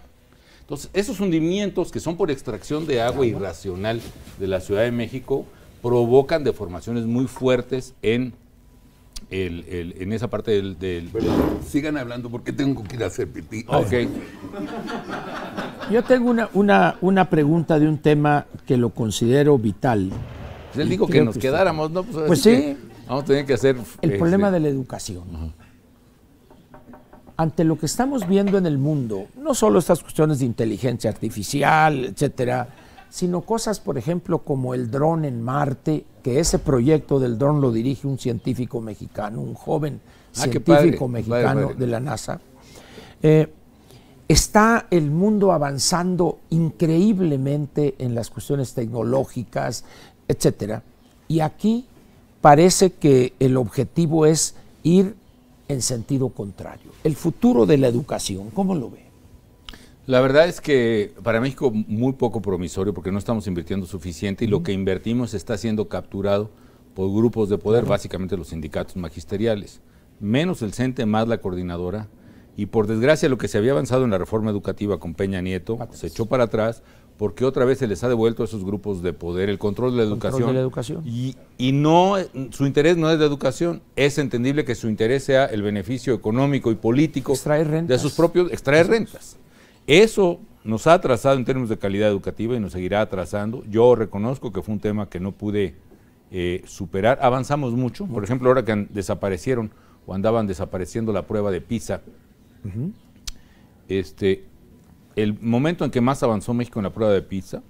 Entonces, esos hundimientos que son por extracción de agua irracional de la Ciudad de México provocan deformaciones muy fuertes en, en esa parte del, Sigan hablando porque tengo que ir a hacer pipí. Ok. Yo tengo una, una pregunta de un tema que lo considero vital pues él dijo que nos quedáramos, ¿no? Pues, pues sí. vamos a tener que hacer. El este, problema de la educación. Ante lo que estamos viendo en el mundo, no solo estas cuestiones de inteligencia artificial, etcétera, sino cosas, por ejemplo, como el dron en Marte, que ese proyecto del dron lo dirige un científico mexicano, un joven ah, científico mexicano de la NASA. Eh, está el mundo avanzando increíblemente en las cuestiones tecnológicas, etcétera. Y aquí parece que el objetivo es ir en sentido contrario. El futuro de la educación, ¿cómo lo ve? La verdad es que para México muy poco promisorio porque no estamos invirtiendo suficiente y lo que invertimos está siendo capturado por grupos de poder, básicamente los sindicatos magisteriales, menos el CENTE, más la coordinadora. Y por desgracia lo que se había avanzado en la reforma educativa con Peña Nieto se echó para atrás porque otra vez se les ha devuelto a esos grupos de poder el control de la educación. la educación. Y, no, su interés no es de educación. Es entendible que su interés sea el beneficio económico y político de sus propios, extraer rentas. Eso nos ha atrasado en términos de calidad educativa y nos seguirá atrasando. Yo reconozco que fue un tema que no pude eh, superar. Avanzamos mucho. Por ejemplo, ahora que desaparecieron o andaban desapareciendo la prueba de PISA, este, el momento en que más avanzó México en la prueba de pizza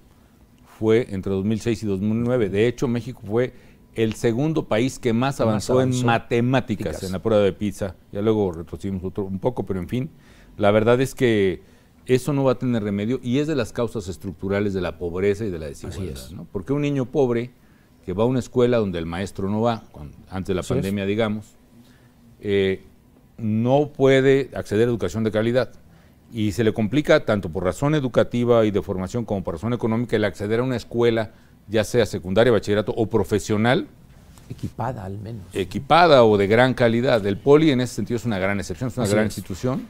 fue entre 2006 y 2009. De hecho, México fue el segundo país que más avanzó, en matemáticas en la prueba de pizza. Ya luego retrocedimos otro, un poco, pero en fin, la verdad es que eso no va a tener remedio y es de las causas estructurales de la pobreza y de la desigualdad. Porque un niño pobre que va a una escuela donde el maestro no va, antes de la pandemia, digamos, eh, no puede acceder a educación de calidad y se le complica tanto por razón educativa y de formación como por razón económica el acceder a una escuela, ya sea secundaria, bachillerato o profesional. Equipada al menos. Equipada o de gran calidad. El poli en ese sentido es una gran excepción, es una gran institución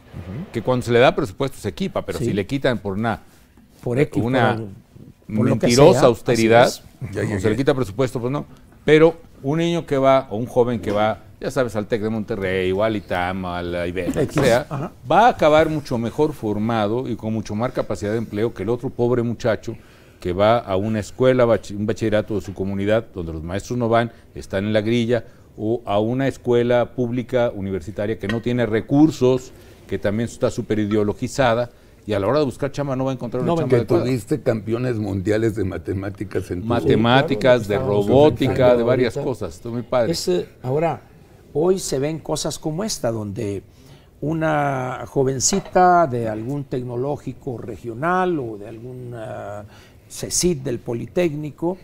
que cuando se le da presupuesto se equipa, pero si le quitan por una, por mentirosa austeridad, cuando se le quita presupuesto, pues no. Pero un niño que va o un joven que va ya sabes, al TEC de Monterrey, igual Itam, al IBM, o sea, va a acabar mucho mejor formado y con mucho más capacidad de empleo que el otro pobre muchacho que va a una escuela, un bachillerato de su comunidad, donde los maestros no van, están en la grilla, o a una escuela pública universitaria que no tiene recursos, que también está súper ideologizada, y a la hora de buscar chamba no va a encontrar una no, chamba. Que tuviste campeones mundiales de matemáticas en tu Matemáticas, de robótica, de varias cosas. Esto es muy padre. ahora, hoy se ven cosas como esta, donde una jovencita de algún tecnológico regional o de algún ah, CECIT del Politécnico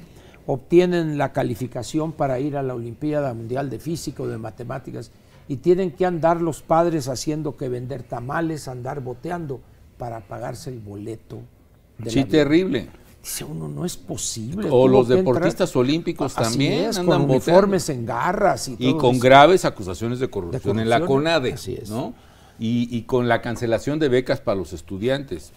obtienen la calificación para ir a la Olimpiada Mundial de Física o de Matemáticas y tienen que andar los padres haciendo que vender tamales, andar boteando para pagarse el boleto. De sí, terrible. Dice uno, no es posible. O los deportistas olímpicos también andan con uniformes en garras y, todo y con graves acusaciones de corrupción, en la CONADE, Y, con la cancelación de becas para los estudiantes.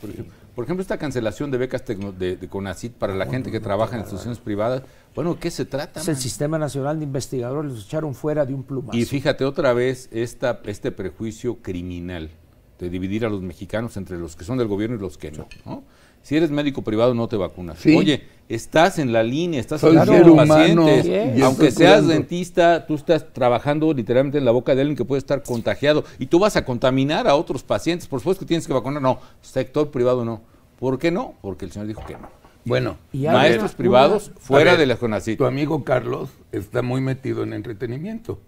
Por ejemplo, esta cancelación de becas de, de, CONACIT para la gente que trabaja en instituciones privadas, bueno, ¿qué se trata? Es el Sistema Nacional de Investigadores, los echaron fuera de un plumazo. Y fíjate otra vez esta, este prejuicio criminal de dividir a los mexicanos entre los que son del gobierno y los que ¿no? Si eres médico privado, no te vacunas. Oye, estás en la línea, estás hablando de pacientes. Aunque seas dentista, tú estás trabajando literalmente en la boca de alguien que puede estar contagiado y tú vas a contaminar a otros pacientes. Por supuesto que tienes que vacunar. No, sector privado no. ¿Por qué no? Porque el señor dijo que no. Bueno, maestros privados fuera de la CONACYT. Tu amigo Carlos está muy metido en entretenimiento.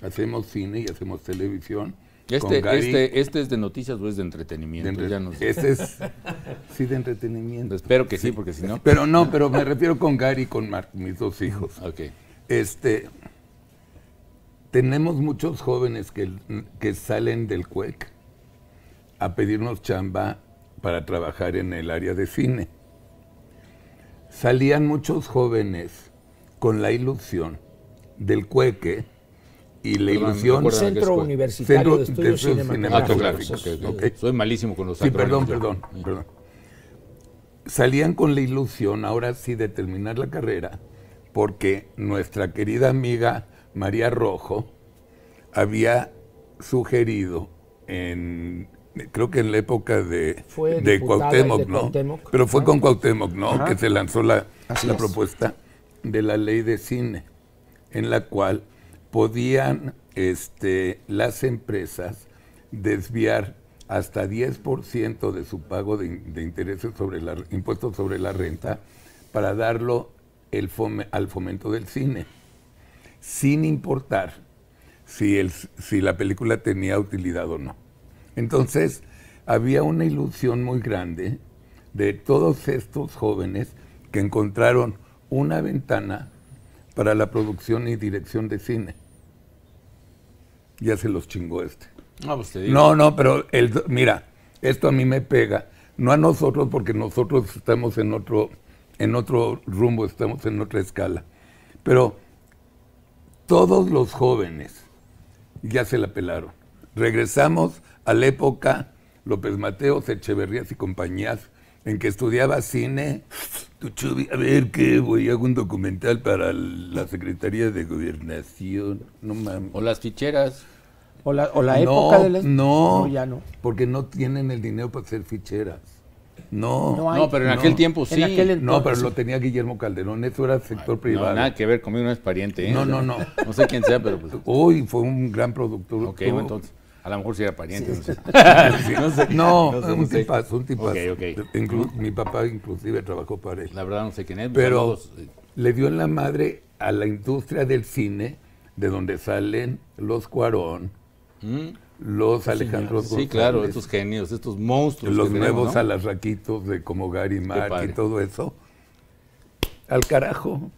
Hacemos cine y hacemos televisión este, este, este es de noticias o es de entretenimiento. Este es, sí, de entretenimiento. Espero que sí, porque si no. Pero no, pero me refiero con Gary y con Mark, mis dos hijos. Ok. Este, tenemos muchos jóvenes que, salen del cueque a pedirnos chamba para trabajar en el área de cine. Salían muchos jóvenes con la ilusión del cueque y la ilusión. Centro Universitario de Estudios, Cinematográficos. Ah, Soy malísimo con los Sí, perdón, perdón, Salían con la ilusión, ahora sí, de terminar la carrera, porque nuestra querida amiga María Rojo había sugerido en creo que en la época de, Cuauhtémoc, ¿no? Pero fue con Cuauhtémoc, ¿no? Que se lanzó la, la propuesta de la ley de cine, en la cual podían este, las empresas desviar hasta 10% de su pago de, intereses sobre la, impuestos sobre la renta para darlo al fomento del cine, sin importar si, el, si la película tenía utilidad o no. Entonces, había una ilusión muy grande de todos estos jóvenes que encontraron una ventana para la producción y dirección de cine ya se los chingó este. No, pues no, pero el, mira, esto a mí me pega. No a nosotros porque nosotros estamos en otro, en otro rumbo, estamos en otra escala. Pero todos los jóvenes ya se la pelaron. Regresamos a la época López Mateos, Echeverrías y compañías, en que estudiaba cine. a ver qué voy, hacer? un documental para la Secretaría de Gobernación. O las ficheras. ¿O la, o la época de del no, no, ya no. Porque no tienen el dinero para hacer ficheras. No, no, pero en aquel tiempo sí. no, pero lo tenía Guillermo Calderón, eso era sector privado. nada que ver, conmigo no es pariente. ¿eh? No, no, no. no sé quién sea, pero pues. Uy, fue un gran productor. Ok, bueno, entonces. A lo mejor sí era pariente, no sé. no, un tipo un tipazo. mi papá inclusive trabajó para él. La verdad no sé quién es. Pero eh. le dio en la madre a la industria del cine, de donde salen los Cuarón, los Alejandro sí, claro, estos genios, estos monstruos. Los nuevos alarraquitos de como Gary Mark y todo eso. Al carajo.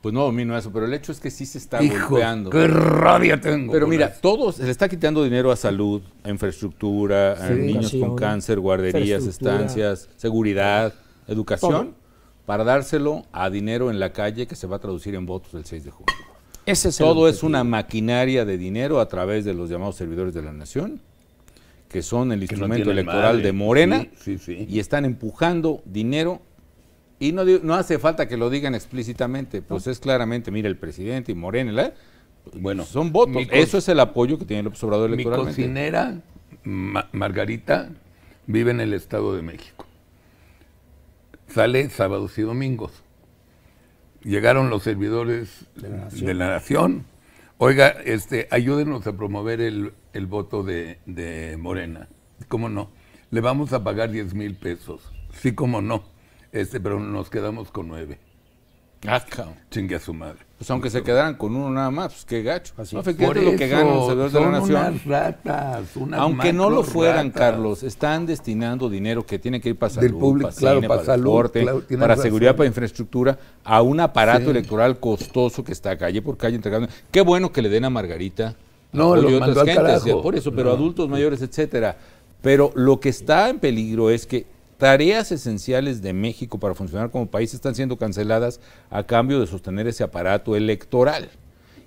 Pues no domino eso, pero el hecho es que sí se está Hijo, golpeando. ¡Qué rabia tengo! Pero mira, todos se le está quitando dinero a salud, a infraestructura, a niños con cáncer, guarderías, estancias, seguridad, educación, para dárselo a dinero en la calle que se va a traducir en votos el 6 de junio. Todo es una maquinaria de dinero a través de los llamados servidores de la nación, que son el instrumento electoral de Morena, y están empujando dinero. Y no, hace falta que lo digan explícitamente, pues es claramente, mira, el presidente y Morena, bueno, son votos. Eso es el apoyo que tiene el observador electoral. Mi cocinera, Margarita, vive en el Estado de México. Sale sábados y domingos llegaron los servidores de la nación. Oiga, este, ayúdenos a promover el, el voto de, de, Morena. ¿Cómo no? Le vamos a pagar 10 mil pesos. Sí, cómo no. Este, pero nos quedamos con nueve. Ah, Chingue a su madre. Pues aunque se quedaran con uno nada más, pues qué gacho. No, lo que ganan los de la nación. aunque no lo fueran, Carlos, están destinando dinero que tiene que ir para salud, público, para, cine, para, deporte, para seguridad, para infraestructura, a un aparato electoral costoso que está calle por calle entregando. Qué bueno que le den a Margarita. No, los por eso, pero adultos mayores, etcétera. Pero lo que está en peligro es que tareas esenciales de México para funcionar como país están siendo canceladas a cambio de sostener ese aparato electoral.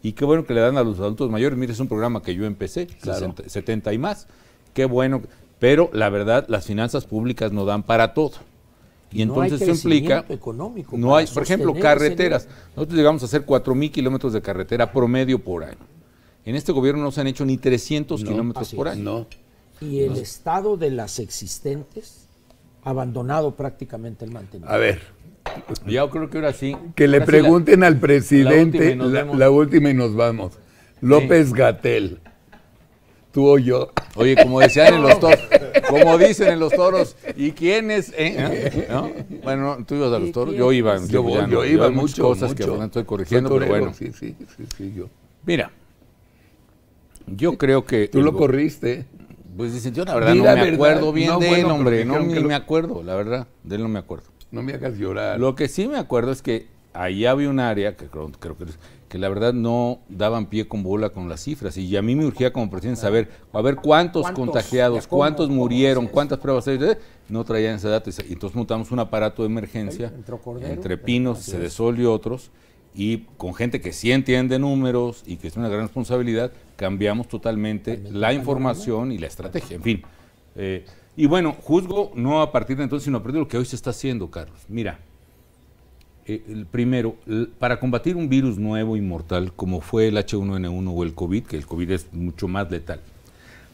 Y qué bueno que le dan a los adultos mayores. Mire, es un programa que yo empecé, claro. 70 y más. Qué bueno. Pero la verdad, las finanzas públicas no dan para todo. Y, entonces no eso implica. Económico no hay, por ejemplo, carreteras. Nosotros llegamos a hacer 4.000 mil kilómetros de carretera promedio por año. En este gobierno no se han hecho ni 300 kilómetros por año. No. Y el estado de las existentes abandonado prácticamente el mantenimiento. A ver. ya creo que ahora sí. Que le pregunten al presidente la última, y nos vamos. López Gatel. Tú o yo. Oye, como decían en los toros, como dicen en los toros, ¿y quién es? Eh? Bueno, tú ibas a los toros, yo iba. Yo, yo, iba, muchas cosas que bueno, estoy corrigiendo, pero bueno. Sí, sí, sí, sí, yo. Mira, yo creo que. Tú lo corriste. Pues dicen, yo la verdad no me acuerdo bien de él, hombre. No me acuerdo, la verdad. De él no me acuerdo. No me hagas llorar. Lo que sí me acuerdo es que allá había un área que creo, que, que, la verdad no daban pie con bola con las cifras. Y a mí me urgía como presidente saber, a ver cuántos, contagiados, cuántos murieron, cuántas pruebas hay. No traían ese dato. Y entonces montamos un aparato de emergencia entre Pinos, Cedesol y otros y con gente que sí entiende números y que es una gran responsabilidad, cambiamos totalmente la información y la estrategia, en fin. Eh, y bueno, juzgo no a partir de entonces, sino a partir de lo que hoy se está haciendo, Carlos. Mira, eh, el primero, para combatir un virus nuevo y mortal como fue el H1N1 o el COVID, que el COVID es mucho más letal,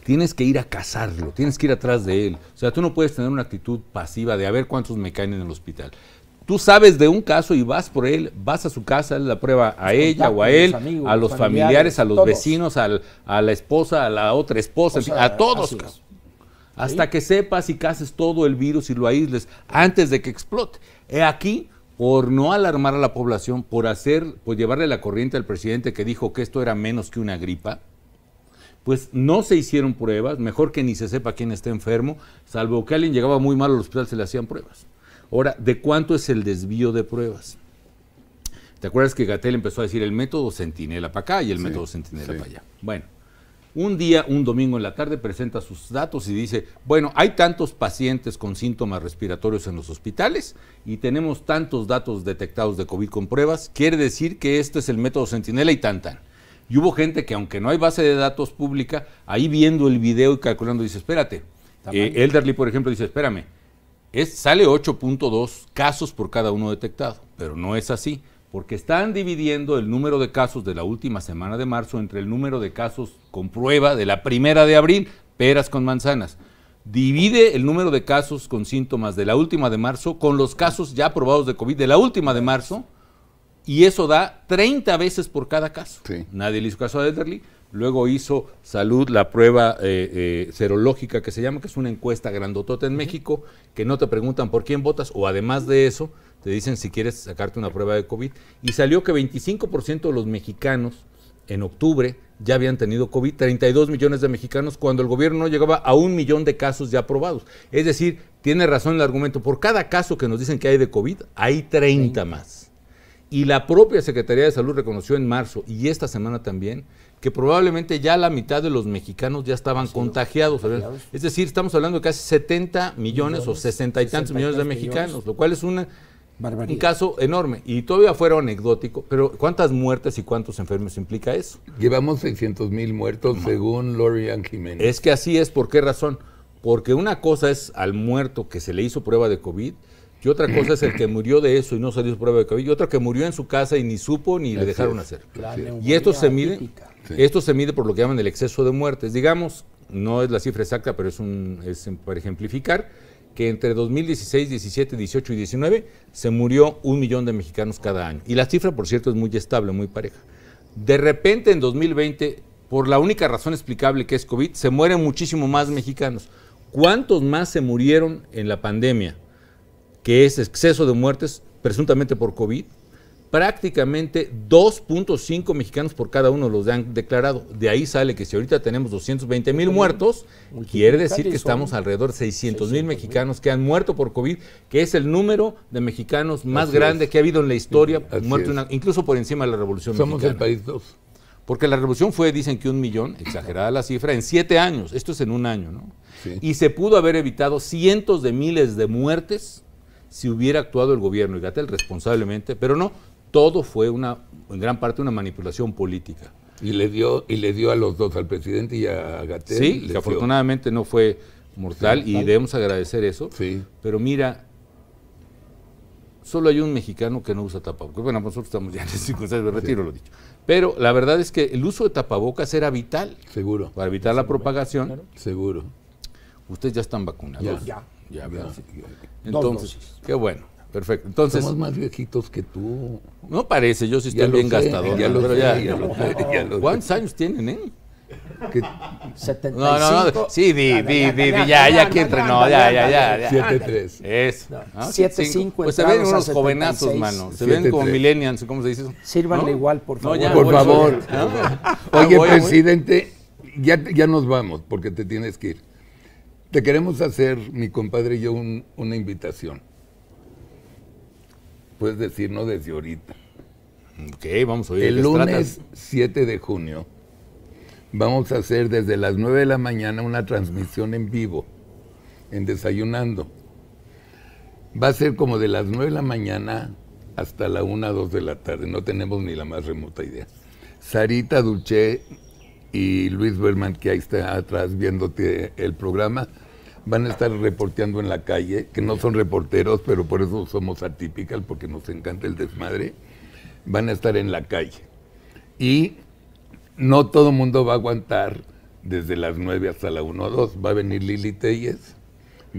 tienes que ir a cazarlo, tienes que ir atrás de él. O sea, tú no puedes tener una actitud pasiva de a ver cuántos me caen en el hospital. Tú sabes de un caso y vas por él, vas a su casa, la prueba a ella o a él, a los familiares, a los vecinos, a la esposa, a la otra esposa, a todos. Hasta que sepas y cases todo el virus y lo aísles antes de que explote. He aquí por no alarmar a la población, por hacer, por llevarle la corriente al presidente que dijo que esto era menos que una gripa, pues no se hicieron pruebas, mejor que ni se sepa quién está enfermo, salvo que alguien llegaba muy mal al hospital, se le hacían pruebas. Ahora, ¿de cuánto es el desvío de pruebas? ¿Te acuerdas que Gatel empezó a decir el método centinela para acá y el método sentinela para allá? Bueno, un día, un domingo en la tarde, presenta sus datos y dice, bueno, hay tantos pacientes con síntomas respiratorios en los hospitales y tenemos tantos datos detectados de COVID con pruebas, quiere decir que este es el método sentinela y tantan. Y hubo gente que aunque no hay base de datos pública, ahí viendo el video y calculando, dice, espérate, eh, Elderly, por ejemplo, dice, espérame, sale 8.2 casos por cada uno detectado, pero no es así, porque están dividiendo el número de casos de la última semana de marzo entre el número de casos con prueba de la primera de abril, peras con manzanas. Divide el número de casos con síntomas de la última de marzo con los casos ya aprobados de COVID de la última de marzo y eso da 30 veces por cada caso. Nadie le hizo caso a Elderly. Luego hizo Salud la prueba eh, eh, serológica que se llama, que es una encuesta grandotota en México, que no te preguntan por quién votas o además de eso te dicen si quieres sacarte una prueba de COVID. Y salió que 25% de los mexicanos en octubre ya habían tenido COVID, 32 millones de mexicanos, cuando el gobierno llegaba a un millón de casos ya aprobados. Es decir, tiene razón el argumento, por cada caso que nos dicen que hay de COVID, hay 30 más. Y la propia Secretaría de Salud reconoció en marzo y esta semana también que probablemente ya la mitad de los mexicanos ya estaban contagiados. Es decir, estamos hablando de casi 70 millones, o 60 y tantos millones de mexicanos, lo cual es un caso enorme. Y todavía fuera anecdótico, pero ¿cuántas muertes y cuántos enfermos implica eso? Llevamos 600 mil muertos según Lorian Jiménez. Es que así es, ¿por qué razón? Porque una cosa es al muerto que se le hizo prueba de COVID y otra cosa es el que murió de eso y no se le prueba de COVID y otra que murió en su casa y ni supo ni le dejaron hacer. Y esto se mide esto se mide por lo que llaman el exceso de muertes. Digamos, no es la cifra exacta, pero es, un, es para ejemplificar, que entre 2016, 17, 18 y 19 se murió un millón de mexicanos cada año. Y la cifra, por cierto, es muy estable, muy pareja. De repente, en 2020, por la única razón explicable que es COVID, se mueren muchísimo más mexicanos. ¿Cuántos más se murieron en la pandemia? Que es exceso de muertes, presuntamente por COVID, prácticamente 2.5 mexicanos por cada uno los han declarado. De ahí sale que si ahorita tenemos 220 mil muertos, quiere decir que estamos alrededor de 600 mil mexicanos que han muerto por COVID, que es el número de mexicanos más grande que ha habido en la historia, muerto incluso por encima de la Revolución Somos Mexicana. el país dos. Porque la revolución fue, dicen que un millón, exagerada la cifra, en siete años, esto es en un año, ¿no? Y se pudo haber evitado cientos de miles de muertes si hubiera actuado el gobierno, y Gatel responsablemente, pero no, todo fue una, en gran parte una manipulación política. Y le dio, y le dio a los dos, al presidente y a Gatel. Sí, que afortunadamente no fue mortal y debemos agradecer eso. Sí. Pero mira, solo hay un mexicano que no usa tapabocas. Bueno, nosotros estamos ya en circunstancias de retiro, lo dicho. Pero la verdad es que el uso de tapabocas era vital. Seguro. Para evitar la propagación. Seguro. Ustedes ya están vacunados. ya, ya. Entonces, qué bueno. Perfecto. Entonces, Somos más viejitos que tú. No parece, yo sí estoy bien gastador. Ya lo, ¿Cuántos años tienen, eh? ¿Qué? 75. No, no, no. Sí, vi, vi, vi, ya, ya aquí entrenó, ya, ya, ya. 7-3. Eso. 7-5. Pues se ven unos jovenazos, mano. Se ven como millennials, ¿cómo se dice eso? Sírvanle igual, por favor. por favor. Ah, Oye, presidente, ya, nos vamos porque te tienes que ir. Te queremos hacer, mi compadre y yo, una invitación puedes decirnos desde ahorita. Ok, vamos a oír. El lunes 7 de junio vamos a hacer desde las 9 de la mañana una transmisión en vivo, en Desayunando. Va a ser como de las 9 de la mañana hasta la 1, 2 de la tarde, no tenemos ni la más remota idea. Sarita Duché y Luis Berman, que ahí está atrás viéndote el programa, van a estar reporteando en la calle, que no son reporteros, pero por eso somos atípicas, porque nos encanta el desmadre, van a estar en la calle. Y no todo mundo va a aguantar desde las 9 hasta la 1 o 2. Va a venir Lili Telles,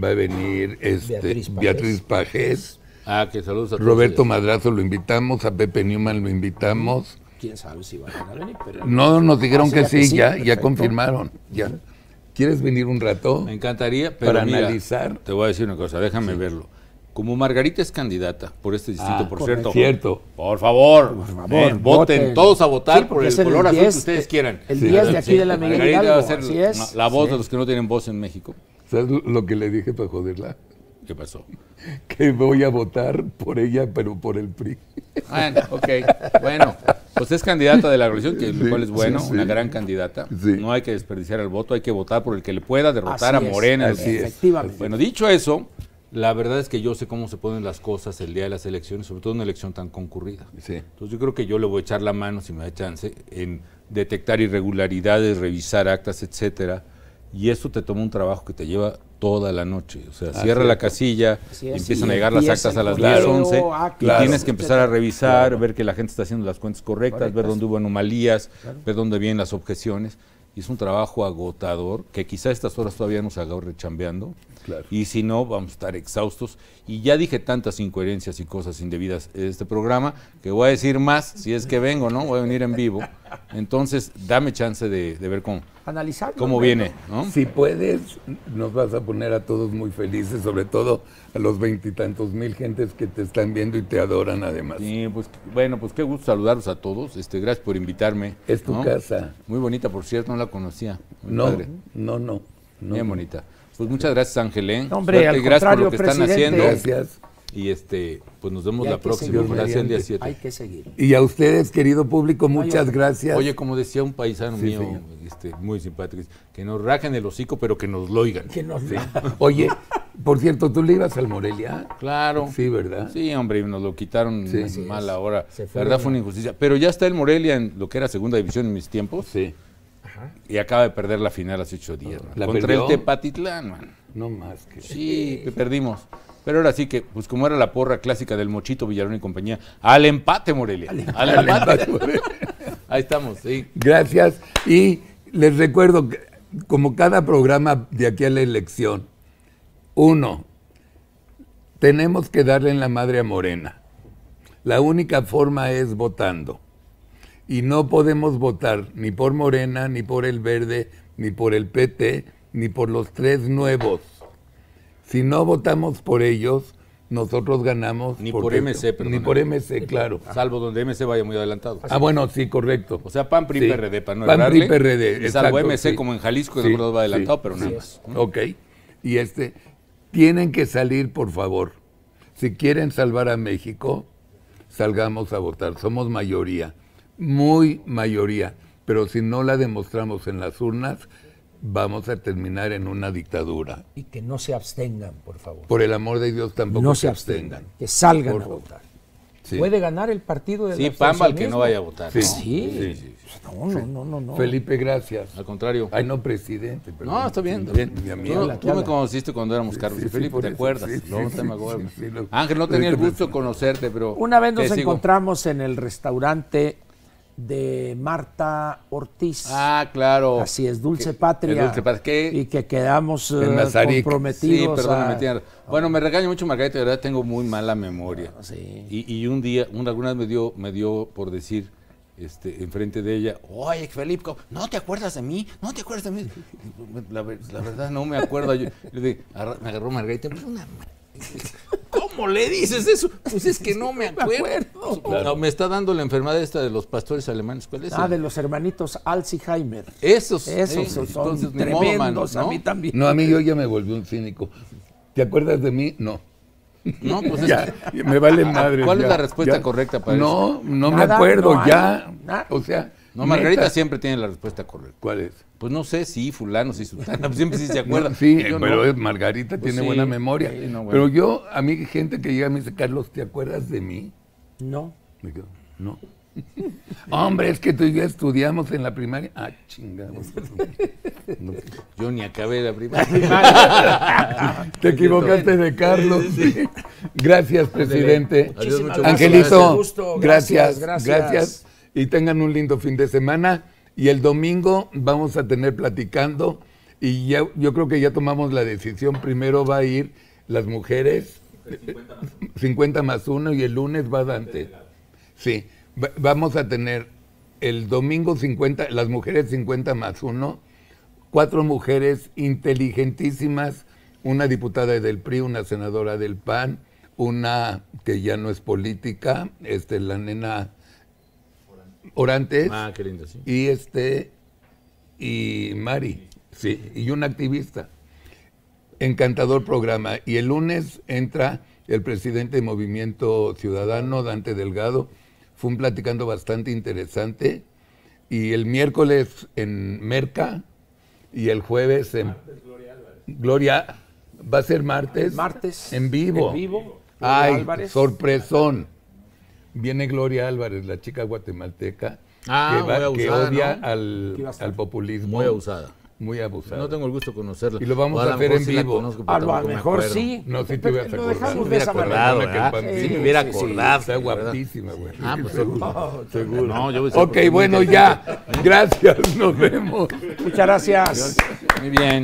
va a venir este, Beatriz Pajes, ah, saludos Roberto Madrazo lo invitamos, a Pepe Newman lo invitamos. Quién sabe si van a venir, No, nos dijeron que, sí, ya, ya confirmaron, ya. ¿Quieres venir un rato? Me encantaría, pero para analizar. Te voy a decir una cosa, déjame verlo. Como Margarita es candidata por este distrito, ah, por cierto. Por favor, por favor eh, voten, todos a votar por el color azul que ustedes quieran. El 10 de aquí de la Margarita va a ser la voz de los que no tienen voz en México. ¿Sabes lo que le dije para joderla? ¿Qué pasó? Que voy a votar por ella, pero por el PRI. Bueno, ok. Bueno, pues es candidata de la coalición, que, lo cual es bueno, una gran candidata. No hay que desperdiciar el voto, hay que votar por el que le pueda derrotar a Morena. así es. Efectivamente. Bueno, dicho eso, la verdad es que yo sé cómo se ponen las cosas el día de las elecciones, sobre todo en una elección tan concurrida. Entonces yo creo que yo le voy a echar la mano, si me da chance, en detectar irregularidades, revisar actas, etcétera. Y eso te toma un trabajo que te lleva toda la noche. O sea, ah, cierra la casilla, empiezan a llegar las actas a las 11, ah, y tienes que empezar a revisar, ver que la gente está haciendo las cuentas correctas, ver dónde hubo anomalías, ver dónde vienen las objeciones. Y es un trabajo agotador que quizá estas horas todavía nos haga rechambeando. Y si no, vamos a estar exhaustos. Y ya dije tantas incoherencias y cosas indebidas en este programa que voy a decir más si es que vengo, ¿no? Voy a venir en vivo. Entonces, dame chance de, ver cómo. Analizar. ¿Cómo viene? Si puedes, nos vas a poner a todos muy felices, sobre todo a los veintitantos mil gentes que te están viendo y te adoran además. Sí, pues bueno, pues qué gusto saludarlos a todos. Este, gracias por invitarme. Es tu casa. Muy bonita, por cierto, no la conocía. no, no, no, no. Bien bonita. Pues muchas gracias, Ángel. ¿eh? Hombre, al gracias por lo que están haciendo. Y este, pues nos vemos la próxima. Gracias el día Hay que seguir. Y a ustedes, querido público, muchas gracias. Oye, como decía un paisano mío, este, muy simpático, que nos rajen el hocico, pero que nos lo oigan. Que nos sí. Oye, por cierto, ¿tú le ibas al Morelia? Claro. Sí, ¿verdad? Sí, hombre, nos lo quitaron mal ahora. hora. La verdad fue una injusticia. Pero ya está el Morelia en lo que era segunda división en mis tiempos. Sí. Y acaba de perder la final hace ocho días. Ah. ¿La contra el Tepatitlán, man. No más que. Sí, perdimos. Pero ahora sí que, pues como era la porra clásica del Mochito, Villarón y compañía, al empate, Morelia. Al, empate. Ahí estamos, sí. Gracias. Y les recuerdo, que, como cada programa de aquí a la elección, uno, tenemos que darle en la madre a Morena. La única forma es votando y no podemos votar ni por Morena, ni por el Verde, ni por el PT, ni por los tres nuevos. Si no votamos por ellos, nosotros ganamos. Ni por, MC, pero Ni por MC, claro. Salvo donde MC vaya muy adelantado. Ah, bueno, sí, correcto. O sea, PAN, PRI, PRD, para no PAN, PRD, Salvo MC como en Jalisco, sí, va adelantado, pero nada más. Ok. Y este, tienen que salir, por favor. Si quieren salvar a México, salgamos a votar. Somos mayoría muy mayoría, pero si no la demostramos en las urnas, vamos a terminar en una dictadura. Y que no se abstengan, por favor. Por el amor de Dios tampoco no se, abstengan. Que salgan a votar. Puede ganar el partido de Sí, Pamba al que no vaya a votar. Sí. sí. Pues no, no, no, no, Felipe, gracias. Al contrario. Ay, no, presidente. No, está bien, Tú, me conociste cuando éramos Carlos y Felipe, ¿te acuerdas? no, te me Ángel, no tenía el gusto de conocerte, pero. Una vez nos encontramos en el restaurante de Marta Ortiz. Ah, claro. Así es, Dulce Patria. y que quedamos eh, comprometidos. Sí, Bueno, me regaño mucho Margarita, de verdad tengo muy mala memoria. Ah, y, y, un día, una, alguna vez me dio, me dio por decir este, enfrente de ella, oye, Felipe, ¿no te acuerdas de mí? ¿No te acuerdas de mí? La, verdad no me acuerdo. me agarró Margarita, ¿Cómo le dices eso? Pues es que no me acuerdo. Me está dando la enfermedad esta de los pastores alemanes. ¿Cuál es? Ah, de los hermanitos Alzheimer. Esos, esos son tremendos a mí también. No, a mí yo ya me volví un cínico. ¿Te acuerdas de mí? No. No, pues ya, me vale madre. ¿Cuál es la respuesta correcta para eso? No, no me acuerdo, ya. O sea, no, Margarita siempre tiene la respuesta correcta. ¿Cuál es? Pues no sé, si fulano, si sultana, siempre sí se acuerda. sí, pero Margarita pues tiene buena memoria. Pero yo, a mí gente que llega y me dice, Carlos, ¿te acuerdas de mí? No. Me no. Hombre, es que tú y yo estudiamos en la primaria. Ah, chingados. yo ni acabé la primaria. Te equivocaste de Carlos. Gracias, presidente. Muchísimas Angelito, gracias, gracias. gracias. gracias y tengan un lindo fin de semana. Y el domingo vamos a tener platicando y ya, yo creo que ya tomamos la decisión. Primero va a ir las mujeres, 50 más, uno 1 y el lunes va Dante. Sí, vamos a tener el domingo 50, las mujeres 50 más 1, cuatro mujeres inteligentísimas, una diputada del PRI, una senadora del PAN, una que ya no es política, este, la nena Orantes. Ah, y este, y Mari, sí, y un activista. Encantador programa. Y el lunes entra el presidente de Movimiento Ciudadano, Dante Delgado. Fue un platicando bastante interesante. Y el miércoles en Merca y el jueves en... Gloria Álvarez. Gloria, va a ser martes. Martes. En vivo. En vivo. Ay, sorpresón viene Gloria Álvarez, la chica guatemalteca, ah, que, odia al, populismo. Muy abusada. Muy abusada. No tengo el gusto de conocerla. Y lo vamos a, hacer ver en vivo. a lo mejor sí. No, sí te hubieras acordado. Lo dejamos de esa manera. Sí, me hubiera acordado. Está guapísima, güey. Ah, pues oh, seguro. seguro. No, yo ok, bueno, ya. Gracias, nos vemos. Muchas gracias. Muy bien.